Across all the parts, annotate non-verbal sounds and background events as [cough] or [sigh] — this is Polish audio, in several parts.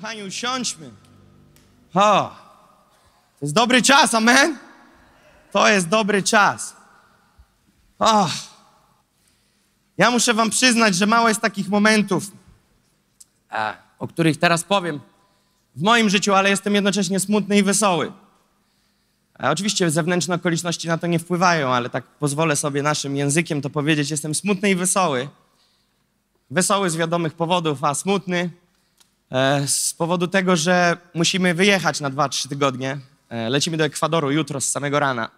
Kochani, usiądźmy. To jest dobry czas, amen? To jest dobry czas. Ah. Ja muszę wam przyznać, że mało jest takich momentów, o których teraz powiem, w moim życiu, ale jestem jednocześnie smutny i wesoły. A e, oczywiście zewnętrzne okoliczności na to nie wpływają, ale tak pozwolę sobie naszym językiem to powiedzieć. Jestem smutny i wesoły. Wesoły z wiadomych powodów, a smutny E, z powodu tego, że musimy wyjechać na 2-3 tygodnie. E, lecimy do Ekwadoru jutro z samego rana.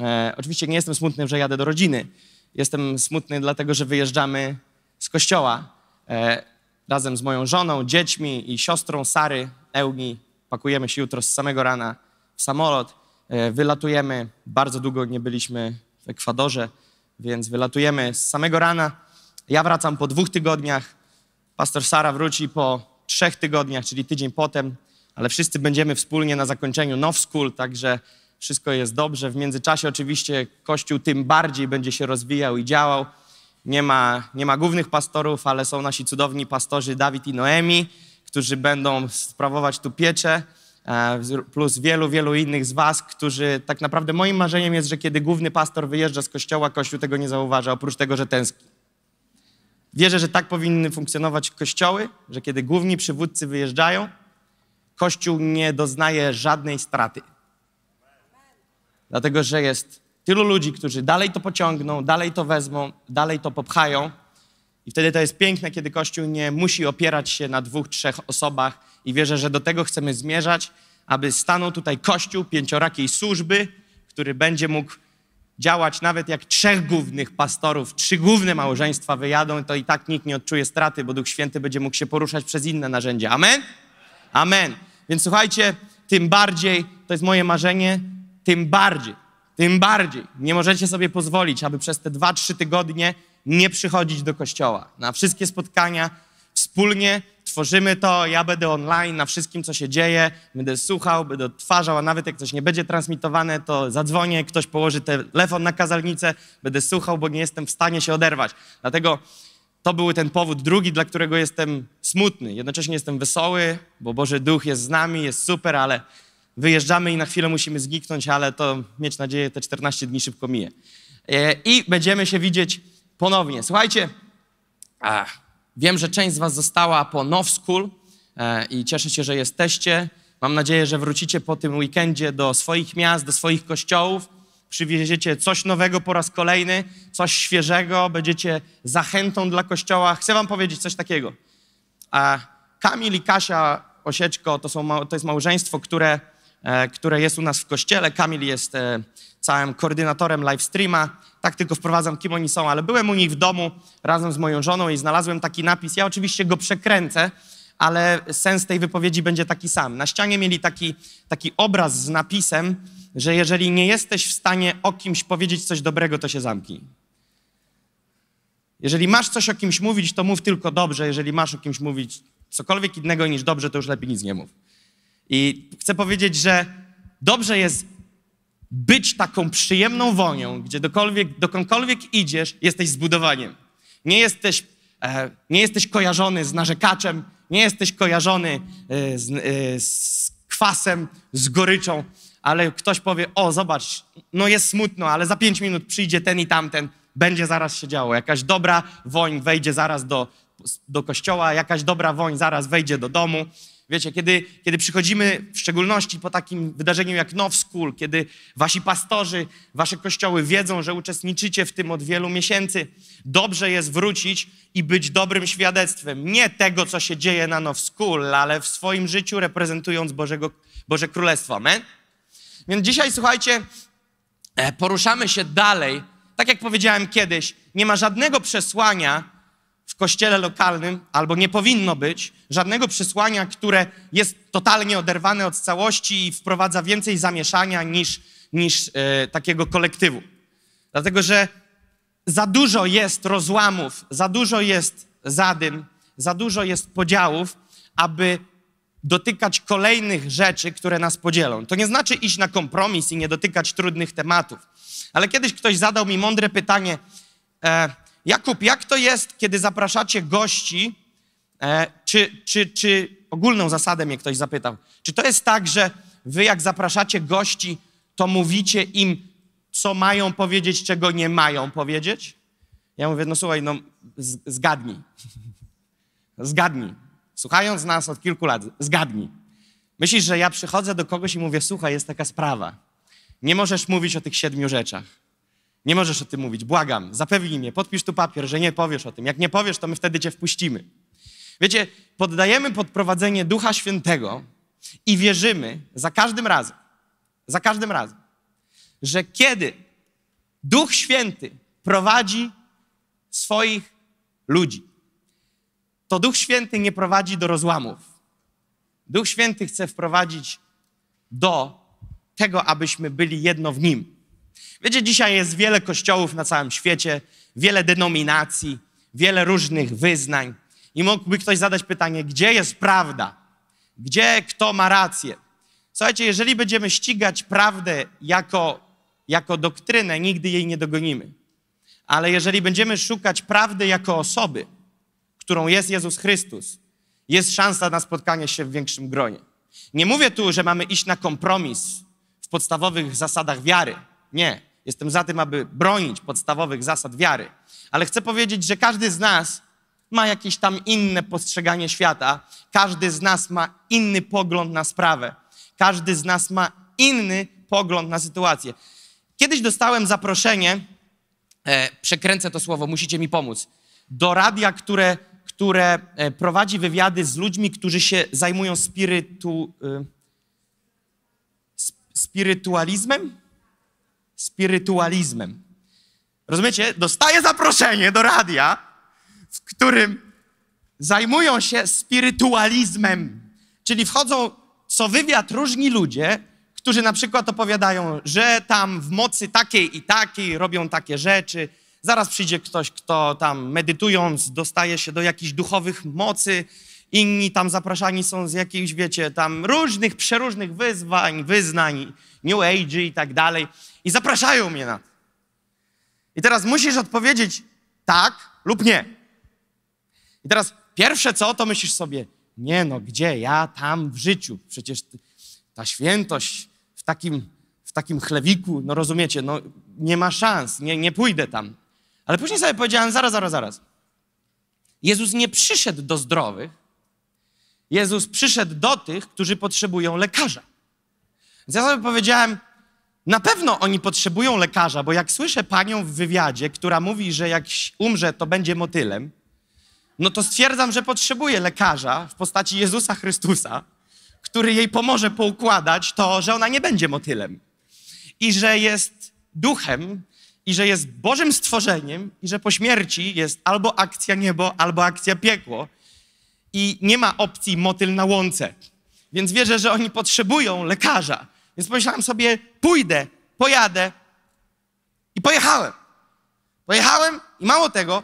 E, oczywiście nie jestem smutny, że jadę do rodziny. Jestem smutny dlatego, że wyjeżdżamy z kościoła razem z moją żoną, dziećmi i siostrą Sary, Eugi. Pakujemy się jutro z samego rana w samolot. Wylatujemy. Bardzo długo nie byliśmy w Ekwadorze, więc wylatujemy z samego rana. Ja wracam po dwóch tygodniach. Pastor Sara wróci po trzech tygodniach, czyli tydzień potem, ale wszyscy będziemy wspólnie na zakończeniu Now School, także wszystko jest dobrze. W międzyczasie oczywiście Kościół tym bardziej będzie się rozwijał i działał. Nie ma, nie ma głównych pastorów, ale są nasi cudowni pastorzy Dawid i Noemi, którzy będą sprawować tu pieczę, e, plus wielu, wielu innych z Was, którzy tak naprawdę moim marzeniem jest, że kiedy główny pastor wyjeżdża z kościoła, Kościół tego nie zauważa, oprócz tego, że tęskni. Wierzę, że tak powinny funkcjonować kościoły, że kiedy główni przywódcy wyjeżdżają, kościół nie doznaje żadnej straty. Dlatego, że jest tylu ludzi, którzy dalej to pociągną, dalej to wezmą, dalej to popchają. I wtedy to jest piękne, kiedy Kościół nie musi opierać się na dwóch, trzech osobach. I wierzę, że do tego chcemy zmierzać, aby stanął tutaj Kościół pięciorakiej służby, który będzie mógł działać, nawet jak trzech głównych pastorów, trzy główne małżeństwa wyjadą, to i tak nikt nie odczuje straty, bo Duch Święty będzie mógł się poruszać przez inne narzędzia. Amen? Amen. Więc słuchajcie, tym bardziej, to jest moje marzenie, tym bardziej, tym bardziej nie możecie sobie pozwolić, aby przez te dwa, trzy tygodnie nie przychodzić do kościoła. Na wszystkie spotkania wspólnie stworzymy to, ja będę online na wszystkim, co się dzieje, będę słuchał, będę odtwarzał, a nawet jak coś nie będzie transmitowane, to zadzwonię, ktoś położy telefon na kazalnicę, będę słuchał, bo nie jestem w stanie się oderwać. Dlatego to był ten powód drugi, dla którego jestem smutny. Jednocześnie jestem wesoły, bo Boży Duch jest z nami, jest super, ale wyjeżdżamy i na chwilę musimy zniknąć, ale to, mieć nadzieję, te 14 dni szybko mije. E, I będziemy się widzieć ponownie. Słuchajcie, ach, Wiem, że część z Was została po Now School e, i cieszę się, że jesteście. Mam nadzieję, że wrócicie po tym weekendzie do swoich miast, do swoich kościołów. Przywieziecie coś nowego po raz kolejny, coś świeżego, będziecie zachętą dla kościoła. Chcę Wam powiedzieć coś takiego. A Kamil i Kasia Osieczko to, są, to jest małżeństwo, które, e, które jest u nas w kościele. Kamil jest e, całym koordynatorem livestreama. Tak tylko wprowadzam, kim oni są, ale byłem u nich w domu razem z moją żoną i znalazłem taki napis. Ja oczywiście go przekręcę, ale sens tej wypowiedzi będzie taki sam. Na ścianie mieli taki, taki obraz z napisem, że jeżeli nie jesteś w stanie o kimś powiedzieć coś dobrego, to się zamknij. Jeżeli masz coś o kimś mówić, to mów tylko dobrze. Jeżeli masz o kimś mówić cokolwiek innego niż dobrze, to już lepiej nic nie mów. I chcę powiedzieć, że dobrze jest być taką przyjemną wonią, gdzie dokolwiek, dokądkolwiek idziesz, jesteś zbudowaniem. Nie jesteś, e, nie jesteś kojarzony z narzekaczem, nie jesteś kojarzony e, z, e, z kwasem, z goryczą, ale ktoś powie, o zobacz, no jest smutno, ale za pięć minut przyjdzie ten i tamten, będzie zaraz się działo. Jakaś dobra woń wejdzie zaraz do, do kościoła, jakaś dobra woń zaraz wejdzie do domu Wiecie, kiedy, kiedy przychodzimy w szczególności po takim wydarzeniu jak Now School, kiedy wasi pastorzy, wasze kościoły wiedzą, że uczestniczycie w tym od wielu miesięcy, dobrze jest wrócić i być dobrym świadectwem. Nie tego, co się dzieje na Now School, ale w swoim życiu reprezentując Bożego, Boże Królestwo. Amen? Więc dzisiaj, słuchajcie, e, poruszamy się dalej. Tak jak powiedziałem kiedyś, nie ma żadnego przesłania, w kościele lokalnym, albo nie powinno być, żadnego przesłania, które jest totalnie oderwane od całości i wprowadza więcej zamieszania niż, niż e, takiego kolektywu. Dlatego, że za dużo jest rozłamów, za dużo jest zadym, za dużo jest podziałów, aby dotykać kolejnych rzeczy, które nas podzielą. To nie znaczy iść na kompromis i nie dotykać trudnych tematów. Ale kiedyś ktoś zadał mi mądre pytanie, e, Jakub, jak to jest, kiedy zapraszacie gości, e, czy, czy, czy ogólną zasadę mnie ktoś zapytał, czy to jest tak, że wy jak zapraszacie gości, to mówicie im, co mają powiedzieć, czego nie mają powiedzieć? Ja mówię, no słuchaj, no zgadnij. [laughs] zgadnij. Słuchając nas od kilku lat, zgadnij. Myślisz, że ja przychodzę do kogoś i mówię, słuchaj, jest taka sprawa. Nie możesz mówić o tych siedmiu rzeczach. Nie możesz o tym mówić, błagam, zapewnij mnie, podpisz tu papier, że nie powiesz o tym. Jak nie powiesz, to my wtedy cię wpuścimy. Wiecie, poddajemy pod prowadzenie Ducha Świętego i wierzymy za każdym razem, za każdym razem, że kiedy Duch Święty prowadzi swoich ludzi, to Duch Święty nie prowadzi do rozłamów. Duch Święty chce wprowadzić do tego, abyśmy byli jedno w Nim. Wiecie, dzisiaj jest wiele kościołów na całym świecie, wiele denominacji, wiele różnych wyznań. I mógłby ktoś zadać pytanie, gdzie jest prawda? Gdzie kto ma rację? Słuchajcie, jeżeli będziemy ścigać prawdę jako, jako doktrynę, nigdy jej nie dogonimy. Ale jeżeli będziemy szukać prawdy jako osoby, którą jest Jezus Chrystus, jest szansa na spotkanie się w większym gronie. Nie mówię tu, że mamy iść na kompromis w podstawowych zasadach wiary. Nie. Jestem za tym, aby bronić podstawowych zasad wiary. Ale chcę powiedzieć, że każdy z nas ma jakieś tam inne postrzeganie świata, każdy z nas ma inny pogląd na sprawę, każdy z nas ma inny pogląd na sytuację. Kiedyś dostałem zaproszenie, e, przekręcę to słowo, musicie mi pomóc, do radia, które, które e, prowadzi wywiady z ludźmi, którzy się zajmują spirytu, e, spirytualizmem spirytualizmem. Rozumiecie? Dostaję zaproszenie do radia, w którym zajmują się spirytualizmem, czyli wchodzą co wywiad różni ludzie, którzy na przykład opowiadają, że tam w mocy takiej i takiej robią takie rzeczy. Zaraz przyjdzie ktoś, kto tam medytując dostaje się do jakichś duchowych mocy inni tam zapraszani są z jakichś, wiecie, tam różnych, przeróżnych wyzwań, wyznań, New Age i tak dalej. I zapraszają mnie na to. I teraz musisz odpowiedzieć tak lub nie. I teraz pierwsze co, to myślisz sobie, nie no, gdzie ja tam w życiu? Przecież ta świętość w takim, w takim chlewiku, no rozumiecie, no nie ma szans, nie, nie pójdę tam. Ale później sobie powiedziałem, zaraz, zaraz, zaraz. Jezus nie przyszedł do zdrowych, Jezus przyszedł do tych, którzy potrzebują lekarza. Więc ja sobie powiedziałem, na pewno oni potrzebują lekarza, bo jak słyszę panią w wywiadzie, która mówi, że jak umrze, to będzie motylem, no to stwierdzam, że potrzebuje lekarza w postaci Jezusa Chrystusa, który jej pomoże poukładać to, że ona nie będzie motylem i że jest duchem i że jest Bożym stworzeniem i że po śmierci jest albo akcja niebo, albo akcja piekło i nie ma opcji motyl na łące. Więc wierzę, że oni potrzebują lekarza. Więc pomyślałem sobie, pójdę, pojadę i pojechałem. Pojechałem i mało tego,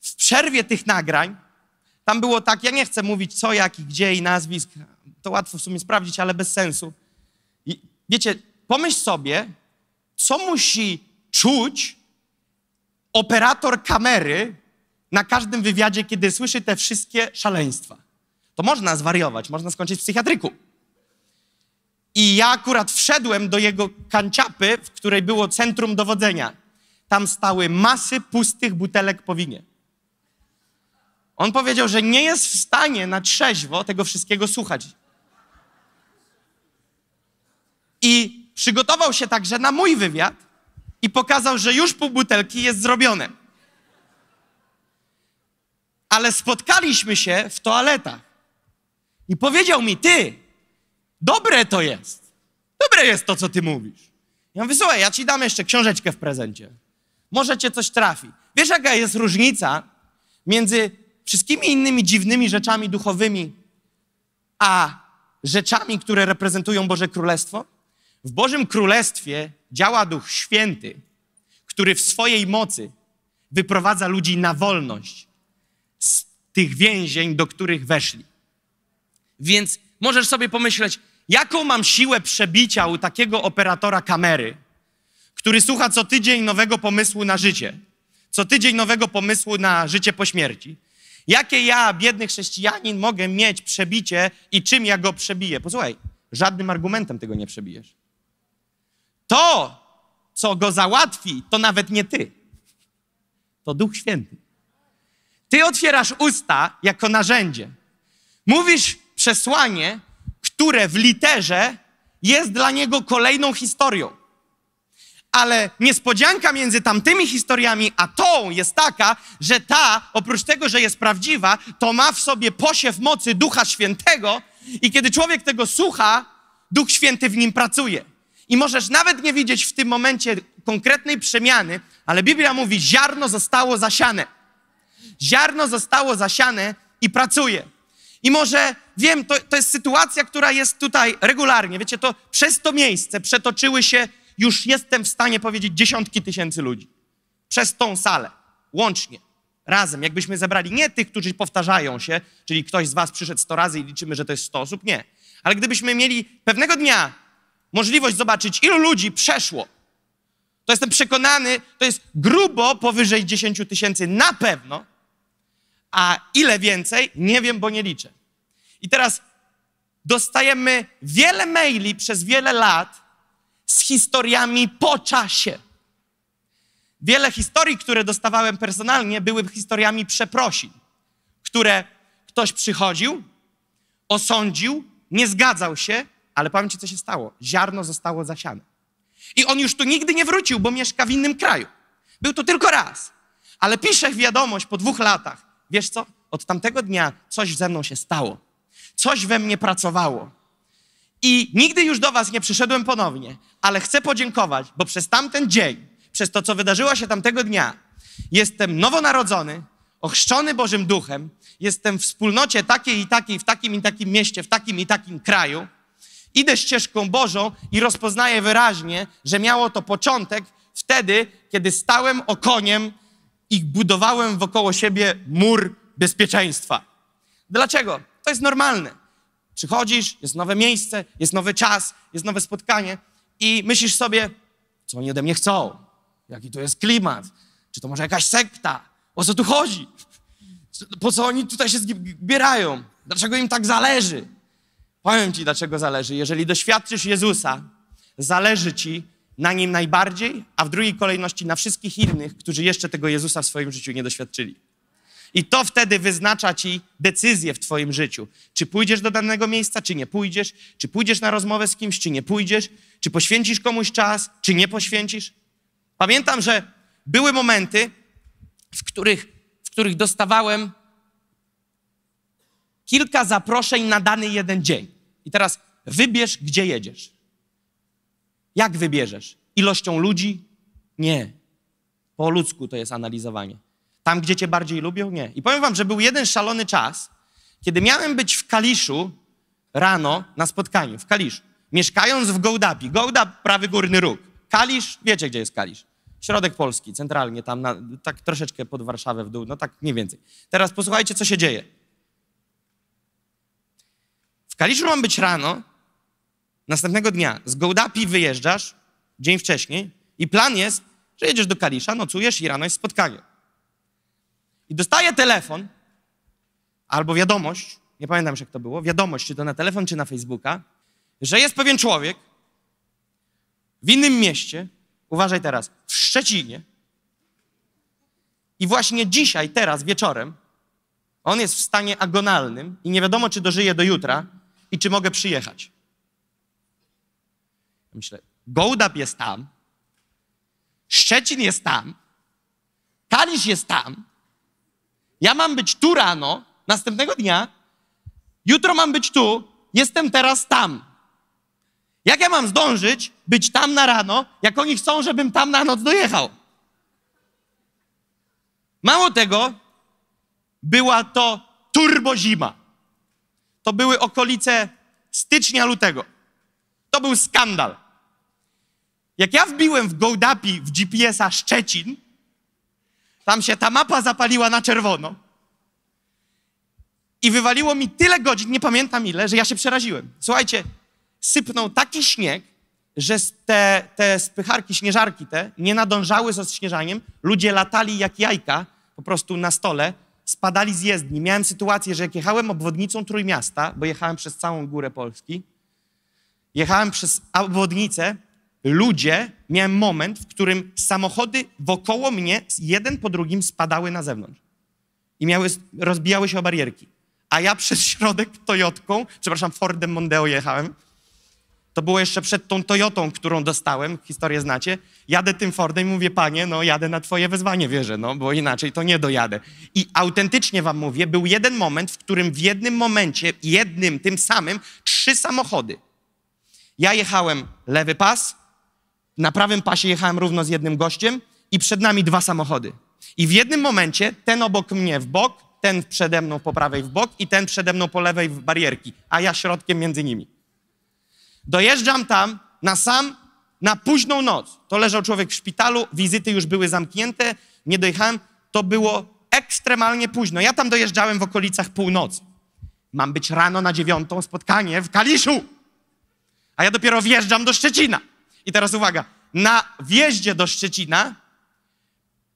w przerwie tych nagrań, tam było tak, ja nie chcę mówić co, jak i gdzie i nazwisk, to łatwo w sumie sprawdzić, ale bez sensu. I wiecie, pomyśl sobie, co musi czuć operator kamery, na każdym wywiadzie, kiedy słyszy te wszystkie szaleństwa. To można zwariować, można skończyć w psychiatryku. I ja akurat wszedłem do jego kanciapy, w której było centrum dowodzenia. Tam stały masy pustych butelek po winie. On powiedział, że nie jest w stanie na trzeźwo tego wszystkiego słuchać. I przygotował się także na mój wywiad i pokazał, że już pół butelki jest zrobione ale spotkaliśmy się w toaletach. I powiedział mi, ty, dobre to jest. Dobre jest to, co ty mówisz. Ja mówię, słuchaj, ja ci dam jeszcze książeczkę w prezencie. Może cię coś trafi. Wiesz, jaka jest różnica między wszystkimi innymi dziwnymi rzeczami duchowymi, a rzeczami, które reprezentują Boże Królestwo? W Bożym Królestwie działa Duch Święty, który w swojej mocy wyprowadza ludzi na wolność tych więzień, do których weszli. Więc możesz sobie pomyśleć, jaką mam siłę przebicia u takiego operatora kamery, który słucha co tydzień nowego pomysłu na życie, co tydzień nowego pomysłu na życie po śmierci. Jakie ja, biedny chrześcijanin, mogę mieć przebicie i czym ja go przebiję? Posłuchaj, żadnym argumentem tego nie przebijesz. To, co go załatwi, to nawet nie ty. To Duch Święty. Ty otwierasz usta jako narzędzie. Mówisz przesłanie, które w literze jest dla niego kolejną historią. Ale niespodzianka między tamtymi historiami a tą jest taka, że ta, oprócz tego, że jest prawdziwa, to ma w sobie posiew mocy Ducha Świętego i kiedy człowiek tego słucha, Duch Święty w nim pracuje. I możesz nawet nie widzieć w tym momencie konkretnej przemiany, ale Biblia mówi, ziarno zostało zasiane. Ziarno zostało zasiane i pracuje. I może, wiem, to, to jest sytuacja, która jest tutaj regularnie. Wiecie, to przez to miejsce przetoczyły się, już jestem w stanie powiedzieć, dziesiątki tysięcy ludzi. Przez tą salę, łącznie, razem. Jakbyśmy zebrali nie tych, którzy powtarzają się, czyli ktoś z was przyszedł 100 razy i liczymy, że to jest 100 osób, nie. Ale gdybyśmy mieli pewnego dnia możliwość zobaczyć, ilu ludzi przeszło, to jestem przekonany, to jest grubo powyżej 10 tysięcy na pewno, a ile więcej, nie wiem, bo nie liczę. I teraz dostajemy wiele maili przez wiele lat z historiami po czasie. Wiele historii, które dostawałem personalnie, były historiami przeprosin, które ktoś przychodził, osądził, nie zgadzał się, ale powiem ci, co się stało. Ziarno zostało zasiane. I on już tu nigdy nie wrócił, bo mieszka w innym kraju. Był tu tylko raz. Ale pisze wiadomość po dwóch latach wiesz co? Od tamtego dnia coś ze mną się stało. Coś we mnie pracowało. I nigdy już do Was nie przyszedłem ponownie, ale chcę podziękować, bo przez tamten dzień, przez to, co wydarzyło się tamtego dnia, jestem nowonarodzony, ochrzczony Bożym Duchem, jestem w wspólnocie takiej i takiej, w takim i takim mieście, w takim i takim kraju. Idę ścieżką Bożą i rozpoznaję wyraźnie, że miało to początek wtedy, kiedy stałem okoniem i budowałem wokoło siebie mur bezpieczeństwa. Dlaczego? To jest normalne. Przychodzisz, jest nowe miejsce, jest nowy czas, jest nowe spotkanie i myślisz sobie, co oni ode mnie chcą, jaki to jest klimat, czy to może jakaś sekta, o co tu chodzi, po co oni tutaj się zbierają, dlaczego im tak zależy. Powiem ci, dlaczego zależy. Jeżeli doświadczysz Jezusa, zależy ci, na nim najbardziej, a w drugiej kolejności na wszystkich innych, którzy jeszcze tego Jezusa w swoim życiu nie doświadczyli. I to wtedy wyznacza ci decyzję w twoim życiu. Czy pójdziesz do danego miejsca, czy nie pójdziesz, czy pójdziesz na rozmowę z kimś, czy nie pójdziesz, czy poświęcisz komuś czas, czy nie poświęcisz. Pamiętam, że były momenty, w których, w których dostawałem kilka zaproszeń na dany jeden dzień. I teraz wybierz, gdzie jedziesz. Jak wybierzesz? Ilością ludzi? Nie. Po ludzku to jest analizowanie. Tam, gdzie cię bardziej lubią? Nie. I powiem wam, że był jeden szalony czas, kiedy miałem być w Kaliszu rano na spotkaniu, w Kaliszu, mieszkając w Gołdapi. Gołdap, prawy górny róg. Kalisz, wiecie, gdzie jest Kalisz. Środek Polski, centralnie tam, na, tak troszeczkę pod Warszawę w dół, no tak mniej więcej. Teraz posłuchajcie, co się dzieje. W Kaliszu mam być rano, Następnego dnia z Gołdapi wyjeżdżasz, dzień wcześniej, i plan jest, że jedziesz do Kalisza, nocujesz i rano jest spotkanie. I dostaję telefon albo wiadomość, nie pamiętam już jak to było, wiadomość, czy to na telefon, czy na Facebooka, że jest pewien człowiek w innym mieście, uważaj teraz, w Szczecinie, i właśnie dzisiaj, teraz wieczorem, on jest w stanie agonalnym i nie wiadomo, czy dożyje do jutra i czy mogę przyjechać. Myślę, Gołdab jest tam, Szczecin jest tam, Kalisz jest tam, ja mam być tu rano, następnego dnia, jutro mam być tu, jestem teraz tam. Jak ja mam zdążyć być tam na rano, jak oni chcą, żebym tam na noc dojechał? Mało tego, była to turbozima. To były okolice stycznia, lutego. To był skandal. Jak ja wbiłem w GoDapi w GPS-a Szczecin, tam się ta mapa zapaliła na czerwono. I wywaliło mi tyle godzin, nie pamiętam ile, że ja się przeraziłem. Słuchajcie, sypnął taki śnieg, że te, te spycharki, śnieżarki te nie nadążały ze śnieżaniem. Ludzie latali jak jajka po prostu na stole, spadali z jezdni. Miałem sytuację, że jak jechałem obwodnicą Trójmiasta, bo jechałem przez całą górę Polski, jechałem przez obwodnicę ludzie, miałem moment, w którym samochody wokoło mnie jeden po drugim spadały na zewnątrz i miały, rozbijały się o barierki. A ja [laughs] przez środek Toyotką, przepraszam, Fordem Mondeo jechałem. To było jeszcze przed tą Toyotą, którą dostałem, historię znacie. Jadę tym Fordem i mówię, panie, no jadę na twoje wezwanie, wierzę, no, bo inaczej to nie dojadę. I autentycznie wam mówię, był jeden moment, w którym w jednym momencie, jednym, tym samym, trzy samochody. Ja jechałem lewy pas, na prawym pasie jechałem równo z jednym gościem i przed nami dwa samochody. I w jednym momencie ten obok mnie w bok, ten przede mną po prawej w bok i ten przede mną po lewej w barierki, a ja środkiem między nimi. Dojeżdżam tam na sam, na późną noc. To leżał człowiek w szpitalu, wizyty już były zamknięte, nie dojechałem. To było ekstremalnie późno. Ja tam dojeżdżałem w okolicach północy. Mam być rano na dziewiątą spotkanie w Kaliszu. A ja dopiero wjeżdżam do Szczecina. I teraz uwaga, na wjeździe do Szczecina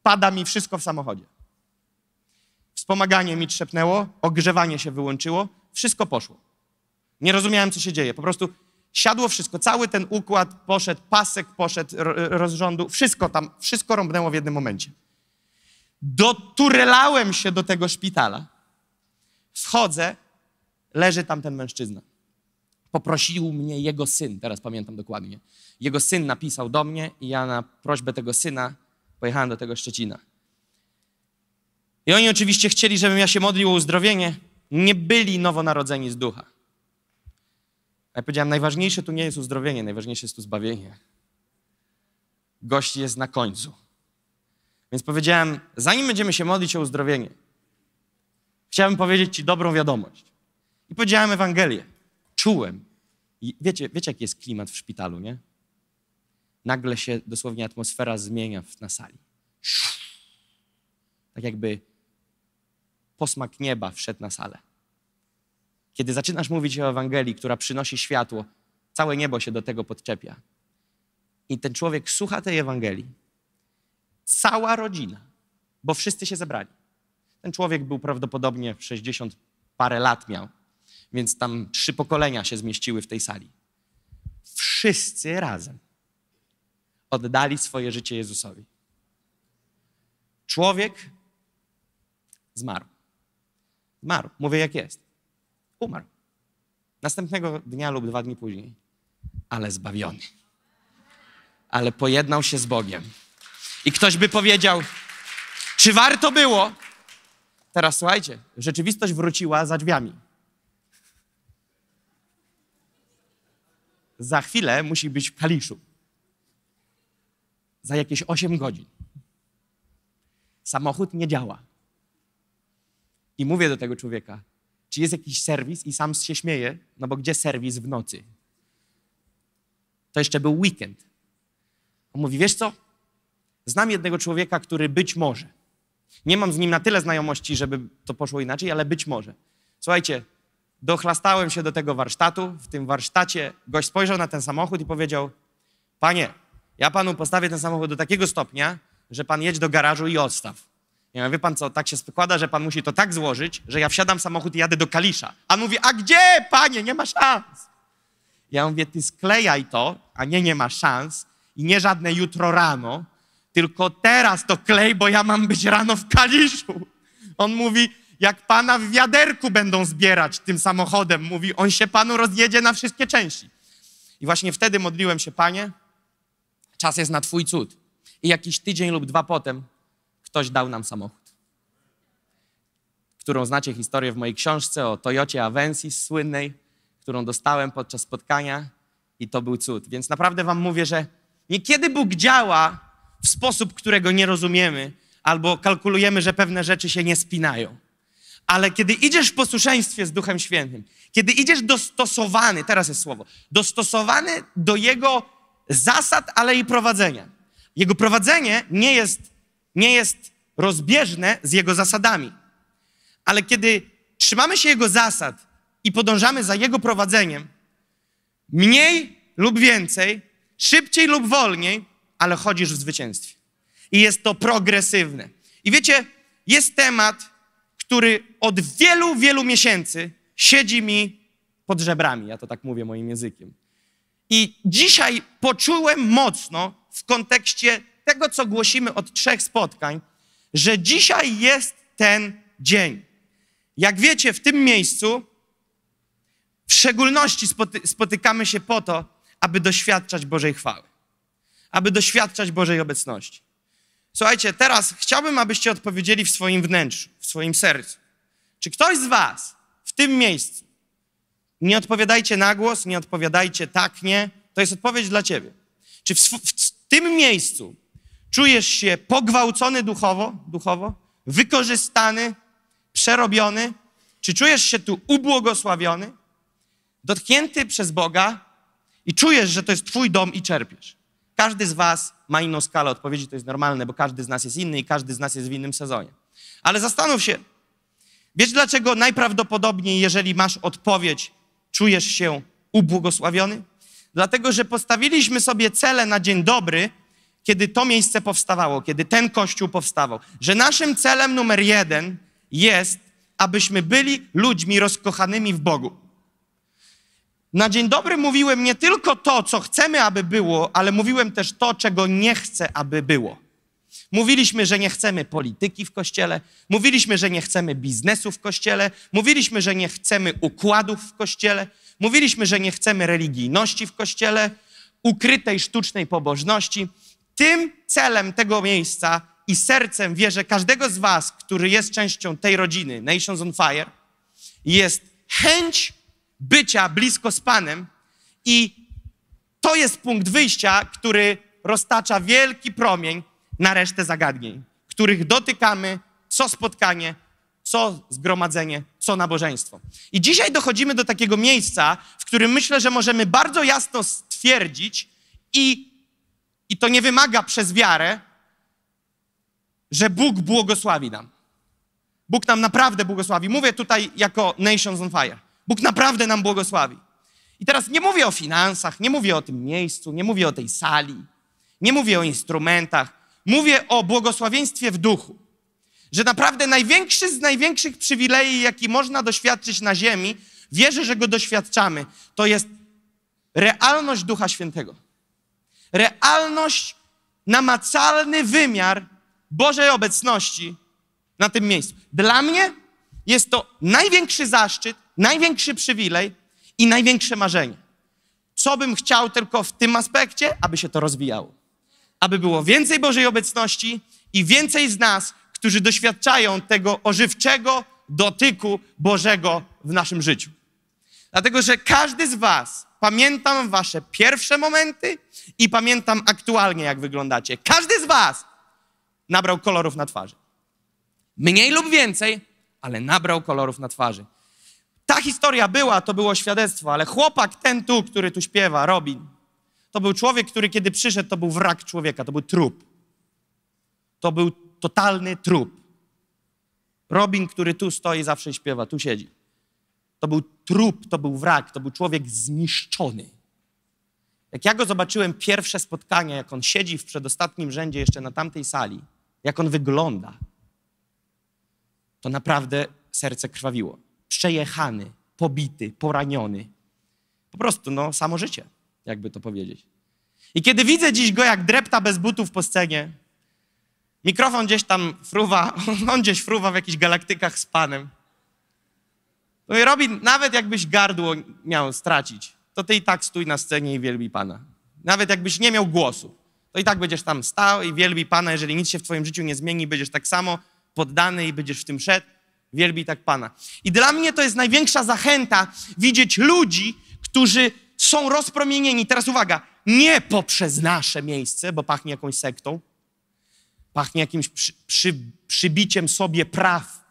pada mi wszystko w samochodzie. Wspomaganie mi trzepnęło, ogrzewanie się wyłączyło, wszystko poszło. Nie rozumiałem, co się dzieje. Po prostu siadło wszystko, cały ten układ poszedł, pasek poszedł rozrządu, wszystko tam, wszystko rąbnęło w jednym momencie. Doturelałem się do tego szpitala. Wchodzę, leży tam ten mężczyzna. Poprosił mnie jego syn, teraz pamiętam dokładnie. Jego syn napisał do mnie i ja na prośbę tego syna pojechałem do tego Szczecina. I oni oczywiście chcieli, żebym ja się modlił o uzdrowienie. Nie byli nowonarodzeni z ducha. A ja powiedziałem, najważniejsze tu nie jest uzdrowienie, najważniejsze jest tu zbawienie. Gość jest na końcu. Więc powiedziałem, zanim będziemy się modlić o uzdrowienie, chciałbym powiedzieć Ci dobrą wiadomość. I powiedziałem Ewangelię. Czułem. I wiecie, wiecie, jaki jest klimat w szpitalu, nie? nagle się dosłownie atmosfera zmienia na sali. Tak jakby posmak nieba wszedł na salę. Kiedy zaczynasz mówić o Ewangelii, która przynosi światło, całe niebo się do tego podczepia. I ten człowiek słucha tej Ewangelii. Cała rodzina, bo wszyscy się zebrali. Ten człowiek był prawdopodobnie 60 parę lat miał, więc tam trzy pokolenia się zmieściły w tej sali. Wszyscy razem oddali swoje życie Jezusowi. Człowiek zmarł. Zmarł. Mówię, jak jest. Umarł. Następnego dnia lub dwa dni później. Ale zbawiony. Ale pojednał się z Bogiem. I ktoś by powiedział, czy warto było? Teraz słuchajcie, rzeczywistość wróciła za drzwiami. Za chwilę musi być w kaliszu za jakieś 8 godzin. Samochód nie działa. I mówię do tego człowieka, czy jest jakiś serwis? I sam się śmieje, no bo gdzie serwis w nocy? To jeszcze był weekend. On mówi, wiesz co? Znam jednego człowieka, który być może. Nie mam z nim na tyle znajomości, żeby to poszło inaczej, ale być może. Słuchajcie, dochlastałem się do tego warsztatu. W tym warsztacie gość spojrzał na ten samochód i powiedział: Panie, ja panu postawię ten samochód do takiego stopnia, że pan jedź do garażu i odstaw. Ja mówię, wie pan co, tak się składa, że pan musi to tak złożyć, że ja wsiadam w samochód i jadę do Kalisza. A mówi, a gdzie, panie, nie ma szans. Ja mówię, ty sklejaj to, a nie, nie ma szans i nie żadne jutro rano, tylko teraz to klej, bo ja mam być rano w Kaliszu. On mówi, jak pana w wiaderku będą zbierać tym samochodem, mówi, on się panu rozjedzie na wszystkie części. I właśnie wtedy modliłem się, panie, Czas jest na Twój cud. I jakiś tydzień lub dwa potem ktoś dał nam samochód. Którą znacie historię w mojej książce o Toyocie Avensis słynnej, którą dostałem podczas spotkania i to był cud. Więc naprawdę wam mówię, że niekiedy Bóg działa w sposób, którego nie rozumiemy albo kalkulujemy, że pewne rzeczy się nie spinają. Ale kiedy idziesz w posłuszeństwie z Duchem Świętym, kiedy idziesz dostosowany, teraz jest słowo, dostosowany do Jego zasad, ale i prowadzenia. Jego prowadzenie nie jest, nie jest rozbieżne z jego zasadami. Ale kiedy trzymamy się jego zasad i podążamy za jego prowadzeniem, mniej lub więcej, szybciej lub wolniej, ale chodzisz w zwycięstwie. I jest to progresywne. I wiecie, jest temat, który od wielu, wielu miesięcy siedzi mi pod żebrami. Ja to tak mówię moim językiem. I dzisiaj poczułem mocno w kontekście tego, co głosimy od trzech spotkań, że dzisiaj jest ten dzień. Jak wiecie, w tym miejscu w szczególności spoty spotykamy się po to, aby doświadczać Bożej chwały, aby doświadczać Bożej obecności. Słuchajcie, teraz chciałbym, abyście odpowiedzieli w swoim wnętrzu, w swoim sercu. Czy ktoś z Was w tym miejscu nie odpowiadajcie na głos, nie odpowiadajcie tak, nie. To jest odpowiedź dla ciebie. Czy w, w tym miejscu czujesz się pogwałcony duchowo, duchowo, wykorzystany, przerobiony? Czy czujesz się tu ubłogosławiony, dotknięty przez Boga i czujesz, że to jest Twój dom i czerpiesz? Każdy z Was ma inną skalę odpowiedzi, to jest normalne, bo każdy z nas jest inny i każdy z nas jest w innym sezonie. Ale zastanów się, wiesz dlaczego najprawdopodobniej, jeżeli masz odpowiedź czujesz się ubłogosławiony? Dlatego, że postawiliśmy sobie cele na dzień dobry, kiedy to miejsce powstawało, kiedy ten kościół powstawał. Że naszym celem numer jeden jest, abyśmy byli ludźmi rozkochanymi w Bogu. Na dzień dobry mówiłem nie tylko to, co chcemy, aby było, ale mówiłem też to, czego nie chcę, aby było. Mówiliśmy, że nie chcemy polityki w kościele, mówiliśmy, że nie chcemy biznesu w kościele, mówiliśmy, że nie chcemy układów w kościele, mówiliśmy, że nie chcemy religijności w kościele, ukrytej sztucznej pobożności. Tym celem tego miejsca i sercem wierzę każdego z Was, który jest częścią tej rodziny, Nations on Fire, jest chęć bycia blisko z Panem i to jest punkt wyjścia, który roztacza wielki promień na resztę zagadnień, których dotykamy co spotkanie, co zgromadzenie, co nabożeństwo. I dzisiaj dochodzimy do takiego miejsca, w którym myślę, że możemy bardzo jasno stwierdzić i, i to nie wymaga przez wiarę, że Bóg błogosławi nam. Bóg nam naprawdę błogosławi. Mówię tutaj jako Nations on Fire. Bóg naprawdę nam błogosławi. I teraz nie mówię o finansach, nie mówię o tym miejscu, nie mówię o tej sali, nie mówię o instrumentach, Mówię o błogosławieństwie w duchu. Że naprawdę największy z największych przywilejów, jaki można doświadczyć na ziemi, wierzę, że go doświadczamy, to jest realność Ducha Świętego. Realność, namacalny wymiar Bożej obecności na tym miejscu. Dla mnie jest to największy zaszczyt, największy przywilej i największe marzenie. Co bym chciał tylko w tym aspekcie, aby się to rozwijało aby było więcej Bożej obecności i więcej z nas, którzy doświadczają tego ożywczego dotyku Bożego w naszym życiu. Dlatego, że każdy z Was, pamiętam Wasze pierwsze momenty i pamiętam aktualnie, jak wyglądacie. Każdy z Was nabrał kolorów na twarzy. Mniej lub więcej, ale nabrał kolorów na twarzy. Ta historia była, to było świadectwo, ale chłopak ten tu, który tu śpiewa, Robin, to był człowiek, który kiedy przyszedł, to był wrak człowieka, to był trup. To był totalny trup. Robin, który tu stoi, zawsze śpiewa, tu siedzi. To był trup, to był wrak, to był człowiek zniszczony. Jak ja go zobaczyłem pierwsze spotkanie, jak on siedzi w przedostatnim rzędzie jeszcze na tamtej sali, jak on wygląda, to naprawdę serce krwawiło. Przejechany, pobity, poraniony. Po prostu, no, samo życie jakby to powiedzieć. I kiedy widzę dziś go jak drepta bez butów po scenie, mikrofon gdzieś tam fruwa, [laughs] on gdzieś fruwa w jakichś galaktykach z Panem. Mówię, Robin, nawet jakbyś gardło miał stracić, to ty i tak stój na scenie i wielbi Pana. Nawet jakbyś nie miał głosu, to i tak będziesz tam stał i wielbi Pana. Jeżeli nic się w twoim życiu nie zmieni, będziesz tak samo poddany i będziesz w tym szedł. Wielbi tak Pana. I dla mnie to jest największa zachęta widzieć ludzi, którzy są rozpromienieni. Teraz uwaga, nie poprzez nasze miejsce, bo pachnie jakąś sektą, pachnie jakimś przy, przy, przybiciem sobie praw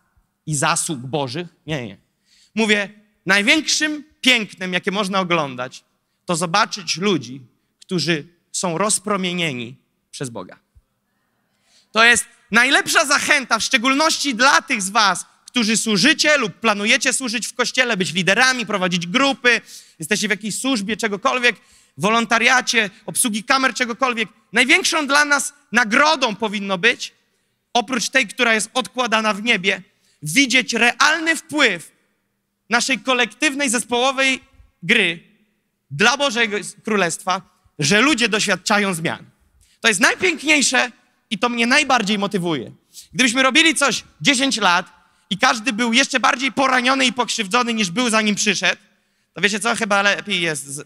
i zasług bożych. Nie, nie. Mówię, największym pięknem, jakie można oglądać, to zobaczyć ludzi, którzy są rozpromienieni przez Boga. To jest najlepsza zachęta, w szczególności dla tych z Was, którzy służycie lub planujecie służyć w kościele, być liderami, prowadzić grupy, jesteście w jakiejś służbie, czegokolwiek, wolontariacie, obsługi kamer, czegokolwiek, największą dla nas nagrodą powinno być, oprócz tej, która jest odkładana w niebie, widzieć realny wpływ naszej kolektywnej, zespołowej gry dla Bożego Królestwa, że ludzie doświadczają zmian. To jest najpiękniejsze i to mnie najbardziej motywuje. Gdybyśmy robili coś 10 lat, i każdy był jeszcze bardziej poraniony i pokrzywdzony niż był zanim przyszedł, to wiecie co, chyba lepiej jest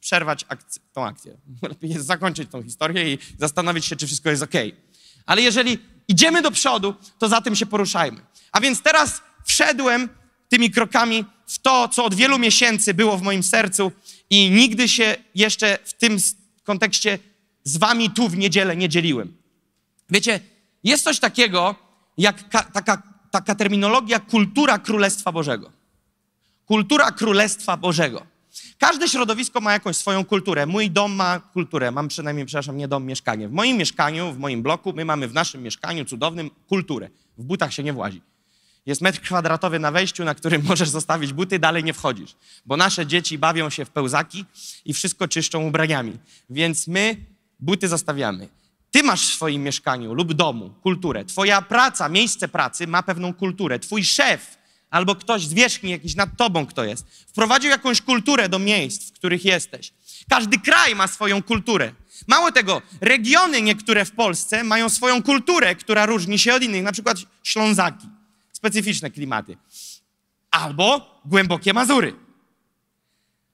przerwać tą akcję. [laughs] Lepiej jest zakończyć tą historię i zastanowić się, czy wszystko jest ok. Ale jeżeli idziemy do przodu, to za tym się poruszajmy. A więc teraz wszedłem tymi krokami w to, co od wielu miesięcy było w moim sercu i nigdy się jeszcze w tym kontekście z wami tu w niedzielę nie dzieliłem. Wiecie, jest coś takiego, jak taka taka terminologia kultura Królestwa Bożego. Kultura Królestwa Bożego. Każde środowisko ma jakąś swoją kulturę. Mój dom ma kulturę. Mam przynajmniej, przepraszam, nie dom, mieszkanie. W moim mieszkaniu, w moim bloku, my mamy w naszym mieszkaniu cudownym kulturę. W butach się nie włazi. Jest metr kwadratowy na wejściu, na którym [laughs] możesz zostawić buty, dalej nie wchodzisz. Bo nasze dzieci bawią się w pełzaki i wszystko czyszczą ubraniami. Więc my buty zostawiamy. Ty masz w swoim mieszkaniu lub domu kulturę. Twoja praca, miejsce pracy ma pewną kulturę. Twój szef albo ktoś z wierzchni, jakiś nad tobą kto jest, wprowadził jakąś kulturę do miejsc, w których jesteś. Każdy kraj ma swoją kulturę. Mało tego, regiony niektóre w Polsce mają swoją kulturę, która różni się od innych, na przykład Ślązaki, specyficzne klimaty, albo głębokie Mazury,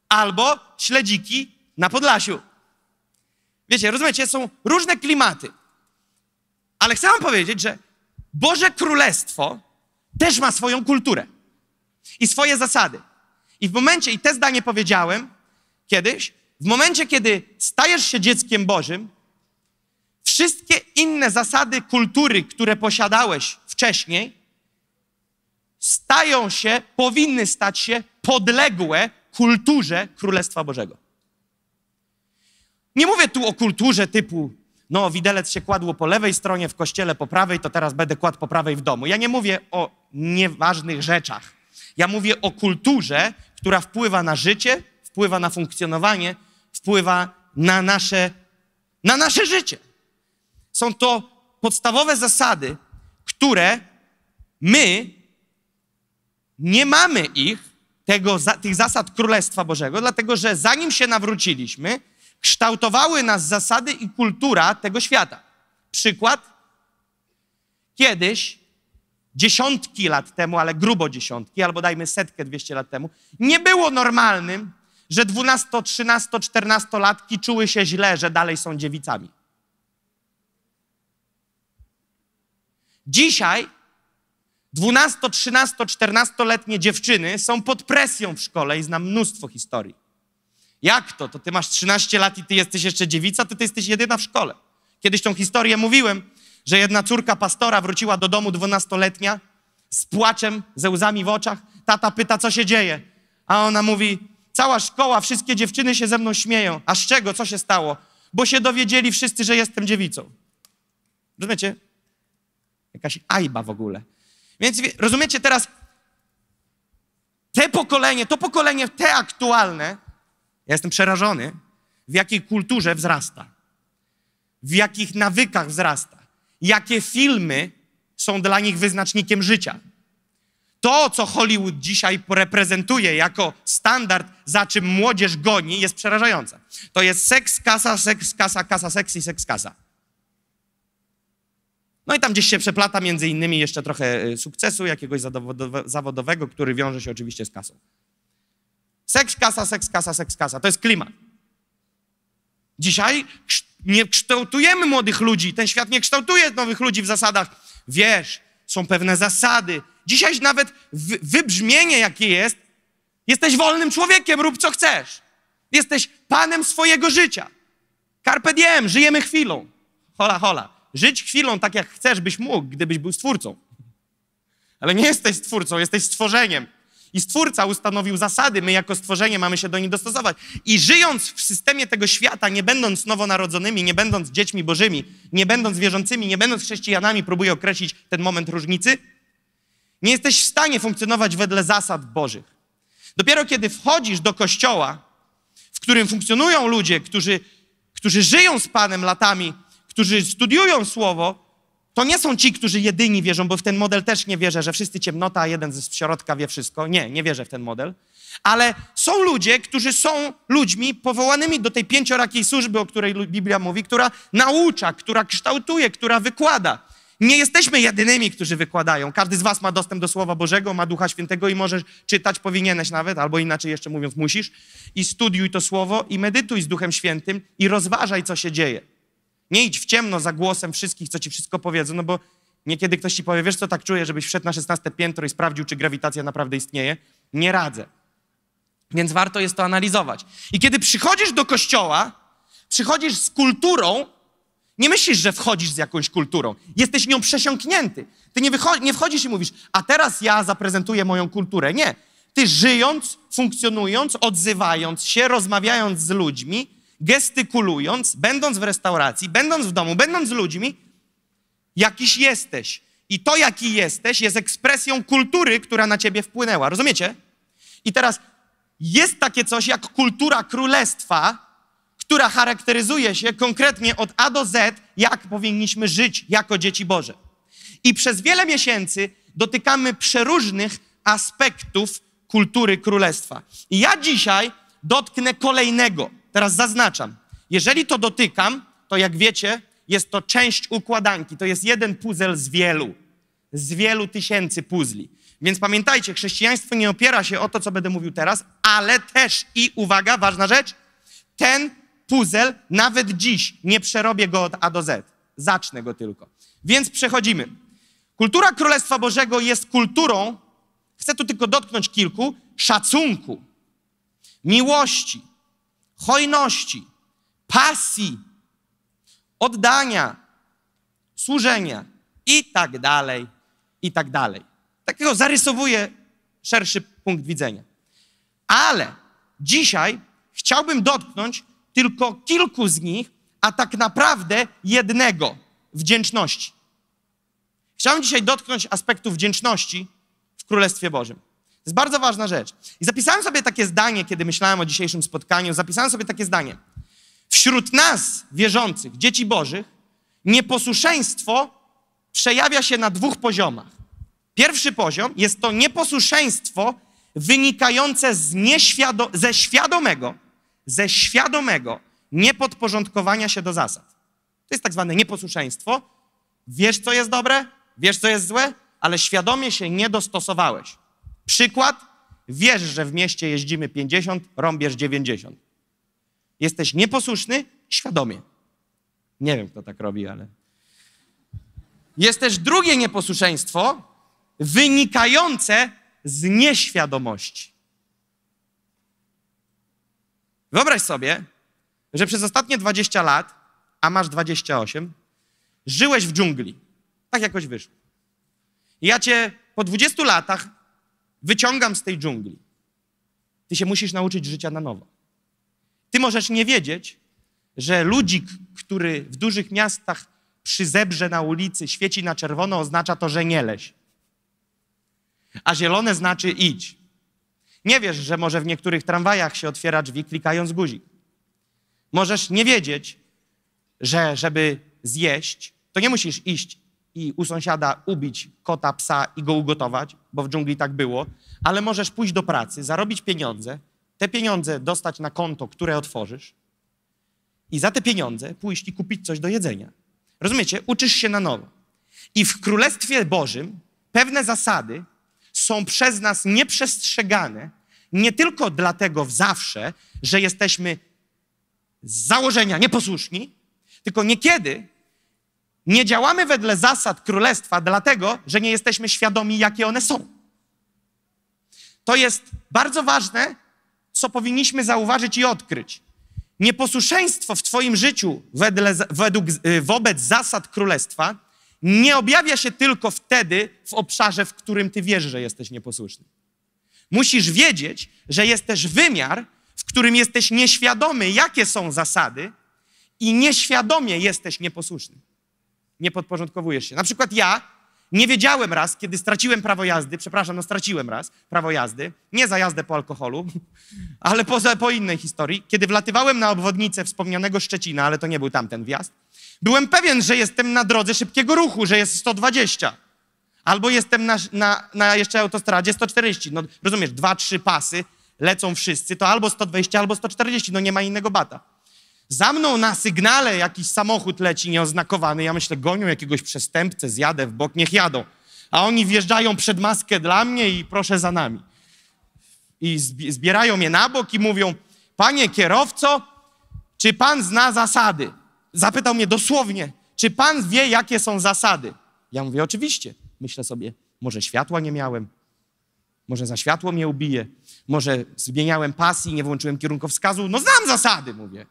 albo śledziki na Podlasiu. Wiecie, rozumiecie, są różne klimaty. Ale chcę wam powiedzieć, że Boże Królestwo też ma swoją kulturę i swoje zasady. I w momencie, i te zdanie powiedziałem kiedyś, w momencie, kiedy stajesz się dzieckiem Bożym, wszystkie inne zasady kultury, które posiadałeś wcześniej, stają się, powinny stać się podległe kulturze Królestwa Bożego. Nie mówię tu o kulturze typu, no widelec się kładło po lewej stronie w kościele, po prawej, to teraz będę kładł po prawej w domu. Ja nie mówię o nieważnych rzeczach. Ja mówię o kulturze, która wpływa na życie, wpływa na funkcjonowanie, wpływa na nasze, na nasze życie. Są to podstawowe zasady, które my nie mamy ich, tego, tych zasad Królestwa Bożego, dlatego że zanim się nawróciliśmy, kształtowały nas zasady i kultura tego świata. Przykład. Kiedyś, dziesiątki lat temu, ale grubo dziesiątki, albo dajmy setkę, dwieście lat temu, nie było normalnym, że 12, 13, 14 latki czuły się źle, że dalej są dziewicami. Dzisiaj 12, 13, 14-letnie dziewczyny są pod presją w szkole i znam mnóstwo historii. Jak to? To ty masz 13 lat i ty jesteś jeszcze dziewica, ty, ty jesteś jedyna w szkole. Kiedyś tą historię mówiłem, że jedna córka pastora wróciła do domu dwunastoletnia z płaczem, ze łzami w oczach. Tata pyta, co się dzieje? A ona mówi, cała szkoła, wszystkie dziewczyny się ze mną śmieją. A z czego? Co się stało? Bo się dowiedzieli wszyscy, że jestem dziewicą. Rozumiecie? Jakaś ajba w ogóle. Więc rozumiecie teraz, te pokolenie, to pokolenie, te aktualne, ja jestem przerażony, w jakiej kulturze wzrasta, w jakich nawykach wzrasta, jakie filmy są dla nich wyznacznikiem życia. To, co Hollywood dzisiaj reprezentuje jako standard, za czym młodzież goni, jest przerażające. To jest seks, kasa, seks, kasa, kasa, seks i seks, kasa. No i tam gdzieś się przeplata między innymi jeszcze trochę y, sukcesu jakiegoś zawodowego, który wiąże się oczywiście z kasą. Seks, kasa, seks, kasa, seks, kasa. To jest klimat. Dzisiaj nie kształtujemy młodych ludzi. Ten świat nie kształtuje nowych ludzi w zasadach. Wiesz, są pewne zasady. Dzisiaj nawet wybrzmienie, jakie jest, jesteś wolnym człowiekiem, rób co chcesz. Jesteś panem swojego życia. Carpe diem, żyjemy chwilą. Hola, hola. Żyć chwilą tak, jak chcesz, byś mógł, gdybyś był stwórcą. Ale nie jesteś stwórcą, jesteś stworzeniem. I Stwórca ustanowił zasady, my jako stworzenie mamy się do nich dostosować. I żyjąc w systemie tego świata, nie będąc nowonarodzonymi, nie będąc dziećmi bożymi, nie będąc wierzącymi, nie będąc chrześcijanami, próbuję określić ten moment różnicy, nie jesteś w stanie funkcjonować wedle zasad bożych. Dopiero kiedy wchodzisz do kościoła, w którym funkcjonują ludzie, którzy, którzy żyją z Panem latami, którzy studiują Słowo, to nie są ci, którzy jedyni wierzą, bo w ten model też nie wierzę, że wszyscy ciemnota, a jeden z środka wie wszystko. Nie, nie wierzę w ten model. Ale są ludzie, którzy są ludźmi powołanymi do tej pięciorakiej służby, o której Biblia mówi, która naucza, która kształtuje, która wykłada. Nie jesteśmy jedynymi, którzy wykładają. Każdy z was ma dostęp do Słowa Bożego, ma Ducha Świętego i możesz czytać, powinieneś nawet, albo inaczej jeszcze mówiąc, musisz. I studiuj to Słowo i medytuj z Duchem Świętym i rozważaj, co się dzieje. Nie idź w ciemno za głosem wszystkich, co ci wszystko powiedzą, no bo niekiedy ktoś ci powie, wiesz co, tak czuję, żebyś wszedł na 16 piętro i sprawdził, czy grawitacja naprawdę istnieje. Nie radzę. Więc warto jest to analizować. I kiedy przychodzisz do kościoła, przychodzisz z kulturą, nie myślisz, że wchodzisz z jakąś kulturą. Jesteś nią przesiąknięty. Ty nie, nie wchodzisz i mówisz, a teraz ja zaprezentuję moją kulturę. Nie. Ty żyjąc, funkcjonując, odzywając się, rozmawiając z ludźmi, gestykulując, będąc w restauracji, będąc w domu, będąc z ludźmi, jakiś jesteś. I to, jaki jesteś, jest ekspresją kultury, która na ciebie wpłynęła. Rozumiecie? I teraz jest takie coś jak kultura królestwa, która charakteryzuje się konkretnie od A do Z, jak powinniśmy żyć jako dzieci Boże. I przez wiele miesięcy dotykamy przeróżnych aspektów kultury królestwa. I ja dzisiaj dotknę kolejnego. Teraz zaznaczam. Jeżeli to dotykam, to jak wiecie, jest to część układanki. To jest jeden puzel z wielu, z wielu tysięcy puzli. Więc pamiętajcie, chrześcijaństwo nie opiera się o to, co będę mówił teraz, ale też i uwaga, ważna rzecz, ten puzel nawet dziś nie przerobię go od A do Z. Zacznę go tylko. Więc przechodzimy. Kultura Królestwa Bożego jest kulturą, chcę tu tylko dotknąć kilku, szacunku, miłości, hojności, pasji, oddania, służenia i tak dalej, i tak dalej. Takiego zarysowuję szerszy punkt widzenia. Ale dzisiaj chciałbym dotknąć tylko kilku z nich, a tak naprawdę jednego wdzięczności. Chciałbym dzisiaj dotknąć aspektu wdzięczności w Królestwie Bożym. To jest bardzo ważna rzecz. I zapisałem sobie takie zdanie, kiedy myślałem o dzisiejszym spotkaniu, zapisałem sobie takie zdanie. Wśród nas, wierzących, dzieci bożych, nieposłuszeństwo przejawia się na dwóch poziomach. Pierwszy poziom jest to nieposłuszeństwo wynikające z nieświado- ze świadomego, ze świadomego niepodporządkowania się do zasad. To jest tak zwane nieposłuszeństwo. Wiesz, co jest dobre, wiesz, co jest złe, ale świadomie się nie dostosowałeś. Przykład? Wiesz, że w mieście jeździmy 50, rąbiesz 90. Jesteś nieposłuszny świadomie. Nie wiem, kto tak robi, ale. Jest też drugie nieposłuszeństwo wynikające z nieświadomości. Wyobraź sobie, że przez ostatnie 20 lat, a masz 28, żyłeś w dżungli. Tak jakoś wyszło. ja cię po 20 latach wyciągam z tej dżungli. Ty się musisz nauczyć życia na nowo. Ty możesz nie wiedzieć, że ludzik, który w dużych miastach przy zebrze na ulicy świeci na czerwono, oznacza to, że nie leś. A zielone znaczy idź. Nie wiesz, że może w niektórych tramwajach się otwiera drzwi klikając guzik. Możesz nie wiedzieć, że żeby zjeść, to nie musisz iść i u sąsiada ubić kota, psa i go ugotować, bo w dżungli tak było, ale możesz pójść do pracy, zarobić pieniądze, te pieniądze dostać na konto, które otworzysz i za te pieniądze pójść i kupić coś do jedzenia. Rozumiecie? Uczysz się na nowo. I w Królestwie Bożym pewne zasady są przez nas nieprzestrzegane, nie tylko dlatego w zawsze, że jesteśmy z założenia nieposłuszni, tylko niekiedy nie działamy wedle zasad królestwa, dlatego że nie jesteśmy świadomi, jakie one są. To jest bardzo ważne, co powinniśmy zauważyć i odkryć. Nieposłuszeństwo w Twoim życiu wedle, według, y, wobec zasad królestwa nie objawia się tylko wtedy w obszarze, w którym Ty wiesz, że jesteś nieposłuszny. Musisz wiedzieć, że jest też wymiar, w którym jesteś nieświadomy, jakie są zasady, i nieświadomie jesteś nieposłuszny nie podporządkowujesz się. Na przykład ja nie wiedziałem raz, kiedy straciłem prawo jazdy, przepraszam, no straciłem raz prawo jazdy, nie za jazdę po alkoholu, [laughs] ale po, po innej historii, kiedy wlatywałem na obwodnicę wspomnianego Szczecina, ale to nie był tamten wjazd, byłem pewien, że jestem na drodze szybkiego ruchu, że jest 120. Albo jestem na, na, na jeszcze autostradzie 140. No rozumiesz, dwa, trzy pasy, lecą wszyscy, to albo 120, albo 140, no nie ma innego bata. Za mną na sygnale jakiś samochód leci nieoznakowany. Ja myślę, gonią jakiegoś przestępcę, zjadę w bok, niech jadą. A oni wjeżdżają przed maskę dla mnie i proszę za nami. I zbierają mnie na bok i mówią, panie kierowco, czy pan zna zasady? Zapytał mnie dosłownie, czy pan wie, jakie są zasady? Ja mówię, oczywiście. Myślę sobie, może światła nie miałem, może za światło mnie ubije, może zmieniałem pas i nie włączyłem kierunkowskazu. No znam zasady, mówię.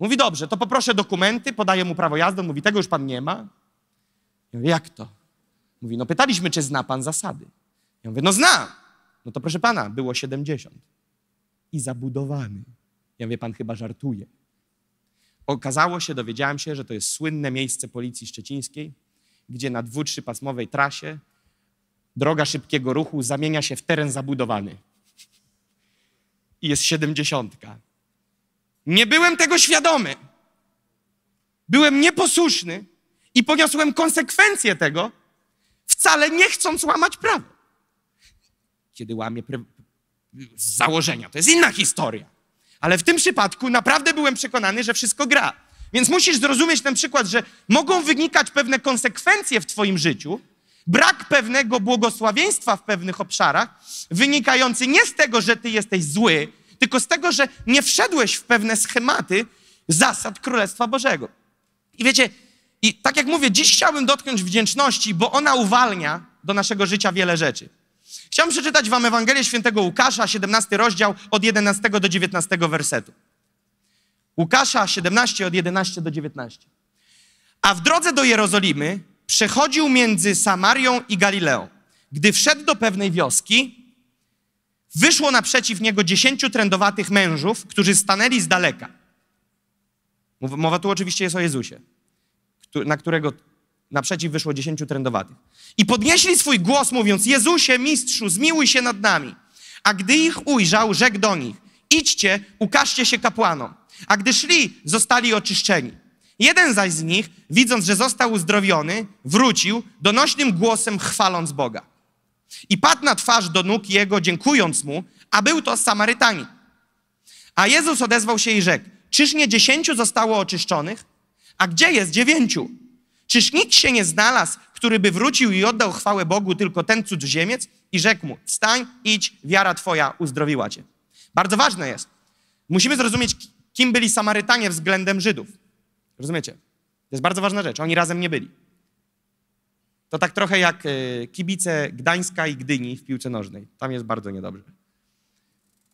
Mówi, dobrze, to poproszę dokumenty, podaję mu prawo jazdy, mówi, tego już pan nie ma. Ja mówię, jak to? Mówi, no pytaliśmy, czy zna pan zasady. Ja mówię, no zna. No to proszę pana, było 70. I zabudowany. Ja mówię, pan chyba żartuje. Okazało się, dowiedziałem się, że to jest słynne miejsce policji szczecińskiej, gdzie na dwu, trzypasmowej trasie droga szybkiego ruchu zamienia się w teren zabudowany. I jest siedemdziesiątka. Nie byłem tego świadomy. Byłem nieposłuszny i poniosłem konsekwencje tego, wcale nie chcąc łamać prawa. Kiedy łamię z założenia, to jest inna historia. Ale w tym przypadku naprawdę byłem przekonany, że wszystko gra. Więc musisz zrozumieć ten przykład, że mogą wynikać pewne konsekwencje w Twoim życiu, brak pewnego błogosławieństwa w pewnych obszarach, wynikający nie z tego, że Ty jesteś zły, tylko z tego, że nie wszedłeś w pewne schematy zasad Królestwa Bożego. I wiecie, i tak jak mówię, dziś chciałbym dotknąć wdzięczności, bo ona uwalnia do naszego życia wiele rzeczy. Chciałbym przeczytać wam Ewangelię Świętego Łukasza, 17 rozdział od 11 do 19 wersetu. Łukasza 17 od 11 do 19. A w drodze do Jerozolimy przechodził między Samarią i Galileą. Gdy wszedł do pewnej wioski, wyszło naprzeciw niego dziesięciu trędowatych mężów, którzy stanęli z daleka. Mowa tu oczywiście jest o Jezusie, na którego naprzeciw wyszło dziesięciu trędowatych. I podnieśli swój głos, mówiąc: Jezusie, mistrzu, zmiłuj się nad nami. A gdy ich ujrzał, rzekł do nich: Idźcie, ukażcie się kapłanom. A gdy szli, zostali oczyszczeni. Jeden zaś z nich, widząc, że został uzdrowiony, wrócił, donośnym głosem chwaląc Boga. I padł na twarz do nóg jego, dziękując mu, a był to Samarytanin. A Jezus odezwał się i rzekł, czyż nie dziesięciu zostało oczyszczonych? A gdzie jest dziewięciu? Czyż nikt się nie znalazł, który by wrócił i oddał chwałę Bogu, tylko ten cudzoziemiec? I rzekł mu, wstań, idź, wiara twoja uzdrowiła cię. Bardzo ważne jest, musimy zrozumieć, kim byli Samarytanie względem Żydów. Rozumiecie? To jest bardzo ważna rzecz. Oni razem nie byli. To tak trochę jak e, kibice Gdańska i Gdyni w piłce nożnej. Tam jest bardzo niedobrze.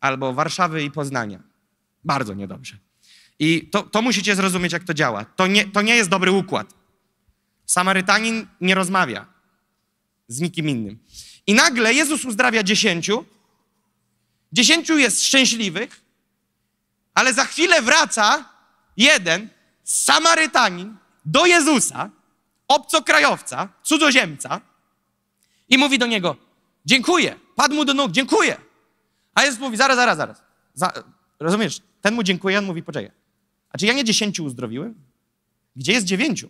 Albo Warszawy i Poznania. Bardzo niedobrze. I to, to musicie zrozumieć, jak to działa. To nie, to nie jest dobry układ. Samarytanin nie rozmawia z nikim innym. I nagle Jezus uzdrawia dziesięciu. Dziesięciu jest szczęśliwych, ale za chwilę wraca jeden Samarytanin do Jezusa obcokrajowca, cudzoziemca i mówi do niego, dziękuję, padł mu do nóg, dziękuję. A Jezus mówi, zaraz, zaraz, zaraz. Za, rozumiesz, ten mu dziękuję, on mówi, poczekaj. A czy ja nie dziesięciu uzdrowiłem? Gdzie jest dziewięciu?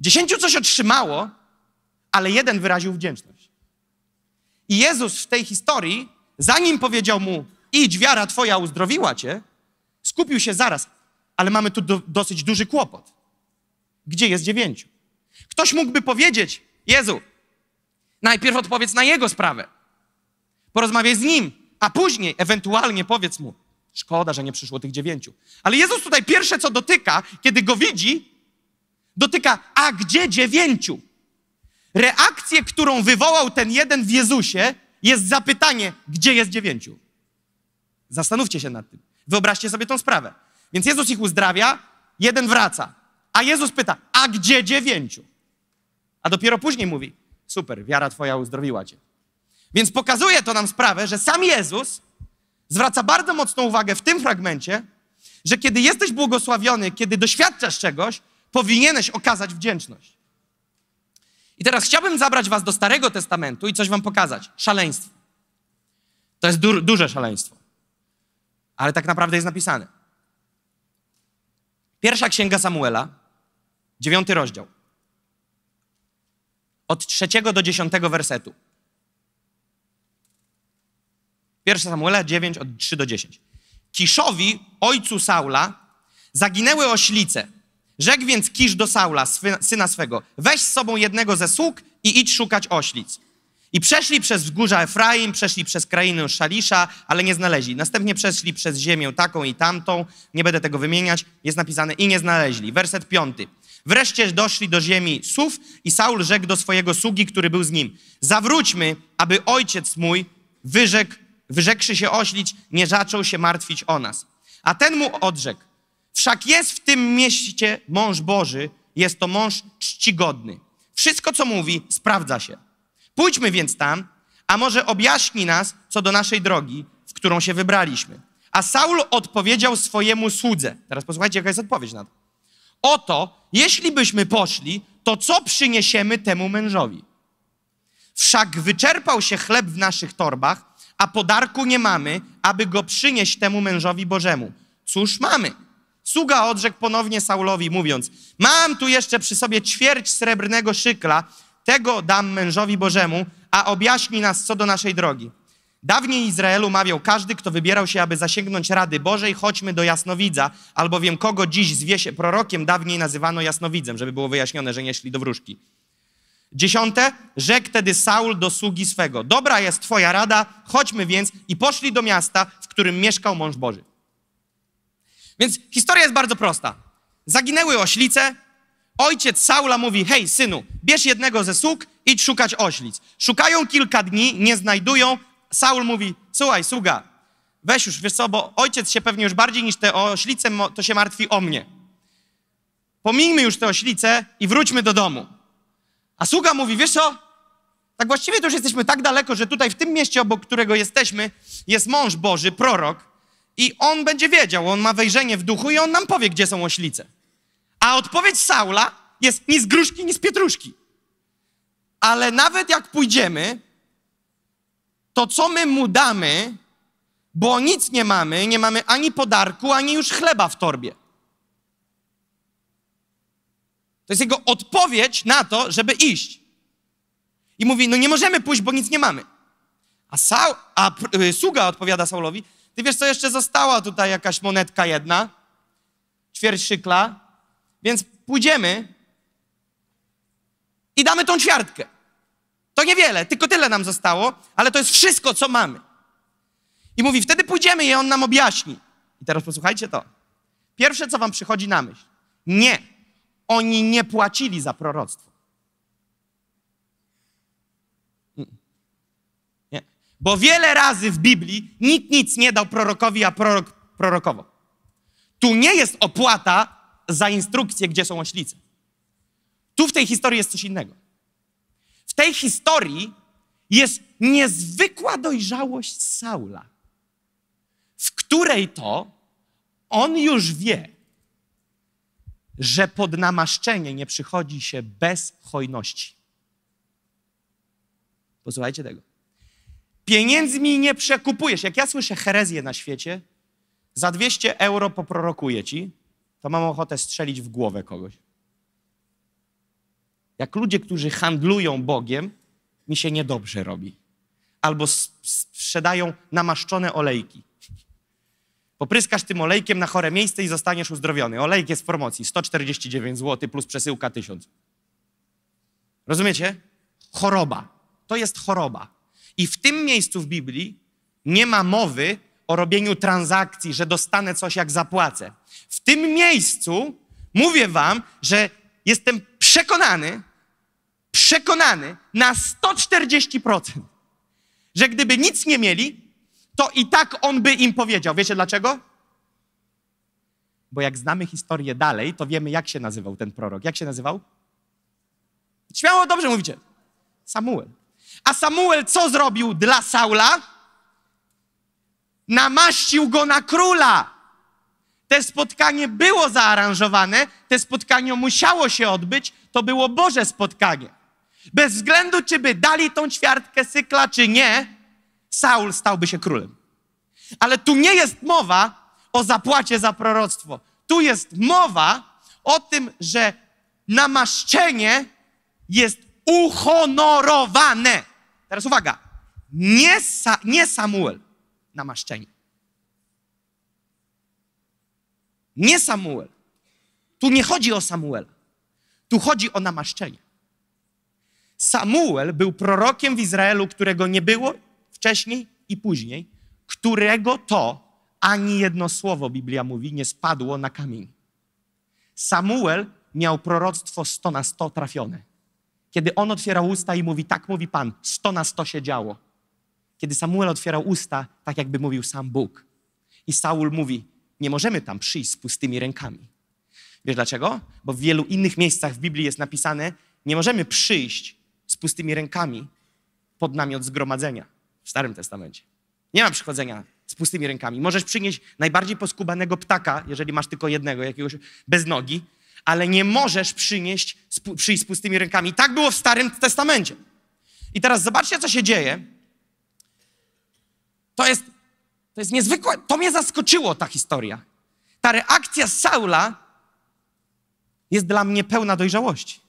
Dziesięciu coś otrzymało, ale jeden wyraził wdzięczność. I Jezus w tej historii, zanim powiedział mu, idź, wiara twoja uzdrowiła cię, skupił się zaraz, ale mamy tu do, dosyć duży kłopot. Gdzie jest dziewięciu? Ktoś mógłby powiedzieć, Jezu, najpierw odpowiedz na jego sprawę. Porozmawiaj z nim, a później ewentualnie powiedz mu, szkoda, że nie przyszło tych dziewięciu. Ale Jezus tutaj pierwsze, co dotyka, kiedy go widzi, dotyka, a gdzie dziewięciu? Reakcję, którą wywołał ten jeden w Jezusie, jest zapytanie, gdzie jest dziewięciu? Zastanówcie się nad tym. Wyobraźcie sobie tą sprawę. Więc Jezus ich uzdrawia, jeden wraca. A Jezus pyta, a gdzie dziewięciu? A dopiero później mówi, super, wiara Twoja uzdrowiła Cię. Więc pokazuje to nam sprawę, że sam Jezus zwraca bardzo mocną uwagę w tym fragmencie, że kiedy jesteś błogosławiony, kiedy doświadczasz czegoś, powinieneś okazać wdzięczność. I teraz chciałbym zabrać Was do Starego Testamentu i coś Wam pokazać. Szaleństwo. To jest du duże szaleństwo. Ale tak naprawdę jest napisane. Pierwsza księga Samuela, Dziewiąty rozdział. Od trzeciego do dziesiątego wersetu. Pierwsza Samuela 9, od 3 do 10. Kiszowi, ojcu Saula, zaginęły oślice. Rzekł więc Kisz do Saula, syna swego, weź z sobą jednego ze sług i idź szukać oślic. I przeszli przez wzgórza Efraim, przeszli przez krainę Szalisza, ale nie znaleźli. Następnie przeszli przez ziemię taką i tamtą, nie będę tego wymieniać, jest napisane i nie znaleźli. Werset piąty. Wreszcie doszli do ziemi Suf i Saul rzekł do swojego sługi, który był z nim, zawróćmy, aby ojciec mój wyrzekł, wyrzekłszy się oślić, nie zaczął się martwić o nas. A ten mu odrzekł, wszak jest w tym mieście mąż Boży, jest to mąż czcigodny. Wszystko, co mówi, sprawdza się. Pójdźmy więc tam, a może objaśni nas co do naszej drogi, w którą się wybraliśmy. A Saul odpowiedział swojemu słudze. Teraz posłuchajcie, jaka jest odpowiedź na to Oto, jeśli byśmy poszli, to co przyniesiemy temu mężowi? Wszak wyczerpał się chleb w naszych torbach, a podarku nie mamy, aby go przynieść temu mężowi Bożemu. Cóż mamy? Sługa odrzekł ponownie Saulowi, mówiąc: Mam tu jeszcze przy sobie ćwierć srebrnego szykla, tego dam mężowi Bożemu, a objaśni nas co do naszej drogi. Dawniej Izraelu mawiał każdy, kto wybierał się, aby zasięgnąć rady Bożej, chodźmy do jasnowidza, albowiem kogo dziś zwie się prorokiem, dawniej nazywano jasnowidzem, żeby było wyjaśnione, że nie szli do wróżki. Dziesiąte, rzekł tedy Saul do sługi swego, dobra jest twoja rada, chodźmy więc i poszli do miasta, w którym mieszkał mąż Boży. Więc historia jest bardzo prosta. Zaginęły oślice, ojciec Saula mówi, hej synu, bierz jednego ze sług, idź szukać oślic. Szukają kilka dni, nie znajdują, Saul mówi, słuchaj, sługa, weź już, wiesz co, bo ojciec się pewnie już bardziej niż te oślice, to się martwi o mnie. Pomijmy już te oślice i wróćmy do domu. A sługa mówi, wiesz co, tak właściwie to już jesteśmy tak daleko, że tutaj w tym mieście, obok którego jesteśmy, jest mąż Boży, prorok i on będzie wiedział, on ma wejrzenie w duchu i on nam powie, gdzie są oślice. A odpowiedź Saula jest ni z gruszki, ni z pietruszki. Ale nawet jak pójdziemy, to co my mu damy, bo nic nie mamy, nie mamy ani podarku, ani już chleba w torbie. To jest jego odpowiedź na to, żeby iść. I mówi, no nie możemy pójść, bo nic nie mamy. A, Saul, a y, sługa odpowiada Saulowi, ty wiesz co, jeszcze została tutaj jakaś monetka jedna, ćwierć szykla, więc pójdziemy i damy tą ćwiartkę. To niewiele, tylko tyle nam zostało, ale to jest wszystko, co mamy. I mówi, wtedy pójdziemy i on nam objaśni. I teraz posłuchajcie to. Pierwsze, co wam przychodzi na myśl. Nie. Oni nie płacili za proroctwo. Mm. Nie. Bo wiele razy w Biblii nikt nic nie dał prorokowi, a prorok prorokowo. Tu nie jest opłata za instrukcję, gdzie są oślice. Tu w tej historii jest coś innego. W tej historii jest niezwykła dojrzałość Saula, w której to on już wie, że pod namaszczenie nie przychodzi się bez hojności. Posłuchajcie tego. Pieniędzmi nie przekupujesz. Jak ja słyszę herezję na świecie, za 200 euro poprorokuję ci, to mam ochotę strzelić w głowę kogoś jak ludzie, którzy handlują Bogiem, mi się niedobrze robi. Albo sprzedają namaszczone olejki. Popryskasz tym olejkiem na chore miejsce i zostaniesz uzdrowiony. Olejk jest w promocji 149 zł plus przesyłka 1000. Rozumiecie? Choroba. To jest choroba. I w tym miejscu w Biblii nie ma mowy o robieniu transakcji, że dostanę coś jak zapłacę. W tym miejscu mówię wam, że jestem przekonany, przekonany na 140%, że gdyby nic nie mieli, to i tak on by im powiedział. Wiecie dlaczego? Bo jak znamy historię dalej, to wiemy, jak się nazywał ten prorok. Jak się nazywał? Śmiało, dobrze mówicie. Samuel. A Samuel co zrobił dla Saula? Namaścił go na króla. Te spotkanie było zaaranżowane, te spotkanie musiało się odbyć, to było Boże spotkanie. Bez względu, czy by dali tą ćwiartkę sykla, czy nie, Saul stałby się królem. Ale tu nie jest mowa o zapłacie za proroctwo. Tu jest mowa o tym, że namaszczenie jest uhonorowane. Teraz uwaga. Nie, Sa nie Samuel namaszczenie. Nie Samuel. Tu nie chodzi o Samuela. Tu chodzi o namaszczenie. Samuel był prorokiem w Izraelu, którego nie było wcześniej i później, którego to ani jedno słowo, Biblia mówi, nie spadło na kamień. Samuel miał proroctwo 100 na 100 trafione. Kiedy on otwierał usta i mówi, tak mówi Pan, 100 na 100 się działo. Kiedy Samuel otwierał usta, tak jakby mówił sam Bóg. I Saul mówi, nie możemy tam przyjść z pustymi rękami. Wiesz dlaczego? Bo w wielu innych miejscach w Biblii jest napisane, nie możemy przyjść z pustymi rękami pod namiot zgromadzenia w Starym Testamencie. Nie ma przychodzenia z pustymi rękami. Możesz przynieść najbardziej poskubanego ptaka, jeżeli masz tylko jednego, jakiegoś bez nogi, ale nie możesz przynieść, przyjść z pustymi rękami. tak było w Starym Testamencie. I teraz zobaczcie, co się dzieje. To jest to jest niezwykłe. To mnie zaskoczyło ta historia. Ta reakcja Saula jest dla mnie pełna dojrzałości.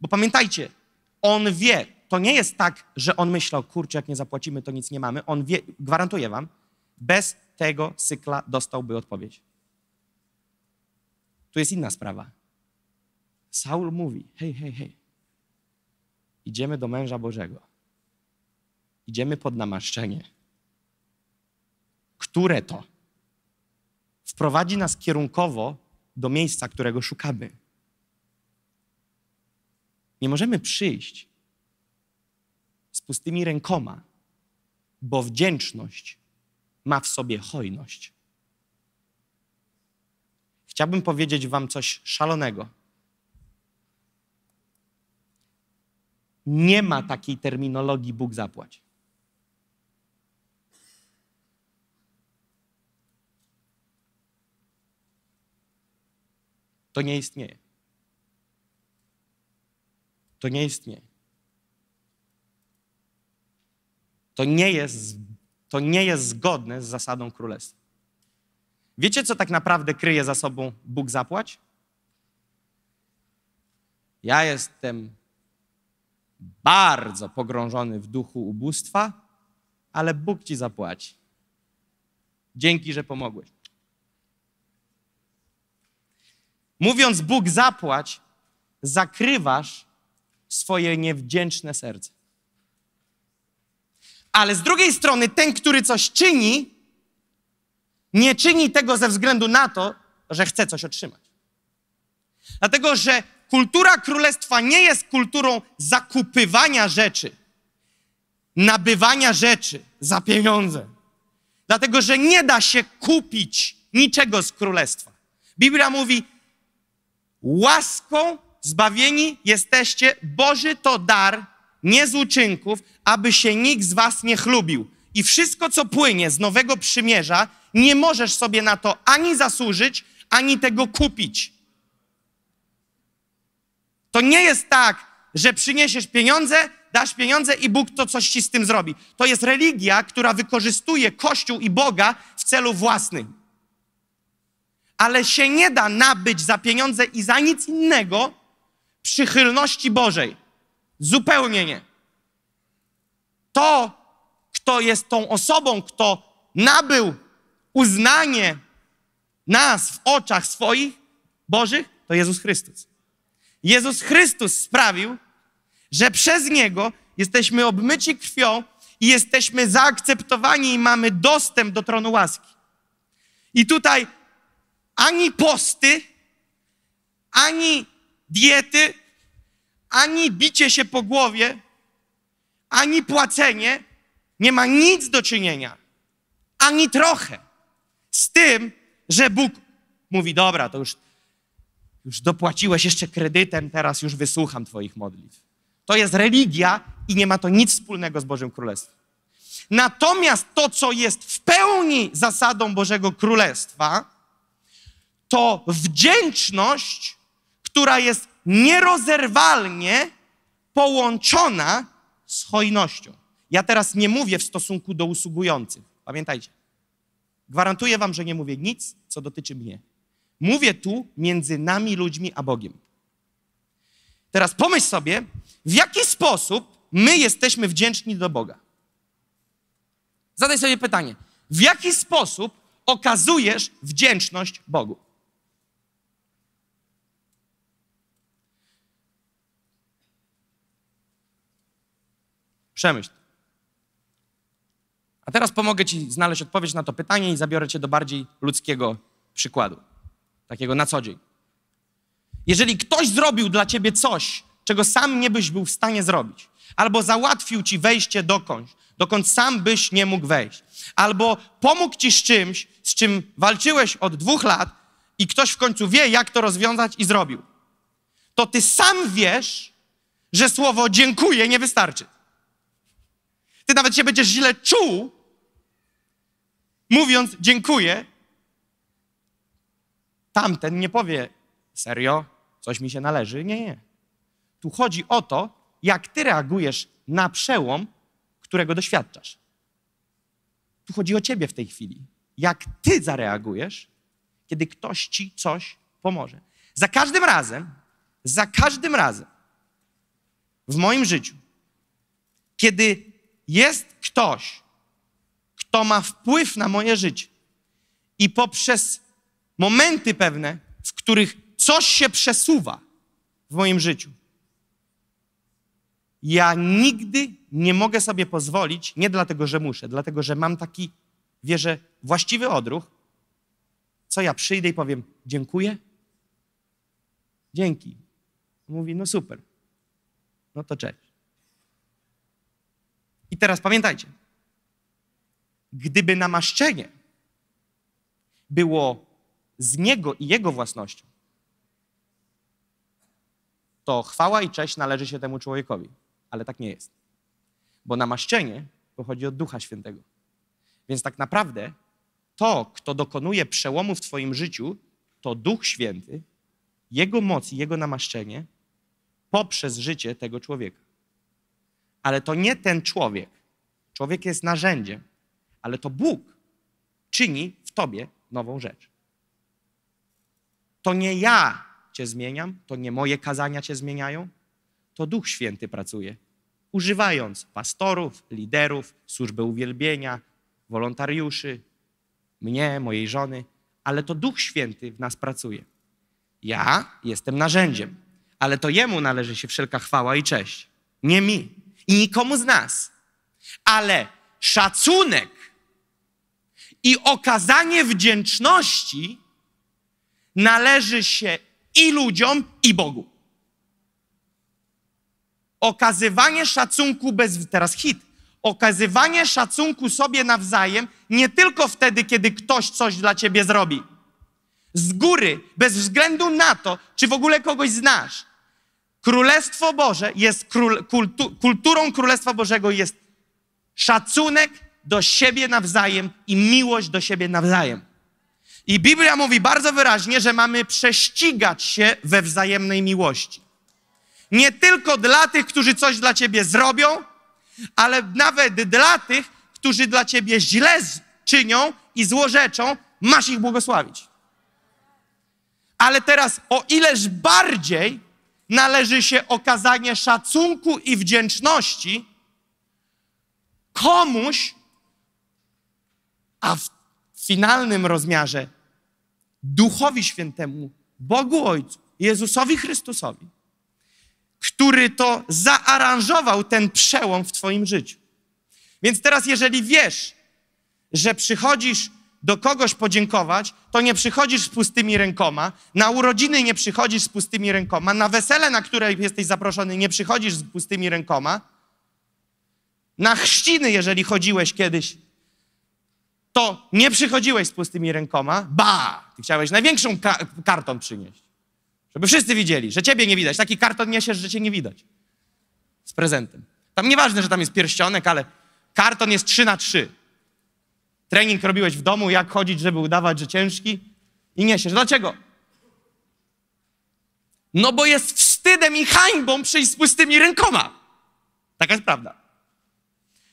Bo pamiętajcie, on wie, to nie jest tak, że on myślał, kurczę, jak nie zapłacimy, to nic nie mamy. On wie, gwarantuję wam, bez tego cykla dostałby odpowiedź. Tu jest inna sprawa. Saul mówi: hej, hej, hej, idziemy do męża Bożego. Idziemy pod namaszczenie które to wprowadzi nas kierunkowo do miejsca, którego szukamy. Nie możemy przyjść z pustymi rękoma, bo wdzięczność ma w sobie hojność. Chciałbym powiedzieć Wam coś szalonego. Nie ma takiej terminologii Bóg zapłać. To nie istnieje. To nie istnieje. To nie jest, to nie jest zgodne z zasadą królestwa. Wiecie, co tak naprawdę kryje za sobą Bóg zapłać? Ja jestem bardzo pogrążony w duchu ubóstwa, ale Bóg ci zapłaci. Dzięki, że pomogłeś. Mówiąc Bóg zapłać, zakrywasz swoje niewdzięczne serce. Ale z drugiej strony ten, który coś czyni, nie czyni tego ze względu na to, że chce coś otrzymać. Dlatego, że kultura królestwa nie jest kulturą zakupywania rzeczy, nabywania rzeczy za pieniądze. Dlatego, że nie da się kupić niczego z królestwa. Biblia mówi, Łaską zbawieni jesteście, Boży to dar, nie z uczynków, aby się nikt z was nie chlubił. I wszystko, co płynie z nowego przymierza, nie możesz sobie na to ani zasłużyć, ani tego kupić. To nie jest tak, że przyniesiesz pieniądze, dasz pieniądze i Bóg to coś ci z tym zrobi. To jest religia, która wykorzystuje Kościół i Boga w celu własnym ale się nie da nabyć za pieniądze i za nic innego przychylności Bożej. Zupełnie nie. To, kto jest tą osobą, kto nabył uznanie nas w oczach swoich, Bożych, to Jezus Chrystus. Jezus Chrystus sprawił, że przez Niego jesteśmy obmyci krwią i jesteśmy zaakceptowani i mamy dostęp do tronu łaski. I tutaj ani posty, ani diety, ani bicie się po głowie, ani płacenie nie ma nic do czynienia, ani trochę z tym, że Bóg mówi: Dobra, to już, już dopłaciłeś jeszcze kredytem, teraz już wysłucham Twoich modlitw. To jest religia i nie ma to nic wspólnego z Bożym Królestwem. Natomiast to, co jest w pełni zasadą Bożego Królestwa, to wdzięczność, która jest nierozerwalnie połączona z hojnością. Ja teraz nie mówię w stosunku do usługujących. Pamiętajcie. Gwarantuję wam, że nie mówię nic, co dotyczy mnie. Mówię tu między nami, ludźmi, a Bogiem. Teraz pomyśl sobie, w jaki sposób my jesteśmy wdzięczni do Boga. Zadaj sobie pytanie, w jaki sposób okazujesz wdzięczność Bogu? Przemyśl. A teraz pomogę Ci znaleźć odpowiedź na to pytanie i zabiorę Cię do bardziej ludzkiego przykładu, takiego na co dzień. Jeżeli ktoś zrobił dla Ciebie coś, czego sam nie byś był w stanie zrobić, albo załatwił Ci wejście dokądś, dokąd sam byś nie mógł wejść, albo pomógł Ci z czymś, z czym walczyłeś od dwóch lat i ktoś w końcu wie, jak to rozwiązać i zrobił, to Ty sam wiesz, że słowo dziękuję nie wystarczy. Ty nawet się będziesz źle czuł, mówiąc dziękuję. Tamten nie powie serio, coś mi się należy. Nie, nie. Tu chodzi o to, jak ty reagujesz na przełom, którego doświadczasz. Tu chodzi o ciebie w tej chwili. Jak ty zareagujesz, kiedy ktoś ci coś pomoże. Za każdym razem, za każdym razem w moim życiu, kiedy jest ktoś, kto ma wpływ na moje życie i poprzez momenty pewne, w których coś się przesuwa w moim życiu, ja nigdy nie mogę sobie pozwolić, nie dlatego, że muszę, dlatego, że mam taki, wierzę, właściwy odruch, co ja przyjdę i powiem, dziękuję, dzięki. Mówi, no super, no to cześć. I teraz pamiętajcie, gdyby namaszczenie było z Niego i Jego własnością, to chwała i cześć należy się temu człowiekowi. Ale tak nie jest. Bo namaszczenie pochodzi od Ducha Świętego. Więc tak naprawdę to, kto dokonuje przełomu w Twoim życiu, to Duch Święty, Jego moc i Jego namaszczenie poprzez życie tego człowieka ale to nie ten człowiek. Człowiek jest narzędziem, ale to Bóg czyni w tobie nową rzecz. To nie ja cię zmieniam, to nie moje kazania cię zmieniają, to Duch Święty pracuje, używając pastorów, liderów, służby uwielbienia, wolontariuszy, mnie, mojej żony, ale to Duch Święty w nas pracuje. Ja jestem narzędziem, ale to Jemu należy się wszelka chwała i cześć, nie mi i nikomu z nas. Ale szacunek i okazanie wdzięczności należy się i ludziom, i Bogu. Okazywanie szacunku bez. Teraz hit. Okazywanie szacunku sobie nawzajem nie tylko wtedy, kiedy ktoś coś dla ciebie zrobi. Z góry, bez względu na to, czy w ogóle kogoś znasz, Królestwo Boże jest król, kultu, kulturą Królestwa Bożego jest szacunek do siebie nawzajem i miłość do siebie nawzajem. I Biblia mówi bardzo wyraźnie, że mamy prześcigać się we wzajemnej miłości. Nie tylko dla tych, którzy coś dla ciebie zrobią, ale nawet dla tych, którzy dla ciebie źle czynią i złorzeczą, masz ich błogosławić. Ale teraz, o ileż bardziej należy się okazanie szacunku i wdzięczności komuś, a w finalnym rozmiarze Duchowi Świętemu, Bogu Ojcu, Jezusowi Chrystusowi, który to zaaranżował ten przełom w Twoim życiu. Więc teraz, jeżeli wiesz, że przychodzisz do kogoś podziękować, to nie przychodzisz z pustymi rękoma, na urodziny nie przychodzisz z pustymi rękoma, na wesele, na które jesteś zaproszony, nie przychodzisz z pustymi rękoma, na chrzciny, jeżeli chodziłeś kiedyś, to nie przychodziłeś z pustymi rękoma, ba! Ty chciałeś największą ka karton przynieść, żeby wszyscy widzieli, że ciebie nie widać. Taki karton niesiesz, że cię nie widać. Z prezentem. Tam nieważne, że tam jest pierścionek, ale karton jest 3 na 3 Trening robiłeś w domu, jak chodzić, żeby udawać, że ciężki i niesiesz. Dlaczego? No bo jest wstydem i hańbą przyjść z pustymi rękoma. Taka jest prawda.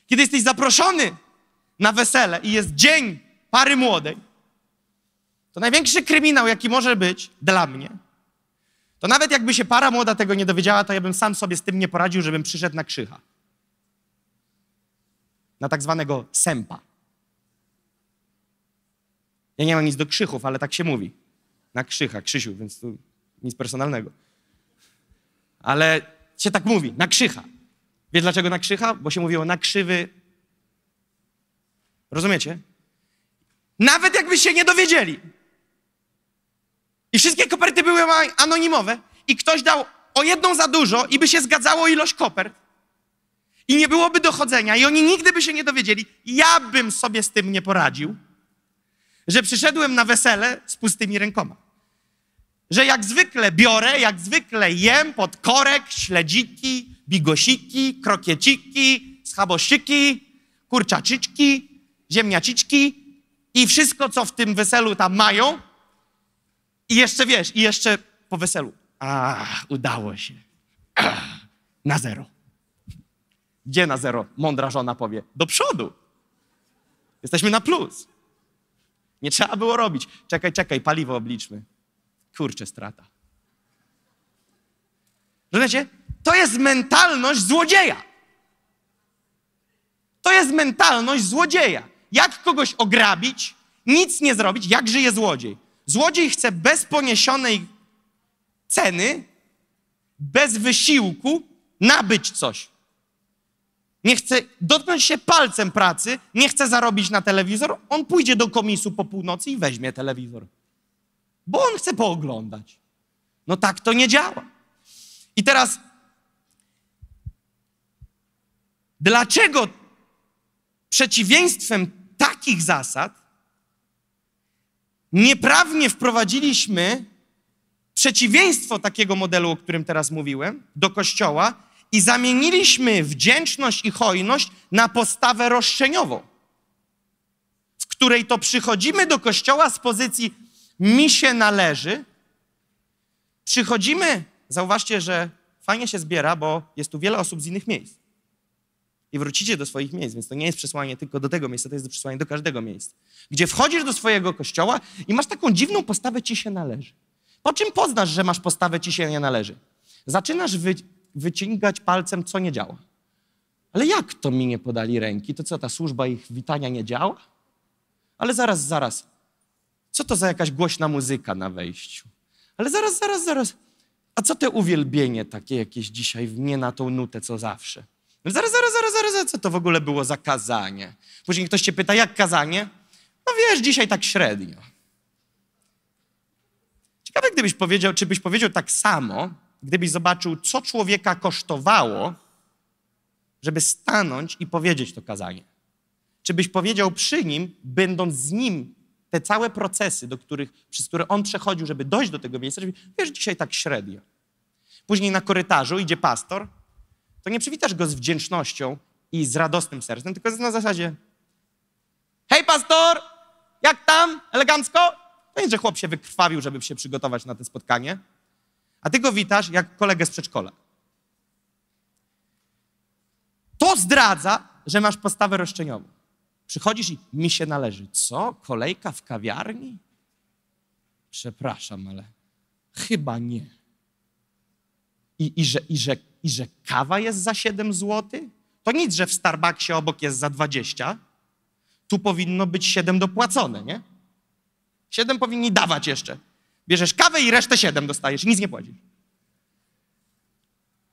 Kiedy jesteś zaproszony na wesele i jest dzień pary młodej, to największy kryminał, jaki może być dla mnie, to nawet jakby się para młoda tego nie dowiedziała, to ja bym sam sobie z tym nie poradził, żebym przyszedł na krzycha. Na tak zwanego sępa. Ja nie mam nic do krzychów, ale tak się mówi. Na krzycha, Krzysiu, więc tu nic personalnego. Ale się tak mówi, na krzycha. Wiesz dlaczego na krzycha? Bo się mówiło na krzywy. Rozumiecie? Nawet jakby się nie dowiedzieli. I wszystkie koperty były anonimowe i ktoś dał o jedną za dużo i by się zgadzało ilość kopert. I nie byłoby dochodzenia i oni nigdy by się nie dowiedzieli. Ja bym sobie z tym nie poradził że przyszedłem na wesele z pustymi rękoma. Że jak zwykle biorę, jak zwykle jem pod korek śledziki, bigosiki, krokieciki, schabosiki, kurczaczyczki, ziemniaciczki i wszystko, co w tym weselu tam mają. I jeszcze wiesz, i jeszcze po weselu. A, udało się. [clears throat] na zero. Gdzie na zero? Mądra żona powie. Do przodu. Jesteśmy na plus. Nie trzeba było robić. Czekaj, czekaj, paliwo obliczmy. Kurczę, strata. Rozumiecie? To jest mentalność złodzieja. To jest mentalność złodzieja. Jak kogoś ograbić, nic nie zrobić, jak żyje złodziej. Złodziej chce bez poniesionej ceny, bez wysiłku nabyć coś nie chce dotknąć się palcem pracy, nie chce zarobić na telewizor, on pójdzie do komisu po północy i weźmie telewizor. Bo on chce pooglądać. No tak to nie działa. I teraz, dlaczego przeciwieństwem takich zasad nieprawnie wprowadziliśmy przeciwieństwo takiego modelu, o którym teraz mówiłem, do kościoła i zamieniliśmy wdzięczność i hojność na postawę roszczeniową, w której to przychodzimy do kościoła z pozycji mi się należy, przychodzimy, zauważcie, że fajnie się zbiera, bo jest tu wiele osób z innych miejsc. I wrócicie do swoich miejsc, więc to nie jest przesłanie tylko do tego miejsca, to jest przesłanie do każdego miejsca. Gdzie wchodzisz do swojego kościoła i masz taką dziwną postawę, ci się należy. Po czym poznasz, że masz postawę, ci się nie należy? Zaczynasz wy wyciągać palcem, co nie działa. Ale jak to mi nie podali ręki? To co, ta służba ich witania nie działa? Ale zaraz, zaraz. Co to za jakaś głośna muzyka na wejściu? Ale zaraz, zaraz, zaraz. A co te uwielbienie takie jakieś dzisiaj, nie na tą nutę, co zawsze? No zaraz, zaraz, zaraz, zaraz, zaraz, co to w ogóle było za kazanie? Później ktoś cię pyta, jak kazanie? No wiesz, dzisiaj tak średnio. Ciekawe, gdybyś powiedział, czy byś powiedział tak samo, gdybyś zobaczył, co człowieka kosztowało, żeby stanąć i powiedzieć to kazanie. Czy byś powiedział przy nim, będąc z nim, te całe procesy, do których, przez które on przechodził, żeby dojść do tego miejsca, żeby, wiesz, dzisiaj tak średnio. Później na korytarzu idzie pastor, to nie przywitasz go z wdzięcznością i z radosnym sercem, tylko na zasadzie hej pastor, jak tam, elegancko? To nie, że chłop się wykrwawił, żeby się przygotować na to spotkanie, a ty go witasz jak kolegę z przedszkola. To zdradza, że masz postawę roszczeniową. Przychodzisz i mi się należy. Co? Kolejka w kawiarni? Przepraszam, ale chyba nie. I, i, że, i, że, I że kawa jest za 7 zł? To nic, że w Starbucksie obok jest za 20. Tu powinno być 7 dopłacone, nie? 7 powinni dawać jeszcze. Bierzesz kawę i resztę siedem dostajesz i nic nie płacisz.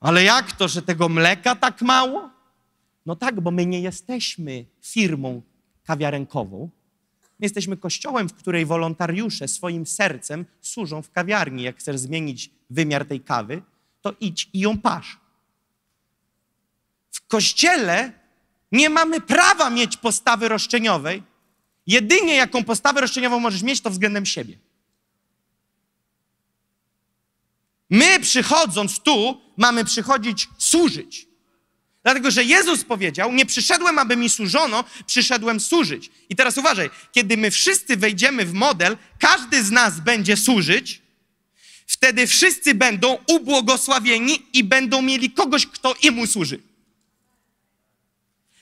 Ale jak to, że tego mleka tak mało? No tak, bo my nie jesteśmy firmą kawiarenkową. My jesteśmy kościołem, w której wolontariusze swoim sercem służą w kawiarni. Jak chcesz zmienić wymiar tej kawy, to idź i ją pasz. W kościele nie mamy prawa mieć postawy roszczeniowej. Jedynie jaką postawę roszczeniową możesz mieć, to względem siebie. My przychodząc tu, mamy przychodzić służyć. Dlatego, że Jezus powiedział: Nie przyszedłem, aby mi służono, przyszedłem służyć. I teraz uważaj, kiedy my wszyscy wejdziemy w model, każdy z nas będzie służyć, wtedy wszyscy będą ubłogosławieni i będą mieli kogoś, kto im służy.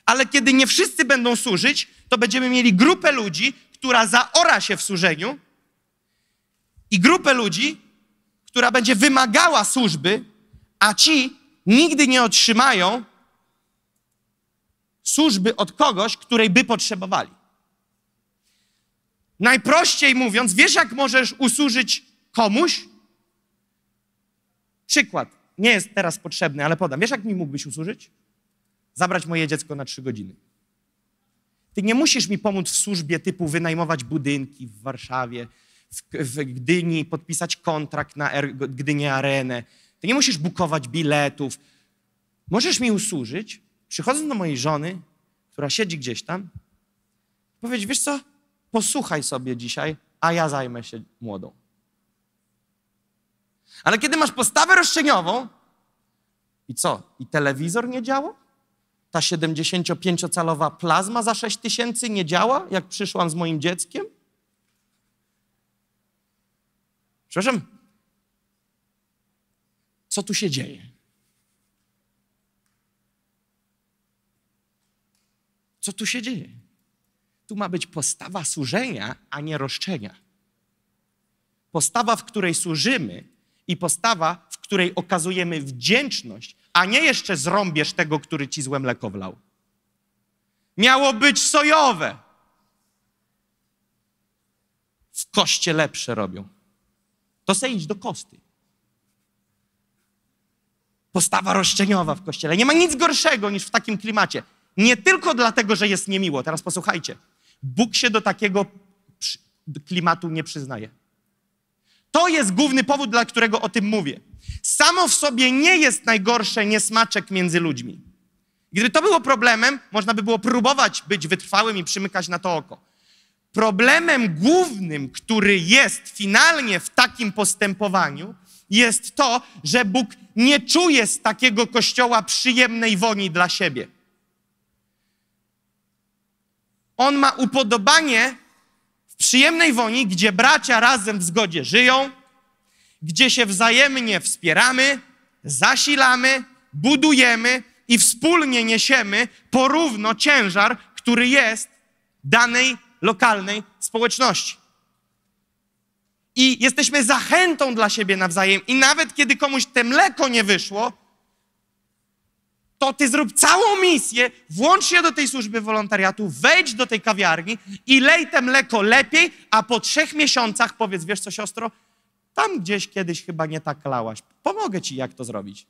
Ale kiedy nie wszyscy będą służyć, to będziemy mieli grupę ludzi, która zaora się w służeniu i grupę ludzi, która będzie wymagała służby, a ci nigdy nie otrzymają służby od kogoś, której by potrzebowali. Najprościej mówiąc, wiesz, jak możesz usłużyć komuś? Przykład. Nie jest teraz potrzebny, ale podam. Wiesz, jak mi mógłbyś usłużyć? Zabrać moje dziecko na trzy godziny. Ty nie musisz mi pomóc w służbie typu wynajmować budynki w Warszawie, w Gdyni, podpisać kontrakt na Gdynię Arenę. Ty nie musisz bukować biletów. Możesz mi usłużyć, przychodząc do mojej żony, która siedzi gdzieś tam, powiedzieć, wiesz co, posłuchaj sobie dzisiaj, a ja zajmę się młodą. Ale kiedy masz postawę roszczeniową i co? I telewizor nie działa? Ta 75-calowa plazma za 6 tysięcy nie działa, jak przyszłam z moim dzieckiem? Przepraszam? Co tu się dzieje? Co tu się dzieje? Tu ma być postawa służenia, a nie roszczenia. Postawa, w której służymy i postawa, w której okazujemy wdzięczność, a nie jeszcze zrąbiesz tego, który ci złe mleko wlał. Miało być sojowe. W koście lepsze robią to se idź do kosty. Postawa roszczeniowa w kościele. Nie ma nic gorszego niż w takim klimacie. Nie tylko dlatego, że jest niemiło. Teraz posłuchajcie. Bóg się do takiego klimatu nie przyznaje. To jest główny powód, dla którego o tym mówię. Samo w sobie nie jest najgorsze niesmaczek między ludźmi. Gdyby to było problemem, można by było próbować być wytrwałym i przymykać na to oko. Problemem głównym, który jest finalnie w takim postępowaniu, jest to, że Bóg nie czuje z takiego kościoła przyjemnej woni dla siebie. On ma upodobanie w przyjemnej woni, gdzie bracia razem w zgodzie żyją, gdzie się wzajemnie wspieramy, zasilamy, budujemy i wspólnie niesiemy porówno ciężar, który jest danej lokalnej społeczności. I jesteśmy zachętą dla siebie nawzajem. I nawet kiedy komuś te mleko nie wyszło, to ty zrób całą misję, włącz się do tej służby wolontariatu, wejdź do tej kawiarni i lej te mleko lepiej, a po trzech miesiącach powiedz, wiesz co siostro, tam gdzieś kiedyś chyba nie tak lałaś. Pomogę ci, jak to zrobić.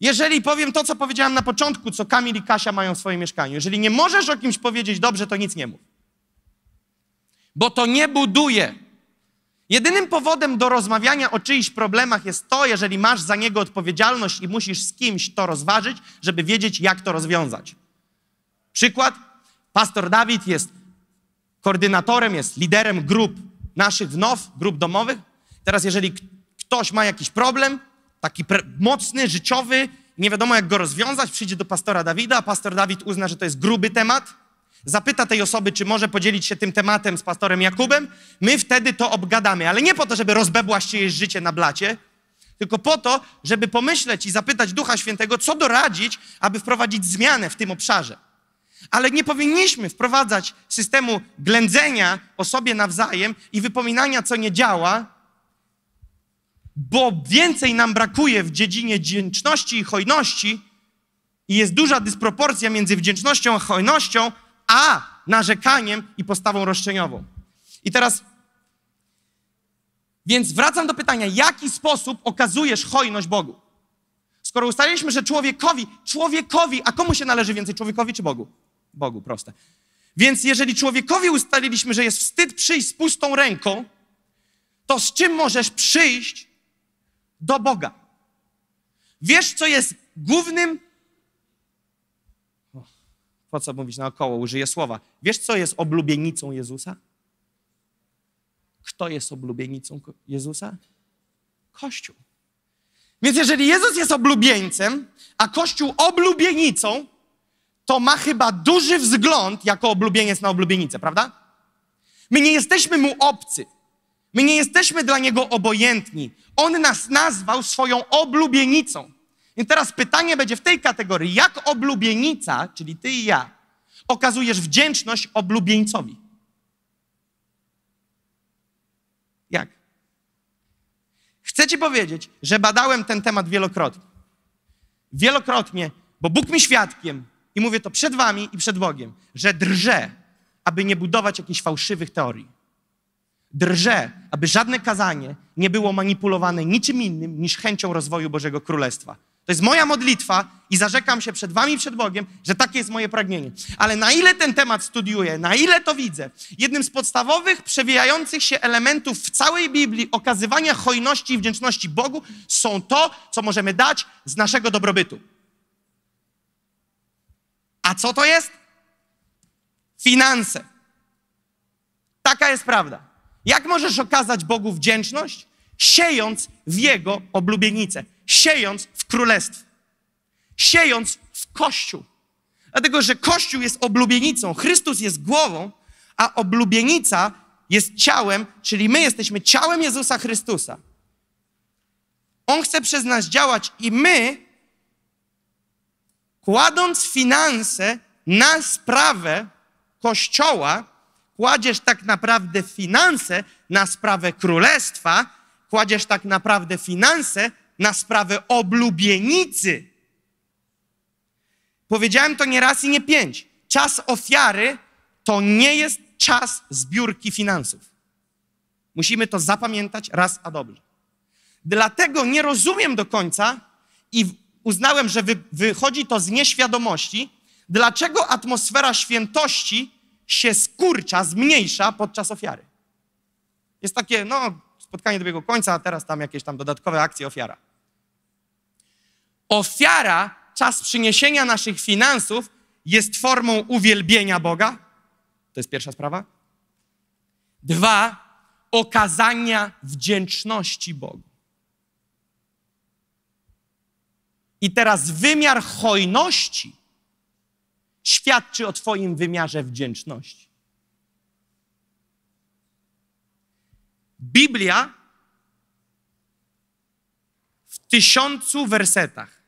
Jeżeli powiem to, co powiedziałem na początku, co Kamil i Kasia mają w swoim mieszkaniu, jeżeli nie możesz o kimś powiedzieć dobrze, to nic nie mów. Bo to nie buduje. Jedynym powodem do rozmawiania o czyichś problemach jest to, jeżeli masz za niego odpowiedzialność i musisz z kimś to rozważyć, żeby wiedzieć, jak to rozwiązać. Przykład: pastor Dawid jest koordynatorem, jest liderem grup naszych w NOW, grup domowych. Teraz, jeżeli ktoś ma jakiś problem, taki mocny, życiowy, nie wiadomo jak go rozwiązać, przyjdzie do pastora Dawida, a pastor Dawid uzna, że to jest gruby temat, zapyta tej osoby, czy może podzielić się tym tematem z pastorem Jakubem, my wtedy to obgadamy, ale nie po to, żeby rozbebłaś jej życie na blacie, tylko po to, żeby pomyśleć i zapytać Ducha Świętego, co doradzić, aby wprowadzić zmianę w tym obszarze. Ale nie powinniśmy wprowadzać systemu ględzenia o sobie nawzajem i wypominania, co nie działa, bo więcej nam brakuje w dziedzinie wdzięczności i hojności i jest duża dysproporcja między wdzięcznością a hojnością, a narzekaniem i postawą roszczeniową. I teraz, więc wracam do pytania, jaki sposób okazujesz hojność Bogu? Skoro ustaliliśmy, że człowiekowi, człowiekowi, a komu się należy więcej, człowiekowi czy Bogu? Bogu, proste. Więc jeżeli człowiekowi ustaliliśmy, że jest wstyd przyjść z pustą ręką, to z czym możesz przyjść do Boga. Wiesz, co jest głównym. po co mówić naokoło? Użyję słowa. Wiesz, co jest oblubienicą Jezusa? Kto jest oblubienicą Jezusa? Kościół. Więc jeżeli Jezus jest oblubieńcem, a Kościół oblubienicą, to ma chyba duży wzgląd jako oblubieniec na oblubienicę, prawda? My nie jesteśmy mu obcy. My nie jesteśmy dla Niego obojętni. On nas nazwał swoją oblubienicą. I teraz pytanie będzie w tej kategorii: jak oblubienica, czyli ty i ja, okazujesz wdzięczność oblubieńcowi? Jak? Chcę ci powiedzieć, że badałem ten temat wielokrotnie. Wielokrotnie, bo Bóg mi świadkiem, i mówię to przed wami i przed Bogiem, że drżę, aby nie budować jakichś fałszywych teorii drże, aby żadne kazanie nie było manipulowane niczym innym niż chęcią rozwoju Bożego Królestwa. To jest moja modlitwa i zarzekam się przed Wami, przed Bogiem, że takie jest moje pragnienie. Ale na ile ten temat studiuję, na ile to widzę, jednym z podstawowych, przewijających się elementów w całej Biblii okazywania hojności i wdzięczności Bogu są to, co możemy dać z naszego dobrobytu. A co to jest? Finanse. Taka jest prawda. Jak możesz okazać Bogu wdzięczność? Siejąc w Jego oblubienicę, siejąc w królestwo, siejąc w Kościół. Dlatego, że Kościół jest oblubienicą, Chrystus jest głową, a oblubienica jest ciałem, czyli my jesteśmy ciałem Jezusa Chrystusa. On chce przez nas działać i my, kładąc finanse na sprawę Kościoła, kładziesz tak naprawdę finanse na sprawę królestwa, kładziesz tak naprawdę finanse na sprawę oblubienicy. Powiedziałem to nie raz i nie pięć. Czas ofiary to nie jest czas zbiórki finansów. Musimy to zapamiętać raz a dobrze. Dlatego nie rozumiem do końca i uznałem, że wy, wychodzi to z nieświadomości, dlaczego atmosfera świętości się skurcza, zmniejsza podczas ofiary. Jest takie, no, spotkanie dobiegło końca, a teraz tam jakieś tam dodatkowe akcje ofiara. Ofiara, czas przyniesienia naszych finansów jest formą uwielbienia Boga. To jest pierwsza sprawa. Dwa, okazania wdzięczności Bogu. I teraz wymiar hojności świadczy o Twoim wymiarze wdzięczności. Biblia w tysiącu wersetach,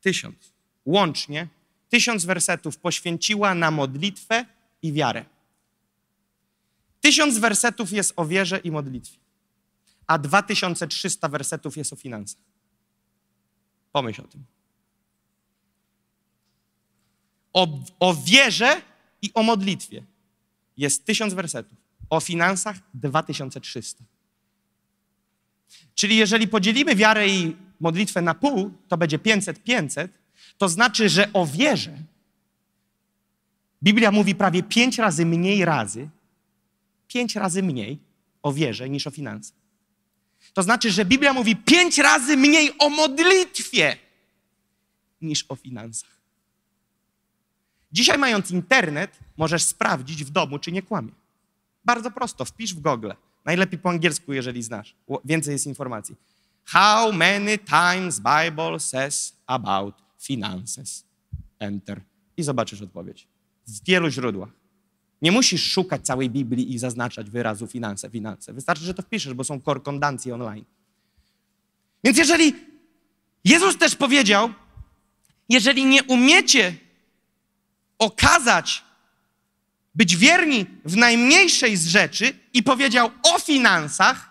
tysiąc łącznie, tysiąc wersetów poświęciła na modlitwę i wiarę. Tysiąc wersetów jest o wierze i modlitwie, a 2300 wersetów jest o finansach. Pomyśl o tym o, o wierze i o modlitwie jest tysiąc wersetów, o finansach 2300. Czyli jeżeli podzielimy wiarę i modlitwę na pół, to będzie 500-500, to znaczy, że o wierze Biblia mówi prawie pięć razy mniej razy, pięć razy mniej o wierze niż o finansach. To znaczy, że Biblia mówi pięć razy mniej o modlitwie niż o finansach. Dzisiaj mając internet, możesz sprawdzić w domu, czy nie kłamie. Bardzo prosto, wpisz w Google. Najlepiej po angielsku, jeżeli znasz. Więcej jest informacji. How many times Bible says about finances? Enter. I zobaczysz odpowiedź. W wielu źródłach. Nie musisz szukać całej Biblii i zaznaczać wyrazu finanse, finanse. Wystarczy, że to wpiszesz, bo są korkondancje online. Więc jeżeli Jezus też powiedział, jeżeli nie umiecie okazać, być wierni w najmniejszej z rzeczy i powiedział o finansach,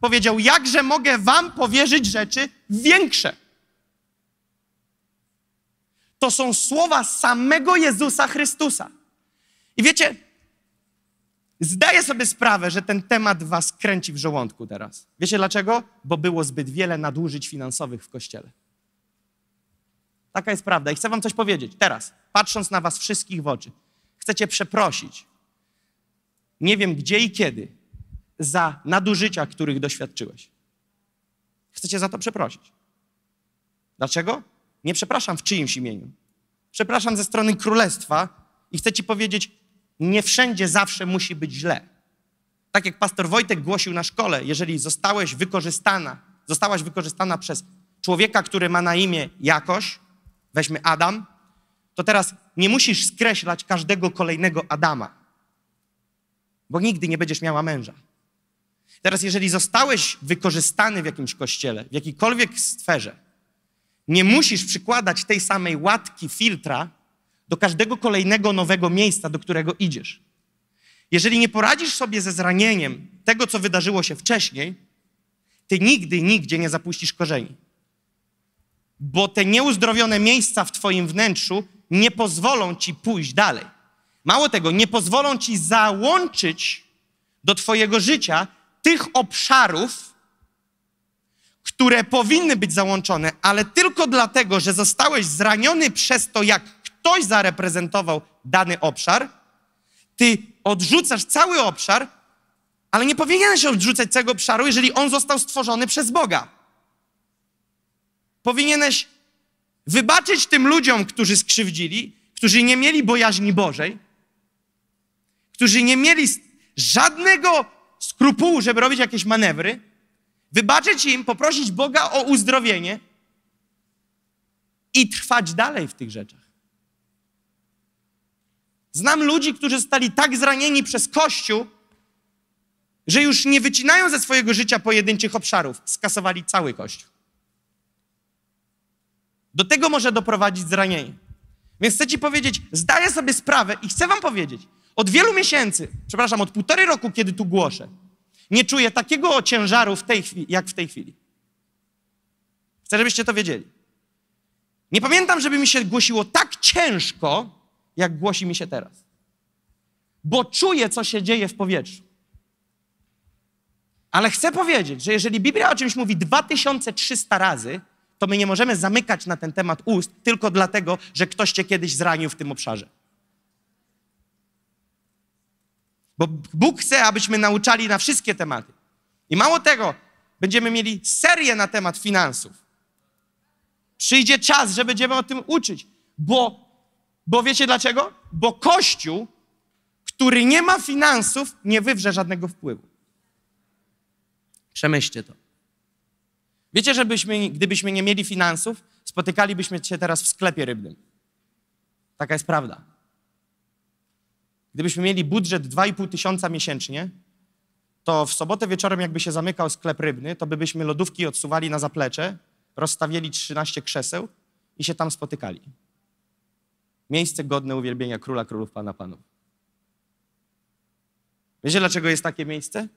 powiedział, jakże mogę wam powierzyć rzeczy większe. To są słowa samego Jezusa Chrystusa. I wiecie, zdaję sobie sprawę, że ten temat was kręci w żołądku teraz. Wiecie dlaczego? Bo było zbyt wiele nadużyć finansowych w kościele. Taka jest prawda. I chcę wam coś powiedzieć teraz, patrząc na was wszystkich w oczy. Chcecie przeprosić. Nie wiem gdzie i kiedy za nadużycia, których doświadczyłeś. Chcecie za to przeprosić. Dlaczego? Nie przepraszam w czyimś imieniu. Przepraszam ze strony królestwa i chcę ci powiedzieć, nie wszędzie zawsze musi być źle. Tak jak pastor Wojtek głosił na szkole, jeżeli zostałeś wykorzystana, zostałaś wykorzystana przez człowieka, który ma na imię jakoś, weźmy Adam, to teraz nie musisz skreślać każdego kolejnego Adama, bo nigdy nie będziesz miała męża. Teraz, jeżeli zostałeś wykorzystany w jakimś kościele, w jakiejkolwiek sferze, nie musisz przykładać tej samej łatki filtra do każdego kolejnego nowego miejsca, do którego idziesz. Jeżeli nie poradzisz sobie ze zranieniem tego, co wydarzyło się wcześniej, ty nigdy, nigdzie nie zapuścisz korzeni bo te nieuzdrowione miejsca w Twoim wnętrzu nie pozwolą Ci pójść dalej. Mało tego, nie pozwolą Ci załączyć do Twojego życia tych obszarów, które powinny być załączone, ale tylko dlatego, że zostałeś zraniony przez to, jak ktoś zareprezentował dany obszar, ty odrzucasz cały obszar, ale nie powinieneś odrzucać tego obszaru, jeżeli on został stworzony przez Boga. Powinieneś wybaczyć tym ludziom, którzy skrzywdzili, którzy nie mieli bojaźni Bożej, którzy nie mieli żadnego skrupułu, żeby robić jakieś manewry, wybaczyć im, poprosić Boga o uzdrowienie i trwać dalej w tych rzeczach. Znam ludzi, którzy zostali tak zranieni przez Kościół, że już nie wycinają ze swojego życia pojedynczych obszarów, skasowali cały Kościół. Do tego może doprowadzić zranienie. Więc chcę ci powiedzieć, zdaję sobie sprawę i chcę wam powiedzieć, od wielu miesięcy, przepraszam, od półtorej roku, kiedy tu głoszę, nie czuję takiego ciężaru w tej chwili, jak w tej chwili. Chcę, żebyście to wiedzieli. Nie pamiętam, żeby mi się głosiło tak ciężko, jak głosi mi się teraz. Bo czuję, co się dzieje w powietrzu. Ale chcę powiedzieć, że jeżeli Biblia o czymś mówi 2300 razy, to my nie możemy zamykać na ten temat ust tylko dlatego, że ktoś cię kiedyś zranił w tym obszarze. Bo Bóg chce, abyśmy nauczali na wszystkie tematy. I mało tego, będziemy mieli serię na temat finansów. Przyjdzie czas, że będziemy o tym uczyć, bo, bo wiecie dlaczego? Bo Kościół, który nie ma finansów, nie wywrze żadnego wpływu. Przemyślcie to. Wiecie, że byśmy, gdybyśmy nie mieli finansów, spotykalibyśmy się teraz w sklepie rybnym. Taka jest prawda. Gdybyśmy mieli budżet 2,5 tysiąca miesięcznie, to w sobotę wieczorem, jakby się zamykał sklep rybny, to byśmy lodówki odsuwali na zaplecze, rozstawili 13 krzeseł i się tam spotykali. Miejsce godne uwielbienia króla, królów, pana, panów. Wiecie, dlaczego jest takie miejsce?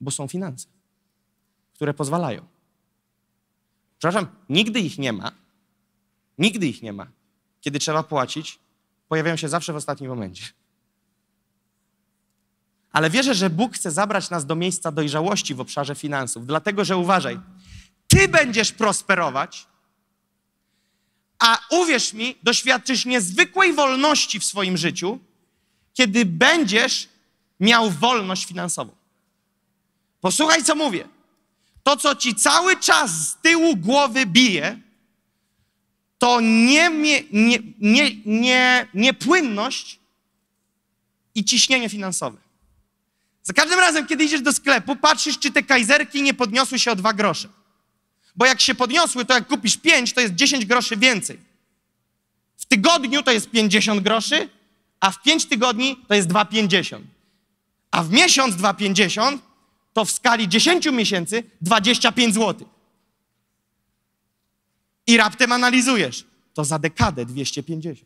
bo są finanse, które pozwalają. Przepraszam, nigdy ich nie ma. Nigdy ich nie ma. Kiedy trzeba płacić, pojawiają się zawsze w ostatnim momencie. Ale wierzę, że Bóg chce zabrać nas do miejsca dojrzałości w obszarze finansów, dlatego że uważaj, ty będziesz prosperować, a uwierz mi, doświadczysz niezwykłej wolności w swoim życiu, kiedy będziesz miał wolność finansową. Posłuchaj, co mówię. To, co ci cały czas z tyłu głowy bije, to nie, nie, nie, nie, niepłynność i ciśnienie finansowe. Za każdym razem, kiedy idziesz do sklepu, patrzysz, czy te kajzerki nie podniosły się o dwa grosze. Bo jak się podniosły, to jak kupisz pięć, to jest 10 groszy więcej. W tygodniu to jest 50 groszy, a w pięć tygodni to jest 250, A w miesiąc 250 to w skali 10 miesięcy 25 zł. I raptem analizujesz, to za dekadę 250.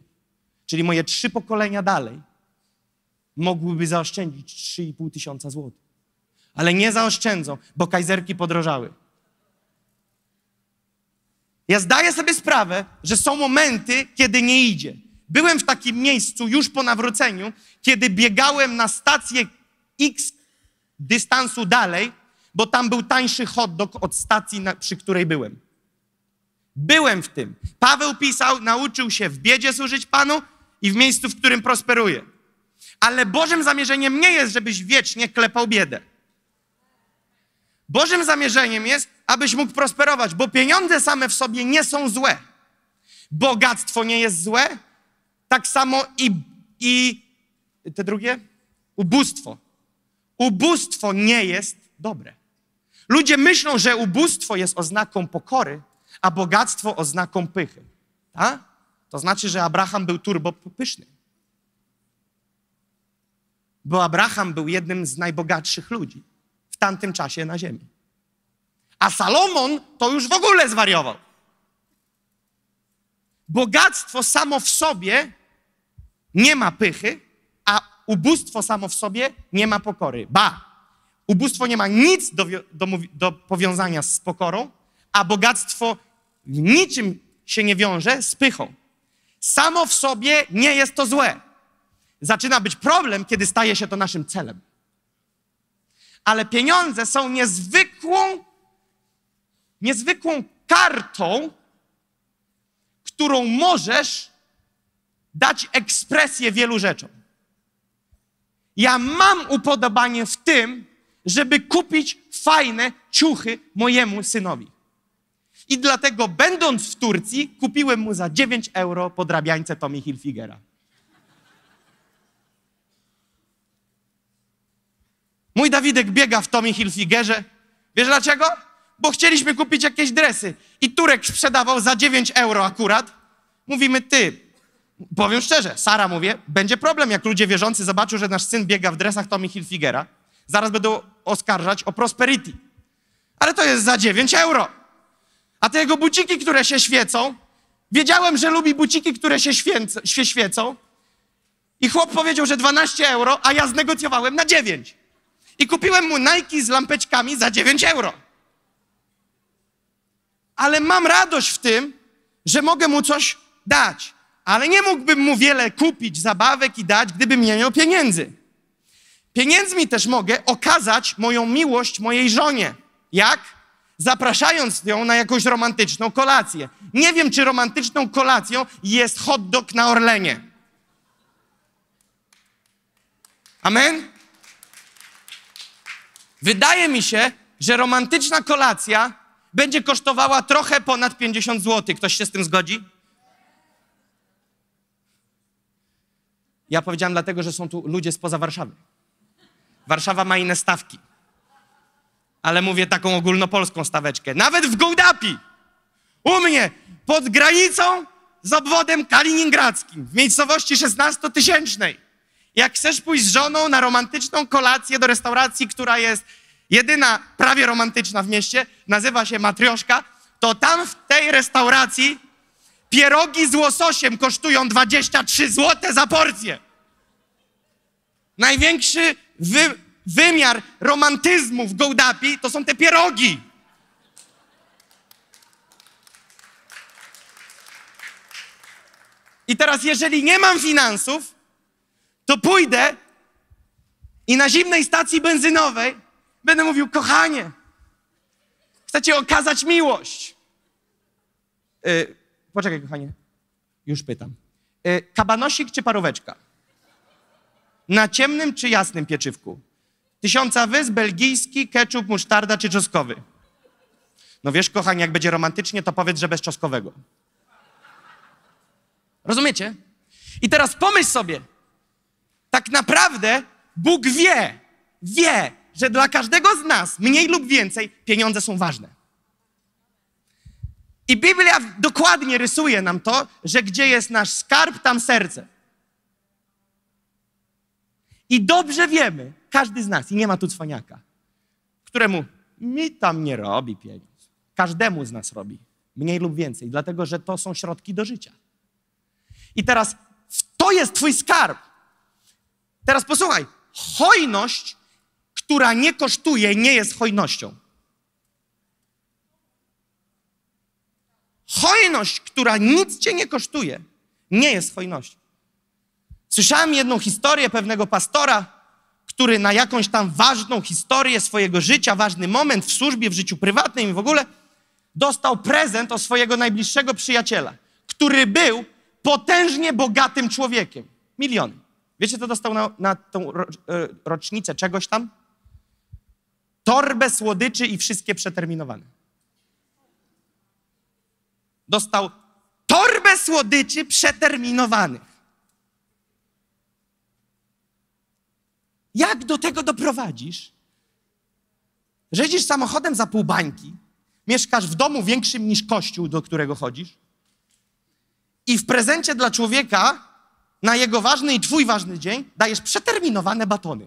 Czyli moje trzy pokolenia dalej mogłyby zaoszczędzić 3,5 tysiąca złotych. Ale nie zaoszczędzą, bo kajzerki podrożały. Ja zdaję sobie sprawę, że są momenty, kiedy nie idzie. Byłem w takim miejscu już po nawróceniu, kiedy biegałem na stację X dystansu dalej, bo tam był tańszy hotdog od stacji, na, przy której byłem. Byłem w tym. Paweł pisał, nauczył się w biedzie służyć Panu i w miejscu, w którym prosperuje. Ale Bożym zamierzeniem nie jest, żebyś wiecznie klepał biedę. Bożym zamierzeniem jest, abyś mógł prosperować, bo pieniądze same w sobie nie są złe. Bogactwo nie jest złe, tak samo i, i te drugie ubóstwo ubóstwo nie jest dobre. Ludzie myślą, że ubóstwo jest oznaką pokory, a bogactwo oznaką pychy. Ta? To znaczy, że Abraham był pyszny. Bo Abraham był jednym z najbogatszych ludzi w tamtym czasie na ziemi. A Salomon to już w ogóle zwariował. Bogactwo samo w sobie nie ma pychy, ubóstwo samo w sobie nie ma pokory. Ba, ubóstwo nie ma nic do, do, do powiązania z pokorą, a bogactwo niczym się nie wiąże z pychą. Samo w sobie nie jest to złe. Zaczyna być problem, kiedy staje się to naszym celem. Ale pieniądze są niezwykłą, niezwykłą kartą, którą możesz dać ekspresję wielu rzeczom. Ja mam upodobanie w tym, żeby kupić fajne ciuchy mojemu synowi. I dlatego, będąc w Turcji, kupiłem mu za 9 euro podrabiańce Tommy Hilfigera. Mój Dawidek biega w Tommy Hilfigerze. Wiesz dlaczego? Bo chcieliśmy kupić jakieś dresy. I Turek sprzedawał za 9 euro akurat. Mówimy, ty, powiem szczerze, Sara mówię, będzie problem, jak ludzie wierzący zobaczą, że nasz syn biega w dresach Tommy Hilfigera, zaraz będą oskarżać o prosperity. Ale to jest za 9 euro. A te jego buciki, które się świecą, wiedziałem, że lubi buciki, które się, się świecą. I chłop powiedział, że 12 euro, a ja znegocjowałem na 9. I kupiłem mu Nike z lampeczkami za 9 euro. Ale mam radość w tym, że mogę mu coś dać ale nie mógłbym mu wiele kupić, zabawek i dać, gdybym nie miał pieniędzy. Pieniędzmi też mogę okazać moją miłość mojej żonie. Jak? Zapraszając ją na jakąś romantyczną kolację. Nie wiem, czy romantyczną kolacją jest hot dog na Orlenie. Amen? Wydaje mi się, że romantyczna kolacja będzie kosztowała trochę ponad 50 zł. Ktoś się z tym zgodzi? Ja powiedziałem dlatego, że są tu ludzie spoza Warszawy. Warszawa ma inne stawki. Ale mówię taką ogólnopolską staweczkę. Nawet w Gołdapi, u mnie, pod granicą z obwodem kaliningradzkim, w miejscowości 16-tysięcznej. Jak chcesz pójść z żoną na romantyczną kolację do restauracji, która jest jedyna prawie romantyczna w mieście, nazywa się Matrioszka, to tam w tej restauracji Pierogi z łososiem kosztują 23 zł za porcję. Największy wy wymiar romantyzmu w Gołdapi to są te pierogi. I teraz, jeżeli nie mam finansów, to pójdę i na zimnej stacji benzynowej będę mówił: Kochanie, chcecie okazać miłość. Yy, Poczekaj, kochanie. Już pytam. E, kabanosik czy paróweczka? Na ciemnym czy jasnym pieczywku? Tysiąca wysp, belgijski, keczup, musztarda czy czoskowy? No wiesz, kochanie, jak będzie romantycznie, to powiedz, że bez czoskowego. Rozumiecie? I teraz pomyśl sobie, tak naprawdę Bóg wie, wie, że dla każdego z nas, mniej lub więcej, pieniądze są ważne. I Biblia dokładnie rysuje nam to, że gdzie jest nasz skarb, tam serce. I dobrze wiemy, każdy z nas, i nie ma tu cwaniaka, któremu mi tam nie robi pieniądz. Każdemu z nas robi, mniej lub więcej, dlatego że to są środki do życia. I teraz to jest Twój skarb. Teraz posłuchaj, hojność, która nie kosztuje, nie jest hojnością. Hojność, która nic cię nie kosztuje, nie jest hojnością. Słyszałem jedną historię pewnego pastora, który na jakąś tam ważną historię swojego życia, ważny moment w służbie, w życiu prywatnym i w ogóle, dostał prezent od swojego najbliższego przyjaciela, który był potężnie bogatym człowiekiem. Miliony. Wiecie, co dostał na, na tą e, rocznicę czegoś tam? Torbę słodyczy i wszystkie przeterminowane dostał torbę słodyczy przeterminowanych. Jak do tego doprowadzisz? Jeździsz samochodem za pół bańki, mieszkasz w domu większym niż kościół, do którego chodzisz, i w prezencie dla człowieka na jego ważny i twój ważny dzień dajesz przeterminowane batony.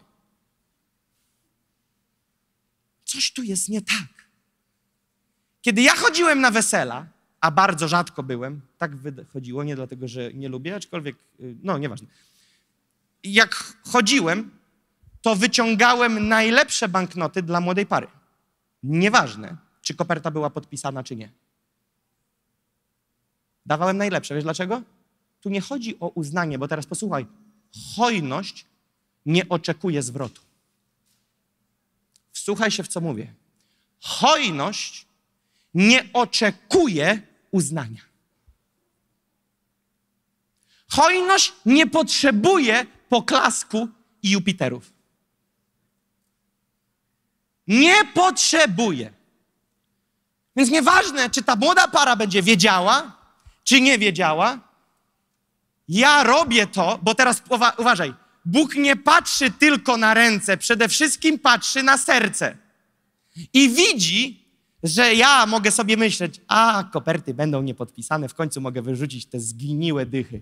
Coś tu jest nie tak. Kiedy ja chodziłem na wesela, a bardzo rzadko byłem. Tak wychodziło, nie dlatego, że nie lubię, aczkolwiek, y, no nieważne. Jak chodziłem, to wyciągałem najlepsze banknoty dla młodej pary. Nieważne, czy koperta była podpisana, czy nie. Dawałem najlepsze. Wiesz dlaczego? Tu nie chodzi o uznanie, bo teraz posłuchaj. Hojność nie oczekuje zwrotu. Wsłuchaj się w co mówię. Hojność nie oczekuje uznania. Hojność nie potrzebuje poklasku i Jupiterów. Nie potrzebuje. Więc nieważne, czy ta młoda para będzie wiedziała, czy nie wiedziała, ja robię to, bo teraz uwa uważaj, Bóg nie patrzy tylko na ręce, przede wszystkim patrzy na serce. I widzi, że ja mogę sobie myśleć, a koperty będą niepodpisane, w końcu mogę wyrzucić te zgniłe dychy.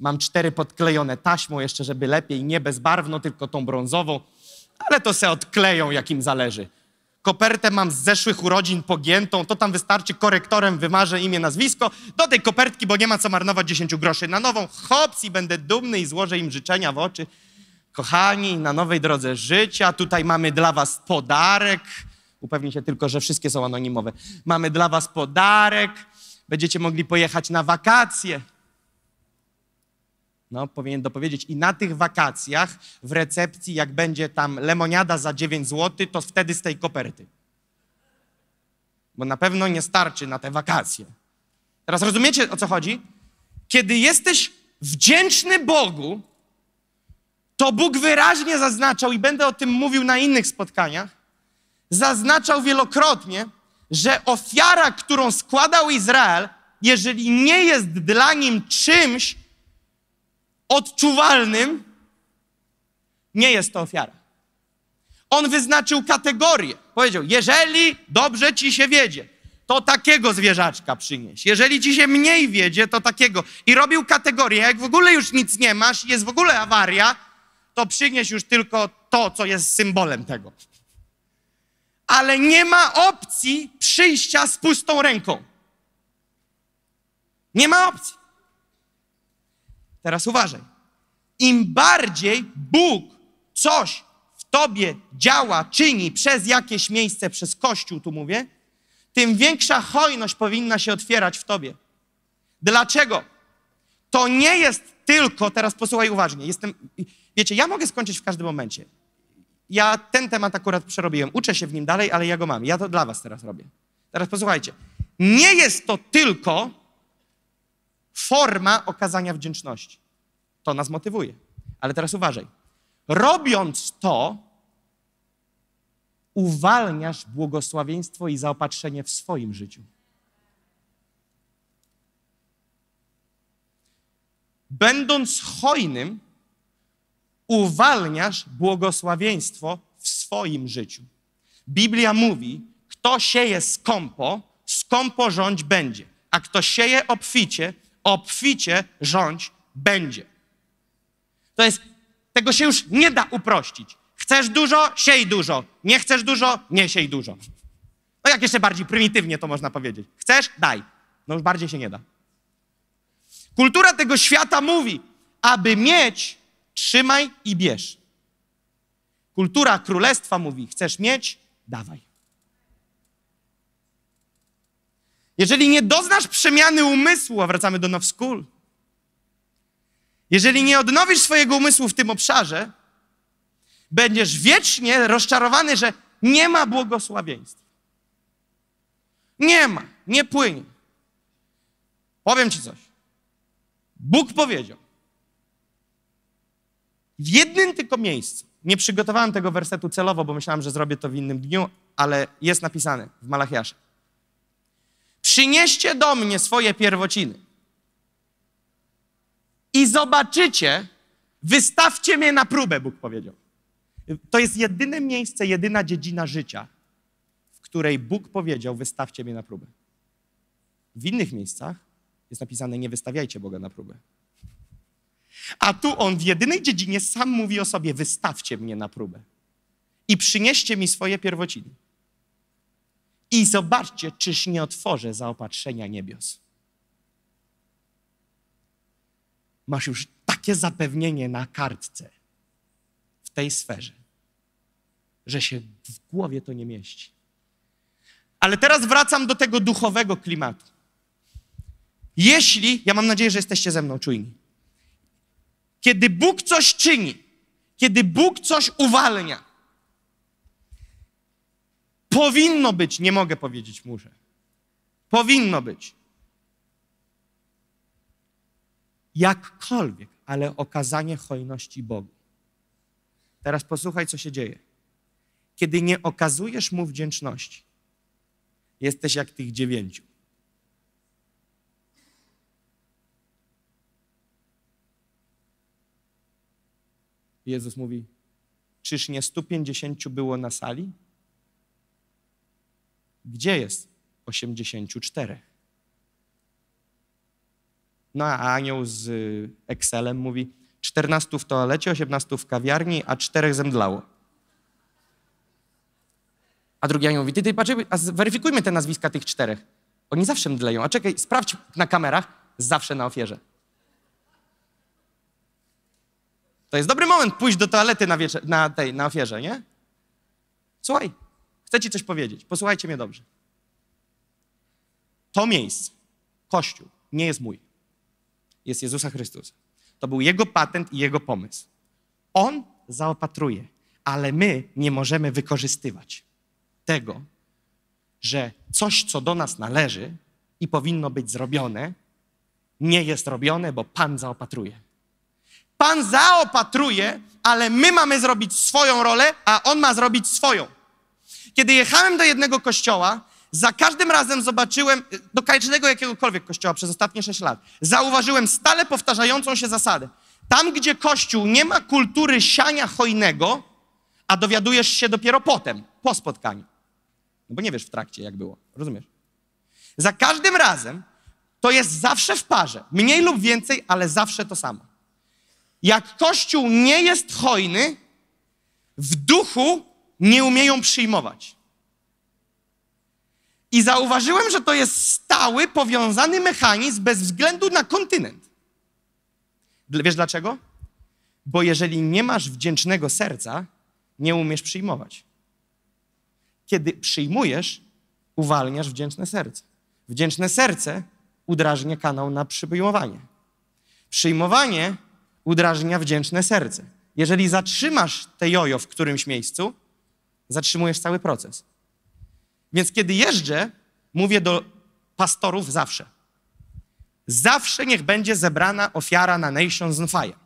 Mam cztery podklejone taśmą jeszcze, żeby lepiej, nie bezbarwno, tylko tą brązową, ale to se odkleją, jak im zależy. Kopertę mam z zeszłych urodzin pogiętą, to tam wystarczy korektorem wymarzę imię, nazwisko, do tej kopertki, bo nie ma co marnować 10 groszy na nową. Hops i będę dumny i złożę im życzenia w oczy. Kochani, na nowej drodze życia, tutaj mamy dla was podarek. Upewnij się tylko, że wszystkie są anonimowe. Mamy dla Was podarek, będziecie mogli pojechać na wakacje. No, powinien dopowiedzieć. I na tych wakacjach w recepcji, jak będzie tam lemoniada za 9 zł, to wtedy z tej koperty. Bo na pewno nie starczy na te wakacje. Teraz rozumiecie o co chodzi? Kiedy jesteś wdzięczny Bogu, to Bóg wyraźnie zaznaczał, i będę o tym mówił na innych spotkaniach, zaznaczał wielokrotnie, że ofiara, którą składał Izrael, jeżeli nie jest dla nim czymś odczuwalnym, nie jest to ofiara. On wyznaczył kategorię. Powiedział: Jeżeli dobrze ci się wiedzie, to takiego zwierzaczka przynieś. Jeżeli ci się mniej wiedzie, to takiego. I robił kategorię. Jak w ogóle już nic nie masz, jest w ogóle awaria, to przynieś już tylko to, co jest symbolem tego ale nie ma opcji przyjścia z pustą ręką. Nie ma opcji. Teraz uważaj. Im bardziej Bóg coś w tobie działa, czyni przez jakieś miejsce, przez Kościół, tu mówię, tym większa hojność powinna się otwierać w tobie. Dlaczego? To nie jest tylko, teraz posłuchaj uważnie, jestem, wiecie, ja mogę skończyć w każdym momencie ja ten temat akurat przerobiłem. Uczę się w nim dalej, ale ja go mam. Ja to dla was teraz robię. Teraz posłuchajcie. Nie jest to tylko forma okazania wdzięczności. To nas motywuje. Ale teraz uważaj. Robiąc to, uwalniasz błogosławieństwo i zaopatrzenie w swoim życiu. Będąc hojnym, uwalniasz błogosławieństwo w swoim życiu. Biblia mówi, kto sieje skąpo, skąpo rządź będzie, a kto sieje obficie, obficie rządź będzie. To jest, tego się już nie da uprościć. Chcesz dużo, siej dużo. Nie chcesz dużo, nie siej dużo. No jak jeszcze bardziej prymitywnie to można powiedzieć. Chcesz, daj. No już bardziej się nie da. Kultura tego świata mówi, aby mieć, Trzymaj i bierz. Kultura królestwa mówi: chcesz mieć? Dawaj. Jeżeli nie doznasz przemiany umysłu, a wracamy do Now School, jeżeli nie odnowisz swojego umysłu w tym obszarze, będziesz wiecznie rozczarowany, że nie ma błogosławieństwa. Nie ma, nie płynie. Powiem ci coś. Bóg powiedział, w jednym tylko miejscu, nie przygotowałem tego wersetu celowo, bo myślałem, że zrobię to w innym dniu, ale jest napisane w Malachiasze. Przynieście do mnie swoje pierwociny i zobaczycie, wystawcie mnie na próbę, Bóg powiedział. To jest jedyne miejsce, jedyna dziedzina życia, w której Bóg powiedział: wystawcie mnie na próbę. W innych miejscach jest napisane: nie wystawiajcie Boga na próbę. A tu on w jedynej dziedzinie sam mówi o sobie: wystawcie mnie na próbę i przynieście mi swoje pierwociny. I zobaczcie, czyż nie otworzę zaopatrzenia niebios. Masz już takie zapewnienie na kartce w tej sferze, że się w głowie to nie mieści. Ale teraz wracam do tego duchowego klimatu. Jeśli, ja mam nadzieję, że jesteście ze mną czujni, kiedy Bóg coś czyni, kiedy Bóg coś uwalnia, powinno być, nie mogę powiedzieć, muszę. Powinno być. Jakkolwiek, ale okazanie hojności Bogu. Teraz posłuchaj, co się dzieje. Kiedy nie okazujesz mu wdzięczności, jesteś jak tych dziewięciu. Jezus mówi, czyż nie 150 było na sali? Gdzie jest 84? No a anioł z y, Excelem mówi, 14 w toalecie, 18 w kawiarni, a czterech zemdlało. A drugi anioł mówi, ty, ty patrz, a zweryfikujmy te nazwiska tych czterech. Oni zawsze mdleją. A czekaj, sprawdź na kamerach, zawsze na ofierze. To jest dobry moment pójść do toalety na, wiecze, na tej, na ofierze, nie? Słuchaj, chcę ci coś powiedzieć. Posłuchajcie mnie dobrze. To miejsce, Kościół, nie jest mój. Jest Jezusa Chrystusa. To był Jego patent i Jego pomysł. On zaopatruje, ale my nie możemy wykorzystywać tego, że coś, co do nas należy i powinno być zrobione, nie jest robione, bo Pan zaopatruje. Pan zaopatruje, ale my mamy zrobić swoją rolę, a on ma zrobić swoją. Kiedy jechałem do jednego kościoła, za każdym razem zobaczyłem, do każdego jakiegokolwiek kościoła przez ostatnie sześć lat, zauważyłem stale powtarzającą się zasadę. Tam, gdzie kościół nie ma kultury siania hojnego, a dowiadujesz się dopiero potem, po spotkaniu. No bo nie wiesz w trakcie, jak było, rozumiesz? Za każdym razem to jest zawsze w parze, mniej lub więcej, ale zawsze to samo jak Kościół nie jest hojny, w duchu nie umieją przyjmować. I zauważyłem, że to jest stały, powiązany mechanizm bez względu na kontynent. Wiesz dlaczego? Bo jeżeli nie masz wdzięcznego serca, nie umiesz przyjmować. Kiedy przyjmujesz, uwalniasz wdzięczne serce. Wdzięczne serce udrażnia kanał na przyjmowanie. Przyjmowanie udrażnia wdzięczne serce. Jeżeli zatrzymasz te jojo w którymś miejscu, zatrzymujesz cały proces. Więc kiedy jeżdżę, mówię do pastorów zawsze. Zawsze niech będzie zebrana ofiara na Nations on Fire.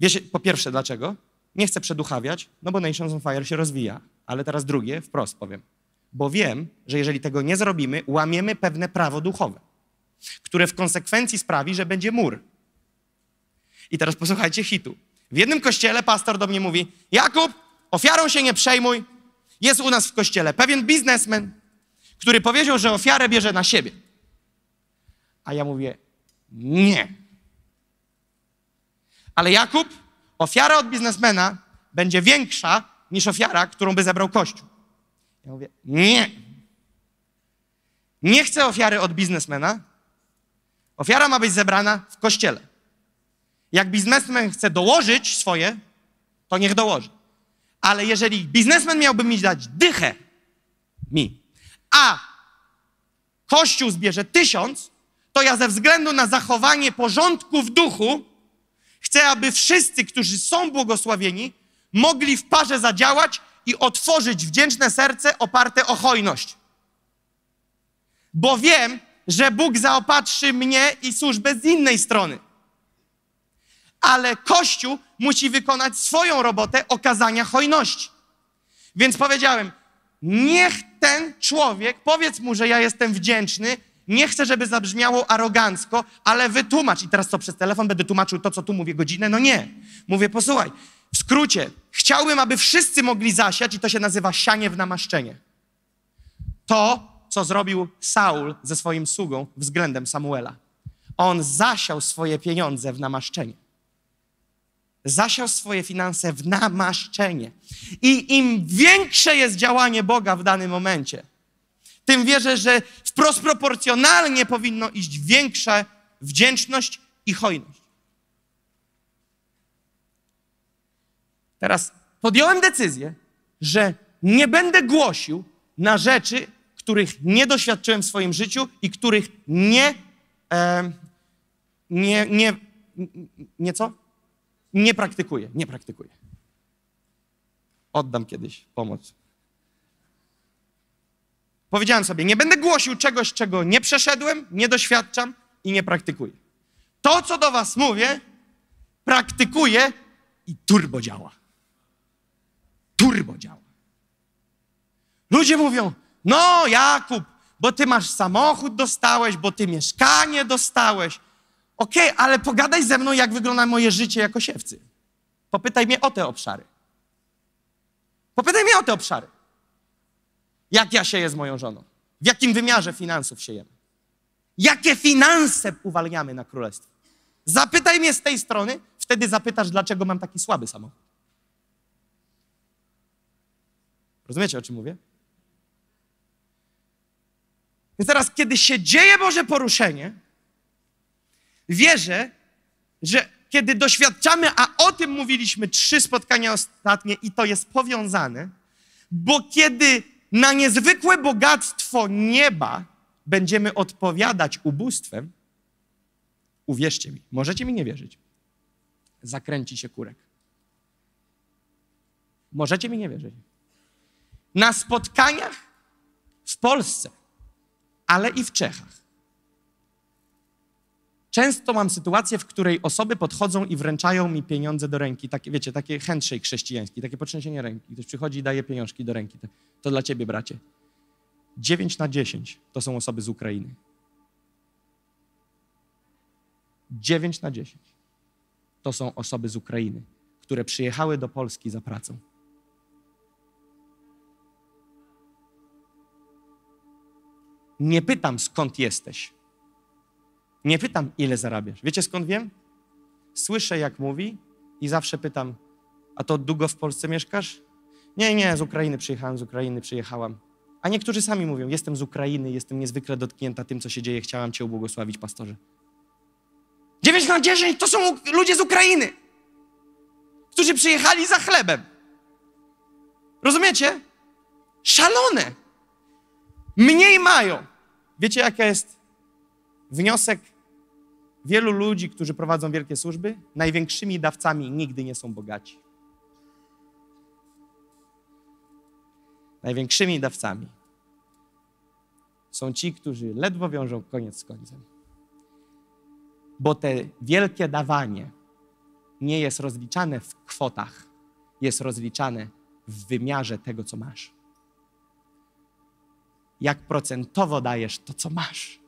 Wiesz, po pierwsze, dlaczego? Nie chcę przeduchawiać, no bo Nations on Fire się rozwija. Ale teraz drugie, wprost powiem. Bo wiem, że jeżeli tego nie zrobimy, łamiemy pewne prawo duchowe które w konsekwencji sprawi, że będzie mur. I teraz posłuchajcie hitu. W jednym kościele pastor do mnie mówi: Jakub, ofiarą się nie przejmuj. Jest u nas w kościele pewien biznesmen, który powiedział, że ofiarę bierze na siebie. A ja mówię: Nie. Ale Jakub, ofiara od biznesmena będzie większa niż ofiara, którą by zebrał Kościół. Ja mówię: Nie. Nie chcę ofiary od biznesmena, Ofiara ma być zebrana w kościele. Jak biznesmen chce dołożyć swoje, to niech dołoży. Ale jeżeli biznesmen miałby mi dać dychę, mi, a kościół zbierze tysiąc, to ja ze względu na zachowanie porządku w duchu chcę, aby wszyscy, którzy są błogosławieni, mogli w parze zadziałać i otworzyć wdzięczne serce oparte o hojność. Bo wiem, że Bóg zaopatrzy mnie i służbę z innej strony. Ale Kościół musi wykonać swoją robotę okazania hojności. Więc powiedziałem, niech ten człowiek, powiedz mu, że ja jestem wdzięczny, nie chcę, żeby zabrzmiało arogancko, ale wytłumacz. I teraz co, przez telefon będę tłumaczył to, co tu mówię godzinę? No nie. Mówię, posłuchaj, w skrócie, chciałbym, aby wszyscy mogli zasiać, i to się nazywa sianie w namaszczenie. To co zrobił Saul ze swoim sługą względem Samuela. On zasiał swoje pieniądze w namaszczenie. Zasiał swoje finanse w namaszczenie. I im większe jest działanie Boga w danym momencie, tym wierzę, że wprost proporcjonalnie powinno iść większa wdzięczność i hojność. Teraz podjąłem decyzję, że nie będę głosił na rzeczy, których nie doświadczyłem w swoim życiu i których nie, e, nie, nie, nie co? Nie praktykuję, nie praktykuję. Oddam kiedyś pomoc. Powiedziałem sobie, nie będę głosił czegoś, czego nie przeszedłem, nie doświadczam i nie praktykuję. To, co do was mówię, praktykuję i turbo działa. Turbo działa. Ludzie mówią, no, Jakub, bo ty masz samochód dostałeś, bo ty mieszkanie dostałeś. Okej, okay, ale pogadaj ze mną, jak wygląda moje życie jako siewcy. Popytaj mnie o te obszary. Popytaj mnie o te obszary. Jak ja sieję z moją żoną? W jakim wymiarze finansów siejemy? Jakie finanse uwalniamy na królestwo? Zapytaj mnie z tej strony, wtedy zapytasz, dlaczego mam taki słaby samochód. Rozumiecie, o czym mówię? Więc teraz, kiedy się dzieje Boże poruszenie, wierzę, że kiedy doświadczamy, a o tym mówiliśmy trzy spotkania ostatnie i to jest powiązane, bo kiedy na niezwykłe bogactwo nieba będziemy odpowiadać ubóstwem, uwierzcie mi, możecie mi nie wierzyć, zakręci się kurek. Możecie mi nie wierzyć. Na spotkaniach w Polsce ale i w Czechach. Często mam sytuację, w której osoby podchodzą i wręczają mi pieniądze do ręki. Takie, wiecie, takie chętrzej chrześcijański, takie potrzęsienie ręki. Ktoś przychodzi i daje pieniążki do ręki. To dla ciebie, bracie. 9 na 10 to są osoby z Ukrainy. 9 na 10 to są osoby z Ukrainy, które przyjechały do Polski za pracą. Nie pytam, skąd jesteś. Nie pytam, ile zarabiasz. Wiecie, skąd wiem? Słyszę, jak mówi i zawsze pytam, a to długo w Polsce mieszkasz? Nie, nie, z Ukrainy przyjechałem, z Ukrainy przyjechałam. A niektórzy sami mówią, jestem z Ukrainy, jestem niezwykle dotknięta tym, co się dzieje, chciałam Cię ubłogosławić, pastorze. 9 na 10 to są ludzie z Ukrainy, którzy przyjechali za chlebem. Rozumiecie? Szalone! Mniej mają. Wiecie, jaki jest wniosek wielu ludzi, którzy prowadzą wielkie służby? Największymi dawcami nigdy nie są bogaci. Największymi dawcami są ci, którzy ledwo wiążą koniec z końcem. Bo te wielkie dawanie nie jest rozliczane w kwotach, jest rozliczane w wymiarze tego, co masz jak procentowo dajesz to, co masz.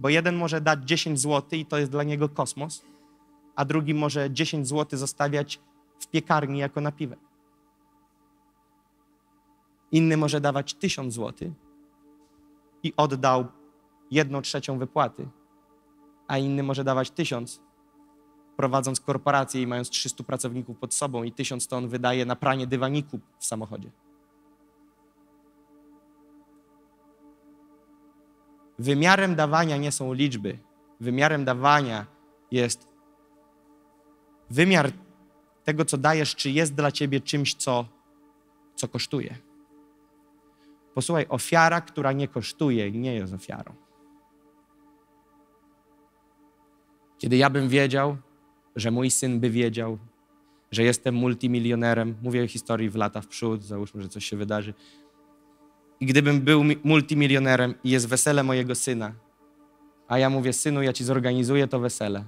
Bo jeden może dać 10 zł i to jest dla niego kosmos, a drugi może 10 zł zostawiać w piekarni jako napiwek. Inny może dawać 1000 zł i oddał jedną trzecią wypłaty, a inny może dawać 1000, prowadząc korporację i mając 300 pracowników pod sobą i 1000 to on wydaje na pranie dywaniku w samochodzie. Wymiarem dawania nie są liczby. Wymiarem dawania jest wymiar tego, co dajesz, czy jest dla ciebie czymś, co, co kosztuje. Posłuchaj, ofiara, która nie kosztuje, nie jest ofiarą. Kiedy ja bym wiedział, że mój syn by wiedział, że jestem multimilionerem, mówię historii w lata w przód, załóżmy, że coś się wydarzy, i gdybym był multimilionerem i jest wesele mojego syna, a ja mówię, synu, ja ci zorganizuję to wesele.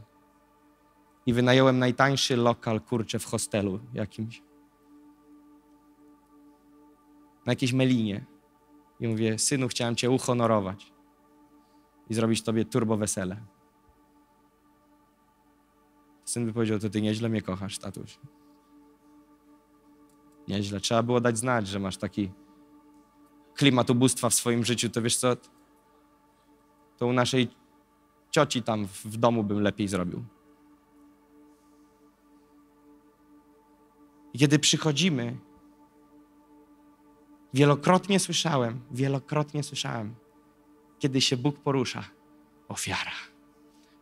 I wynająłem najtańszy lokal, kurczę, w hostelu jakimś. Na jakiejś melinie. I mówię, synu, chciałem cię uhonorować i zrobić tobie turbo wesele. Syn by powiedział, to ty nieźle mnie kochasz, tatuś. Nieźle. Trzeba było dać znać, że masz taki klimat ubóstwa w swoim życiu, to wiesz co? To u naszej cioci tam w domu bym lepiej zrobił. Kiedy przychodzimy, wielokrotnie słyszałem, wielokrotnie słyszałem, kiedy się Bóg porusza, ofiara,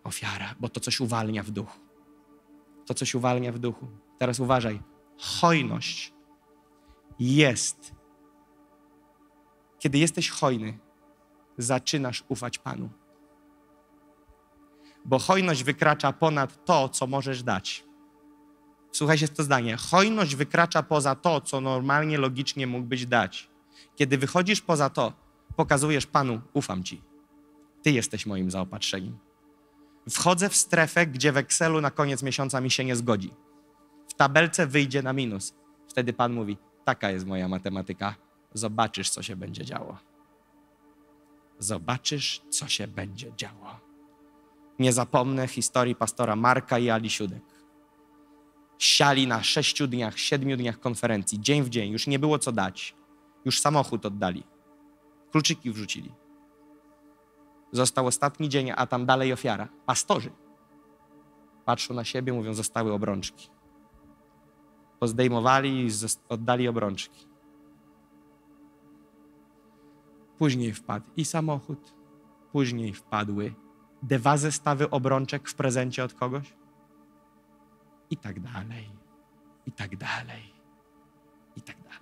ofiara, bo to coś uwalnia w duchu. To coś uwalnia w duchu. Teraz uważaj, hojność jest kiedy jesteś hojny, zaczynasz ufać Panu. Bo hojność wykracza ponad to, co możesz dać. Słuchaj się to zdanie. Hojność wykracza poza to, co normalnie, logicznie mógłbyś dać. Kiedy wychodzisz poza to, pokazujesz Panu, ufam Ci. Ty jesteś moim zaopatrzeniem. Wchodzę w strefę, gdzie w Excelu na koniec miesiąca mi się nie zgodzi. W tabelce wyjdzie na minus. Wtedy Pan mówi, taka jest moja matematyka zobaczysz, co się będzie działo. Zobaczysz, co się będzie działo. Nie zapomnę historii pastora Marka i Ali Siódek. Siali na sześciu dniach, siedmiu dniach konferencji, dzień w dzień, już nie było co dać. Już samochód oddali, kluczyki wrzucili. Został ostatni dzień, a tam dalej ofiara. Pastorzy patrzą na siebie, mówią, zostały obrączki. Pozdejmowali i oddali obrączki. Później wpadł i samochód, później wpadły dwa zestawy obrączek w prezencie od kogoś i tak dalej, i tak dalej, i tak dalej.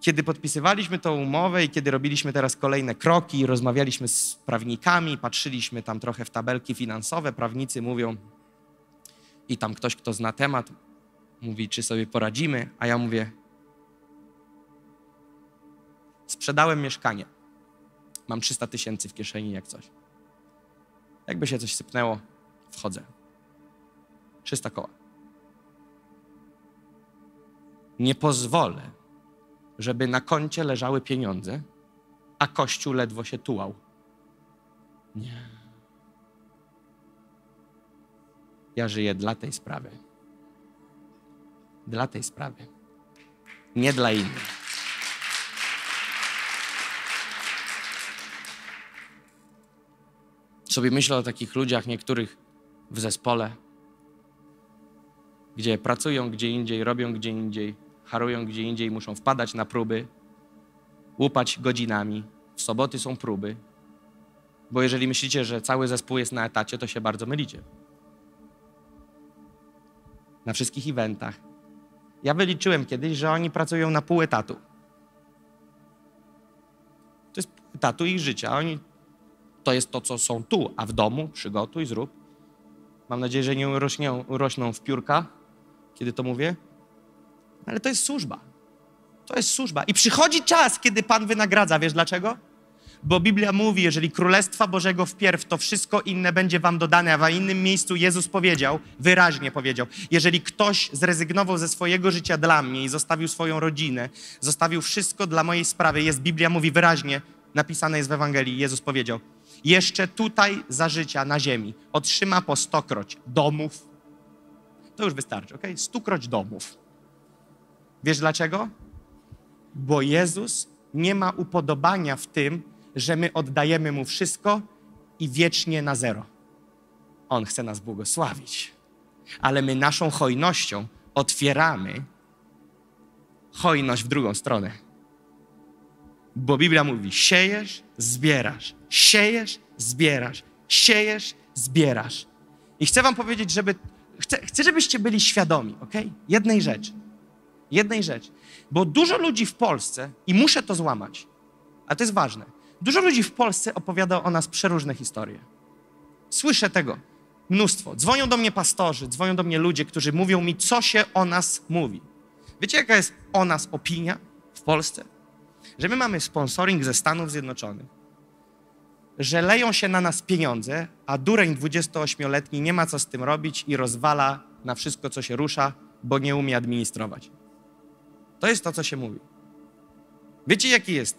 Kiedy podpisywaliśmy tą umowę i kiedy robiliśmy teraz kolejne kroki, rozmawialiśmy z prawnikami, patrzyliśmy tam trochę w tabelki finansowe, prawnicy mówią, i tam ktoś, kto zna temat, mówi, czy sobie poradzimy, a ja mówię, Sprzedałem mieszkanie. Mam 300 tysięcy w kieszeni, jak coś. Jakby się coś sypnęło, wchodzę. 300 koła. Nie pozwolę, żeby na koncie leżały pieniądze, a kościół ledwo się tułał. Nie. Ja żyję dla tej sprawy. Dla tej sprawy. Nie dla innych. sobie myślę o takich ludziach, niektórych w zespole, gdzie pracują gdzie indziej, robią gdzie indziej, harują gdzie indziej, muszą wpadać na próby, łupać godzinami. W soboty są próby, bo jeżeli myślicie, że cały zespół jest na etacie, to się bardzo mylicie. Na wszystkich eventach. Ja wyliczyłem kiedyś, że oni pracują na pół etatu. To jest pół etatu ich życia. Oni to jest to, co są tu, a w domu przygotuj, zrób. Mam nadzieję, że nie urośnią, w piórka, kiedy to mówię. Ale to jest służba. To jest służba. I przychodzi czas, kiedy Pan wynagradza. Wiesz dlaczego? Bo Biblia mówi, jeżeli Królestwa Bożego wpierw, to wszystko inne będzie wam dodane, a w innym miejscu Jezus powiedział, wyraźnie powiedział, jeżeli ktoś zrezygnował ze swojego życia dla mnie i zostawił swoją rodzinę, zostawił wszystko dla mojej sprawy, jest Biblia mówi wyraźnie, napisane jest w Ewangelii, Jezus powiedział, jeszcze tutaj za życia na ziemi otrzyma po stokroć domów. To już wystarczy, ok? Stukroć domów. Wiesz dlaczego? Bo Jezus nie ma upodobania w tym, że my oddajemy Mu wszystko i wiecznie na zero. On chce nas błogosławić, ale my naszą hojnością otwieramy hojność w drugą stronę. Bo Biblia mówi: siejesz, zbierasz, siejesz, zbierasz, siejesz, zbierasz. I chcę Wam powiedzieć, żeby. Chcę, chcę żebyście byli świadomi, ok? Jednej rzeczy. Jednej rzeczy. Bo dużo ludzi w Polsce, i muszę to złamać, a to jest ważne, dużo ludzi w Polsce opowiada o nas przeróżne historie. Słyszę tego mnóstwo. Dzwonią do mnie pastorzy, dzwonią do mnie ludzie, którzy mówią mi, co się o nas mówi. Wiecie, jaka jest o nas opinia w Polsce? że my mamy sponsoring ze Stanów Zjednoczonych, że leją się na nas pieniądze, a dureń 28-letni nie ma co z tym robić i rozwala na wszystko, co się rusza, bo nie umie administrować. To jest to, co się mówi. Wiecie, jaki jest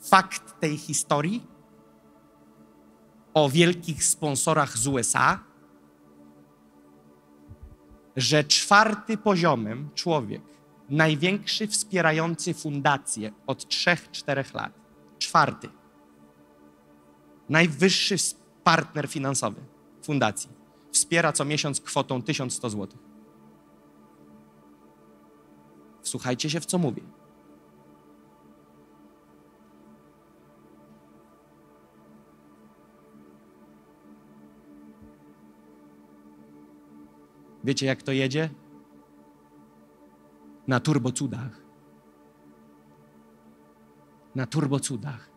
fakt tej historii o wielkich sponsorach z USA? Że czwarty poziomem człowiek największy wspierający fundację od 3-4 lat. Czwarty. Najwyższy partner finansowy fundacji. Wspiera co miesiąc kwotą 1100 zł. Słuchajcie się w co mówię. Wiecie, jak to jedzie? na turbocudach. Na turbocudach.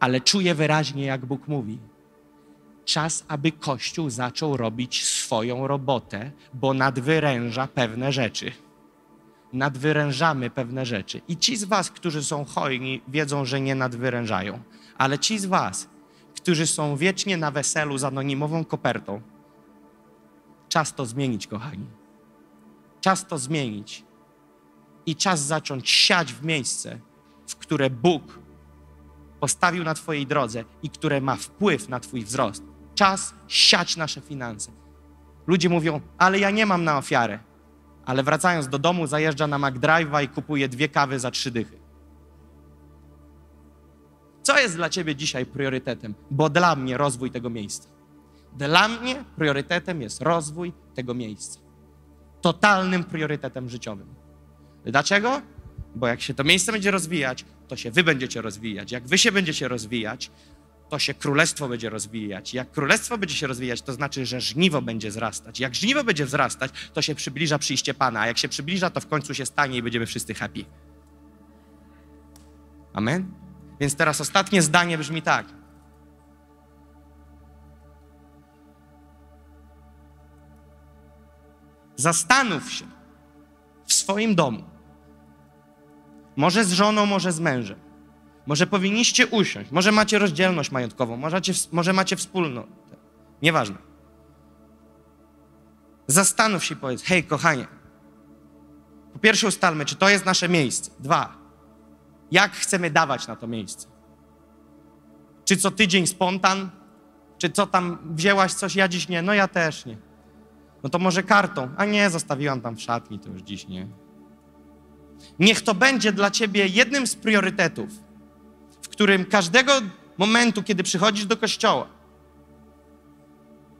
Ale czuję wyraźnie, jak Bóg mówi. Czas, aby Kościół zaczął robić swoją robotę, bo nadwyręża pewne rzeczy. Nadwyrężamy pewne rzeczy. I ci z Was, którzy są hojni, wiedzą, że nie nadwyrężają. Ale ci z Was, którzy są wiecznie na weselu z anonimową kopertą, czas to zmienić, kochani. Czas to zmienić i czas zacząć siać w miejsce, w które Bóg postawił na Twojej drodze i które ma wpływ na Twój wzrost. Czas siać nasze finanse. Ludzie mówią, ale ja nie mam na ofiarę. Ale wracając do domu, zajeżdża na McDrive'a i kupuje dwie kawy za trzy dychy. Co jest dla Ciebie dzisiaj priorytetem? Bo dla mnie rozwój tego miejsca. Dla mnie priorytetem jest rozwój tego miejsca. Totalnym priorytetem życiowym. Dlaczego? Bo jak się to miejsce będzie rozwijać, to się wy będziecie rozwijać. Jak wy się będziecie rozwijać, to się królestwo będzie rozwijać. Jak królestwo będzie się rozwijać, to znaczy, że żniwo będzie wzrastać. Jak żniwo będzie wzrastać, to się przybliża przyjście Pana, a jak się przybliża, to w końcu się stanie i będziemy wszyscy happy. Amen? Więc teraz ostatnie zdanie brzmi tak. Zastanów się, w swoim domu. Może z żoną, może z mężem. Może powinniście usiąść, może macie rozdzielność majątkową, może, może macie wspólnotę. Nieważne. Zastanów się i powiedz, hej, kochanie, po pierwsze ustalmy, czy to jest nasze miejsce. Dwa, jak chcemy dawać na to miejsce. Czy co tydzień spontan, czy co tam wzięłaś coś, ja dziś nie, no ja też nie. No to może kartą. A nie, zostawiłam tam w szatni, to już dziś nie. Niech to będzie dla ciebie jednym z priorytetów, w którym każdego momentu, kiedy przychodzisz do kościoła,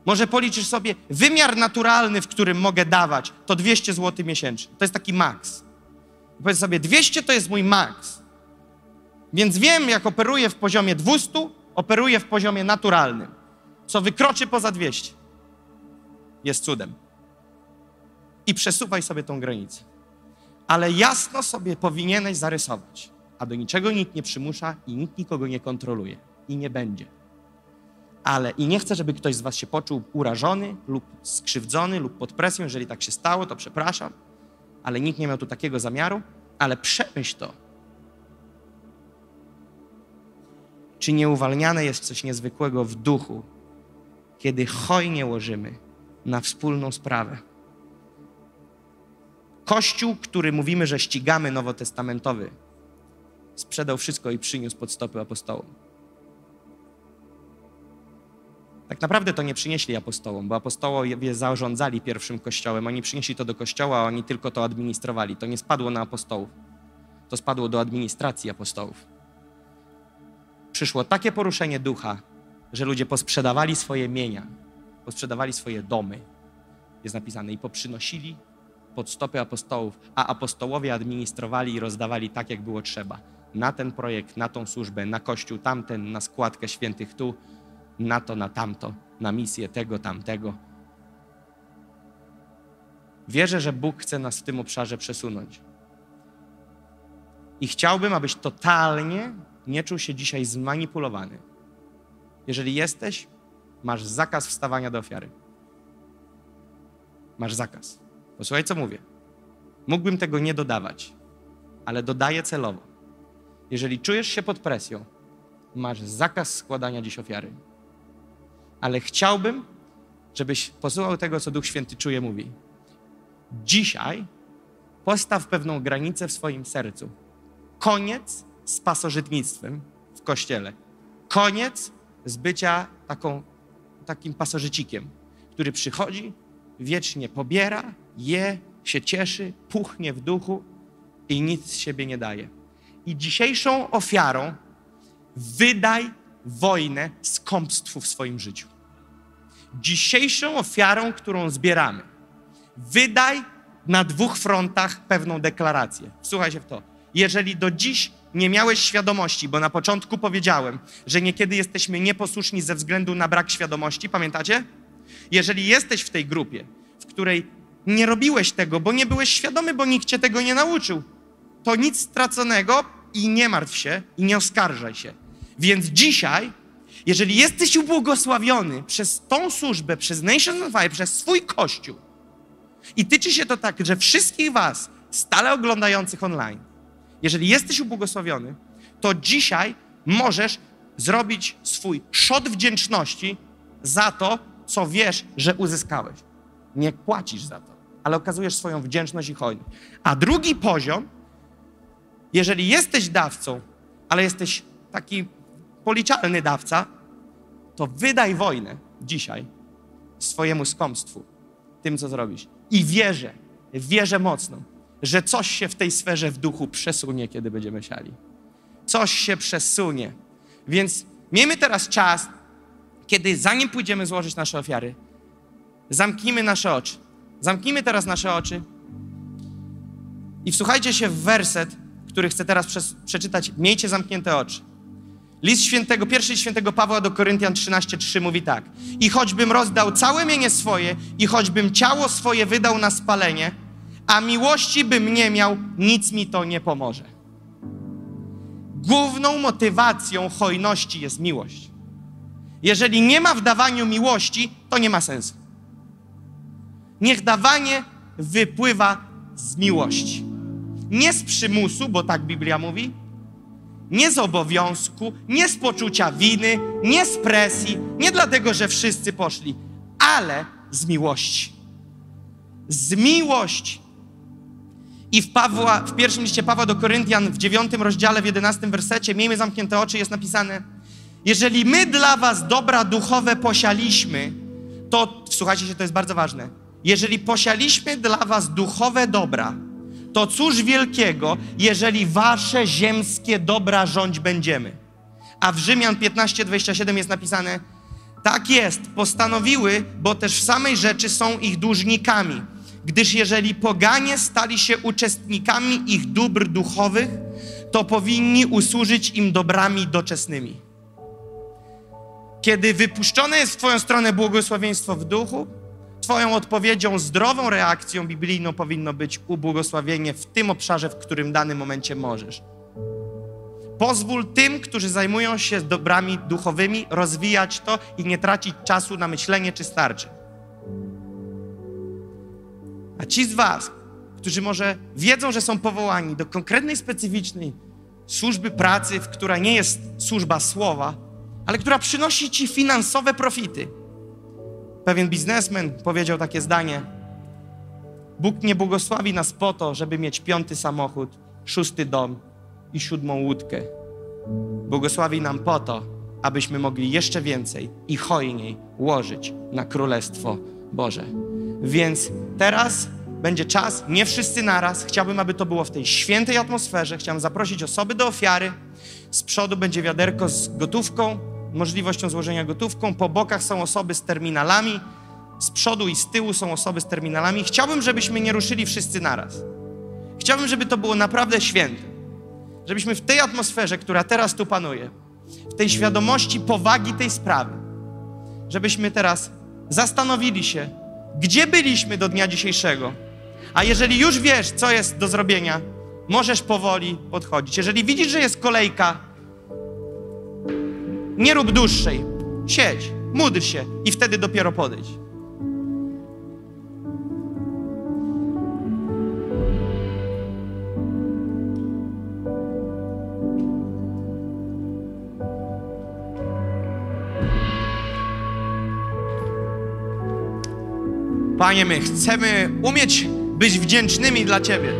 może policzysz sobie wymiar naturalny, w którym mogę dawać, to 200 zł miesięcznie. To jest taki maks. Powiedz sobie, 200 to jest mój maks. Więc wiem, jak operuję w poziomie 200, operuję w poziomie naturalnym. Co wykroczy poza 200 jest cudem. I przesuwaj sobie tą granicę. Ale jasno sobie powinieneś zarysować, a do niczego nikt nie przymusza i nikt nikogo nie kontroluje i nie będzie. Ale i nie chcę, żeby ktoś z Was się poczuł urażony lub skrzywdzony lub pod presją. Jeżeli tak się stało, to przepraszam, ale nikt nie miał tu takiego zamiaru. Ale przemyśl to, czy nieuwalniane jest coś niezwykłego w duchu, kiedy hojnie łożymy na wspólną sprawę. Kościół, który mówimy, że ścigamy nowotestamentowy, sprzedał wszystko i przyniósł pod stopy apostołom. Tak naprawdę to nie przynieśli apostołom, bo apostołowie zarządzali pierwszym kościołem. Oni przynieśli to do kościoła, oni tylko to administrowali. To nie spadło na apostołów. To spadło do administracji apostołów. Przyszło takie poruszenie ducha, że ludzie posprzedawali swoje mienia, posprzedawali swoje domy, jest napisane, i poprzynosili pod stopy apostołów, a apostołowie administrowali i rozdawali tak, jak było trzeba. Na ten projekt, na tą służbę, na kościół tamten, na składkę świętych tu, na to, na tamto, na misję tego, tamtego. Wierzę, że Bóg chce nas w tym obszarze przesunąć. I chciałbym, abyś totalnie nie czuł się dzisiaj zmanipulowany. Jeżeli jesteś, masz zakaz wstawania do ofiary. Masz zakaz. Posłuchaj, co mówię. Mógłbym tego nie dodawać, ale dodaję celowo. Jeżeli czujesz się pod presją, masz zakaz składania dziś ofiary. Ale chciałbym, żebyś posłuchał tego, co Duch Święty czuje, mówi. Dzisiaj postaw pewną granicę w swoim sercu. Koniec z pasożytnictwem w kościele. Koniec z bycia taką takim pasożycikiem, który przychodzi, wiecznie pobiera, je, się cieszy, puchnie w duchu i nic z siebie nie daje. I dzisiejszą ofiarą wydaj wojnę skąpstwu w swoim życiu. Dzisiejszą ofiarą, którą zbieramy, wydaj na dwóch frontach pewną deklarację. Słuchaj się w to. Jeżeli do dziś nie miałeś świadomości, bo na początku powiedziałem, że niekiedy jesteśmy nieposłuszni ze względu na brak świadomości, pamiętacie? Jeżeli jesteś w tej grupie, w której nie robiłeś tego, bo nie byłeś świadomy, bo nikt cię tego nie nauczył, to nic straconego i nie martw się i nie oskarżaj się. Więc dzisiaj, jeżeli jesteś ubłogosławiony przez tą służbę, przez Nations of Fire, przez swój Kościół i tyczy się to tak, że wszystkich was stale oglądających online, jeżeli jesteś ubłogosławiony, to dzisiaj możesz zrobić swój szot wdzięczności za to, co wiesz, że uzyskałeś. Nie płacisz za to, ale okazujesz swoją wdzięczność i hojność. A drugi poziom, jeżeli jesteś dawcą, ale jesteś taki policzalny dawca, to wydaj wojnę dzisiaj swojemu skąpstwu, tym, co zrobisz. I wierzę, wierzę mocno, że coś się w tej sferze w duchu przesunie, kiedy będziemy siali. Coś się przesunie. Więc miejmy teraz czas, kiedy zanim pójdziemy złożyć nasze ofiary, zamknijmy nasze oczy. Zamknijmy teraz nasze oczy i wsłuchajcie się w werset, który chcę teraz przeczytać. Miejcie zamknięte oczy. List świętego, pierwszy świętego Pawła do Koryntian 13:3 mówi tak: I choćbym rozdał całe mienie swoje, i choćbym ciało swoje wydał na spalenie, a miłości bym nie miał, nic mi to nie pomoże. Główną motywacją hojności jest miłość. Jeżeli nie ma w dawaniu miłości, to nie ma sensu. Niech dawanie wypływa z miłości. Nie z przymusu, bo tak Biblia mówi, nie z obowiązku, nie z poczucia winy, nie z presji, nie dlatego, że wszyscy poszli, ale z miłości. Z miłości i w, Pawła, w pierwszym liście Pawła do Koryntian w dziewiątym rozdziale, w jedenastym wersecie, miejmy zamknięte oczy, jest napisane: Jeżeli my dla Was dobra duchowe posialiśmy, to, słuchajcie się, to jest bardzo ważne. Jeżeli posialiśmy dla Was duchowe dobra, to cóż wielkiego, jeżeli Wasze ziemskie dobra rządź będziemy. A w Rzymian 15:27 jest napisane: Tak jest, postanowiły, bo też w samej rzeczy są ich dłużnikami gdyż jeżeli poganie stali się uczestnikami ich dóbr duchowych, to powinni usłużyć im dobrami doczesnymi. Kiedy wypuszczone jest w Twoją stronę błogosławieństwo w duchu, Twoją odpowiedzią, zdrową reakcją biblijną powinno być ubłogosławienie w tym obszarze, w którym w danym momencie możesz. Pozwól tym, którzy zajmują się dobrami duchowymi, rozwijać to i nie tracić czasu na myślenie czy starczy. A ci z Was, którzy może wiedzą, że są powołani do konkretnej, specyficznej służby pracy, która nie jest służba słowa, ale która przynosi Ci finansowe profity. Pewien biznesmen powiedział takie zdanie: Bóg nie błogosławi nas po to, żeby mieć piąty samochód, szósty dom i siódmą łódkę. Błogosławi nam po to, abyśmy mogli jeszcze więcej i hojniej łożyć na Królestwo Boże. Więc teraz będzie czas, nie wszyscy naraz. Chciałbym, aby to było w tej świętej atmosferze. Chciałbym zaprosić osoby do ofiary. Z przodu będzie wiaderko z gotówką, możliwością złożenia gotówką. Po bokach są osoby z terminalami. Z przodu i z tyłu są osoby z terminalami. Chciałbym, żebyśmy nie ruszyli wszyscy naraz. Chciałbym, żeby to było naprawdę święte. Żebyśmy w tej atmosferze, która teraz tu panuje, w tej świadomości powagi tej sprawy, żebyśmy teraz zastanowili się, gdzie byliśmy do dnia dzisiejszego. A jeżeli już wiesz, co jest do zrobienia, możesz powoli podchodzić. Jeżeli widzisz, że jest kolejka, nie rób dłuższej. Siedź, módl się i wtedy dopiero podejdź. Panie, my chcemy umieć być wdzięcznymi dla Ciebie.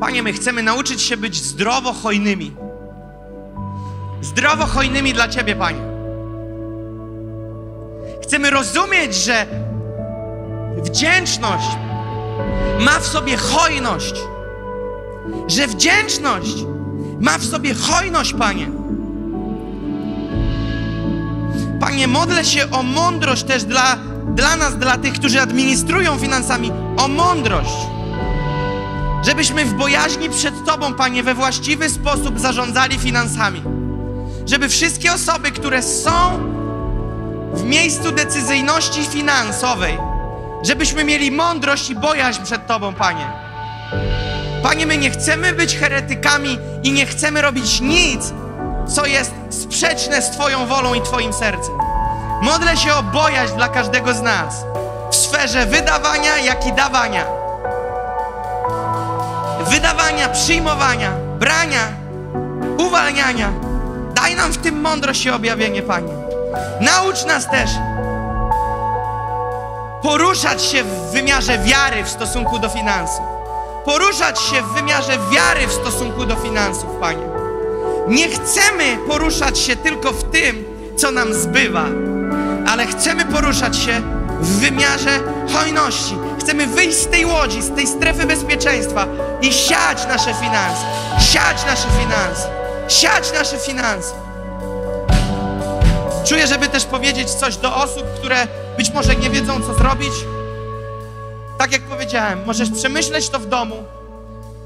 Panie, my chcemy nauczyć się być zdrowo hojnymi. Zdrowo hojnymi dla Ciebie, Panie. Chcemy rozumieć, że wdzięczność ma w sobie hojność. Że wdzięczność ma w sobie hojność, Panie. Panie, modlę się o mądrość też dla, dla nas, dla tych, którzy administrują finansami, o mądrość. Żebyśmy w bojaźni przed Tobą, Panie, we właściwy sposób zarządzali finansami. Żeby wszystkie osoby, które są w miejscu decyzyjności finansowej, żebyśmy mieli mądrość i bojaźń przed Tobą, Panie. Panie, my nie chcemy być heretykami i nie chcemy robić nic, co jest sprzeczne z Twoją wolą i Twoim sercem. Modlę się o bojaźń dla każdego z nas w sferze wydawania, jak i dawania. Wydawania, przyjmowania, brania, uwalniania. Daj nam w tym mądrość i objawienie, Panie. Naucz nas też poruszać się w wymiarze wiary w stosunku do finansów. Poruszać się w wymiarze wiary w stosunku do finansów, Panie. Nie chcemy poruszać się tylko w tym, co nam zbywa, ale chcemy poruszać się w wymiarze hojności. Chcemy wyjść z tej łodzi, z tej strefy bezpieczeństwa i siać nasze finanse, siać nasze finanse, siać nasze finanse. Czuję, żeby też powiedzieć coś do osób, które być może nie wiedzą, co zrobić. Tak jak powiedziałem, możesz przemyśleć to w domu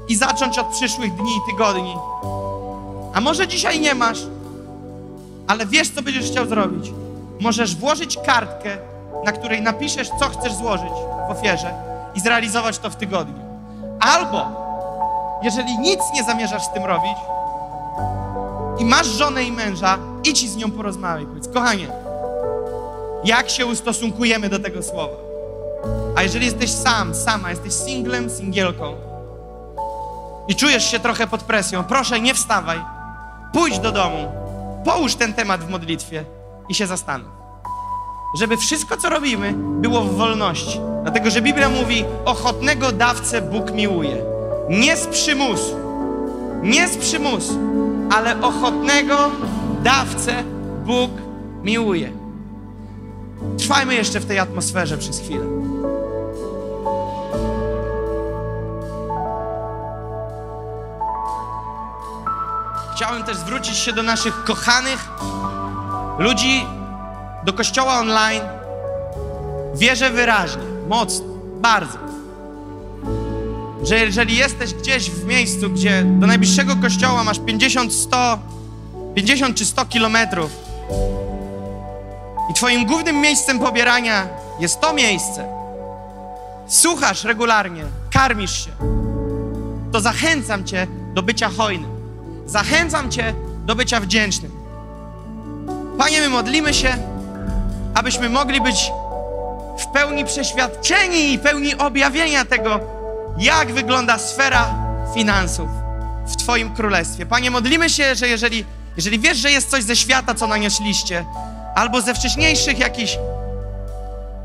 i zacząć od przyszłych dni i tygodni. A może dzisiaj nie masz, ale wiesz, co będziesz chciał zrobić możesz włożyć kartkę, na której napiszesz, co chcesz złożyć w ofierze i zrealizować to w tygodniu. Albo, jeżeli nic nie zamierzasz z tym robić i masz żonę i męża, idź i z nią porozmawiaj. Powiedz, kochanie, jak się ustosunkujemy do tego słowa? A jeżeli jesteś sam, sama, jesteś singlem, singielką i czujesz się trochę pod presją, proszę, nie wstawaj, pójdź do domu, połóż ten temat w modlitwie i się zastanów. Żeby wszystko, co robimy, było w wolności. Dlatego, że Biblia mówi, ochotnego dawcę Bóg miłuje. Nie z przymusu, nie z przymusu, ale ochotnego dawcę Bóg miłuje. Trwajmy jeszcze w tej atmosferze przez chwilę. Chciałem też zwrócić się do naszych kochanych ludzi do kościoła online wierzę wyraźnie, mocno, bardzo, że jeżeli jesteś gdzieś w miejscu, gdzie do najbliższego kościoła masz 50, 100, 50 czy 100 kilometrów i twoim głównym miejscem pobierania jest to miejsce, słuchasz regularnie, karmisz się, to zachęcam cię do bycia hojnym. Zachęcam cię do bycia wdzięcznym. Panie, my modlimy się, abyśmy mogli być w pełni przeświadczeni i pełni objawienia tego, jak wygląda sfera finansów w Twoim królestwie. Panie, modlimy się, że jeżeli, jeżeli wiesz, że jest coś ze świata, co nanieśliście, albo ze wcześniejszych jakichś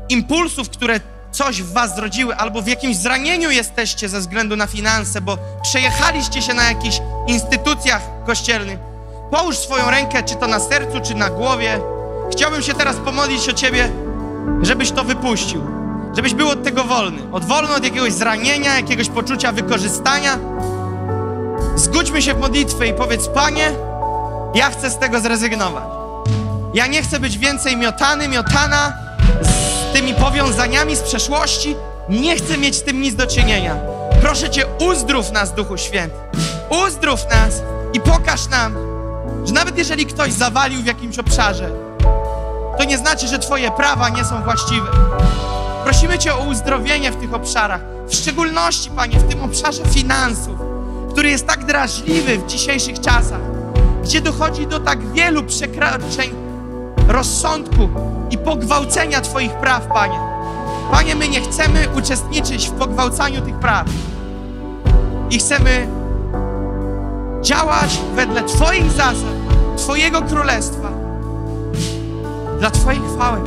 impulsów, które coś w Was zrodziły, albo w jakimś zranieniu jesteście ze względu na finanse, bo przejechaliście się na jakichś instytucjach kościelnych, Połóż swoją rękę, czy to na sercu, czy na głowie. Chciałbym się teraz pomodlić o Ciebie, żebyś to wypuścił. Żebyś był od tego wolny. Od wolny od jakiegoś zranienia, jakiegoś poczucia wykorzystania. Zgódźmy się w modlitwę i powiedz, Panie, ja chcę z tego zrezygnować. Ja nie chcę być więcej miotany, miotana z tymi powiązaniami z przeszłości. Nie chcę mieć z tym nic do czynienia. Proszę Cię, uzdrów nas, Duchu Święty. Uzdrów nas i pokaż nam, że nawet jeżeli ktoś zawalił w jakimś obszarze, to nie znaczy, że Twoje prawa nie są właściwe. Prosimy Cię o uzdrowienie w tych obszarach, w szczególności, Panie, w tym obszarze finansów, który jest tak drażliwy w dzisiejszych czasach, gdzie dochodzi do tak wielu przekroczeń rozsądku i pogwałcenia Twoich praw, Panie. Panie, my nie chcemy uczestniczyć w pogwałcaniu tych praw i chcemy działać wedle Twoich zasad, Twojego królestwa, dla Twojej chwały,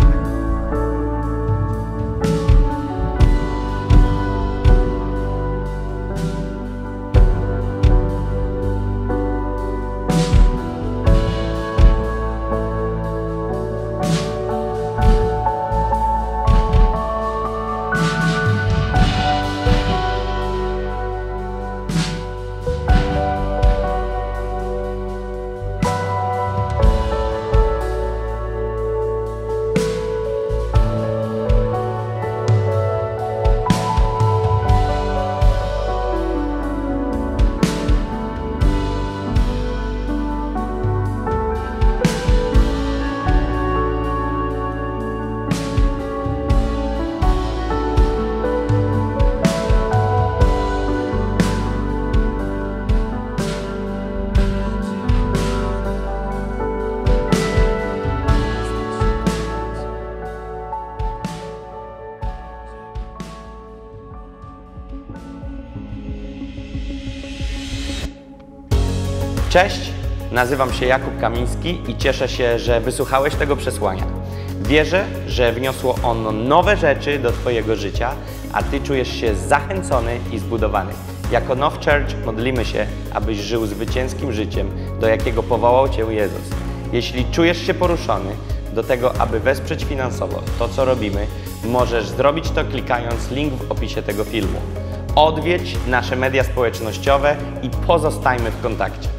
Nazywam się Jakub Kamiński i cieszę się, że wysłuchałeś tego przesłania. Wierzę, że wniosło ono nowe rzeczy do Twojego życia, a Ty czujesz się zachęcony i zbudowany. Jako Now Church modlimy się, abyś żył zwycięskim życiem, do jakiego powołał Cię Jezus. Jeśli czujesz się poruszony do tego, aby wesprzeć finansowo to, co robimy, możesz zrobić to klikając link w opisie tego filmu. Odwiedź nasze media społecznościowe i pozostajmy w kontakcie.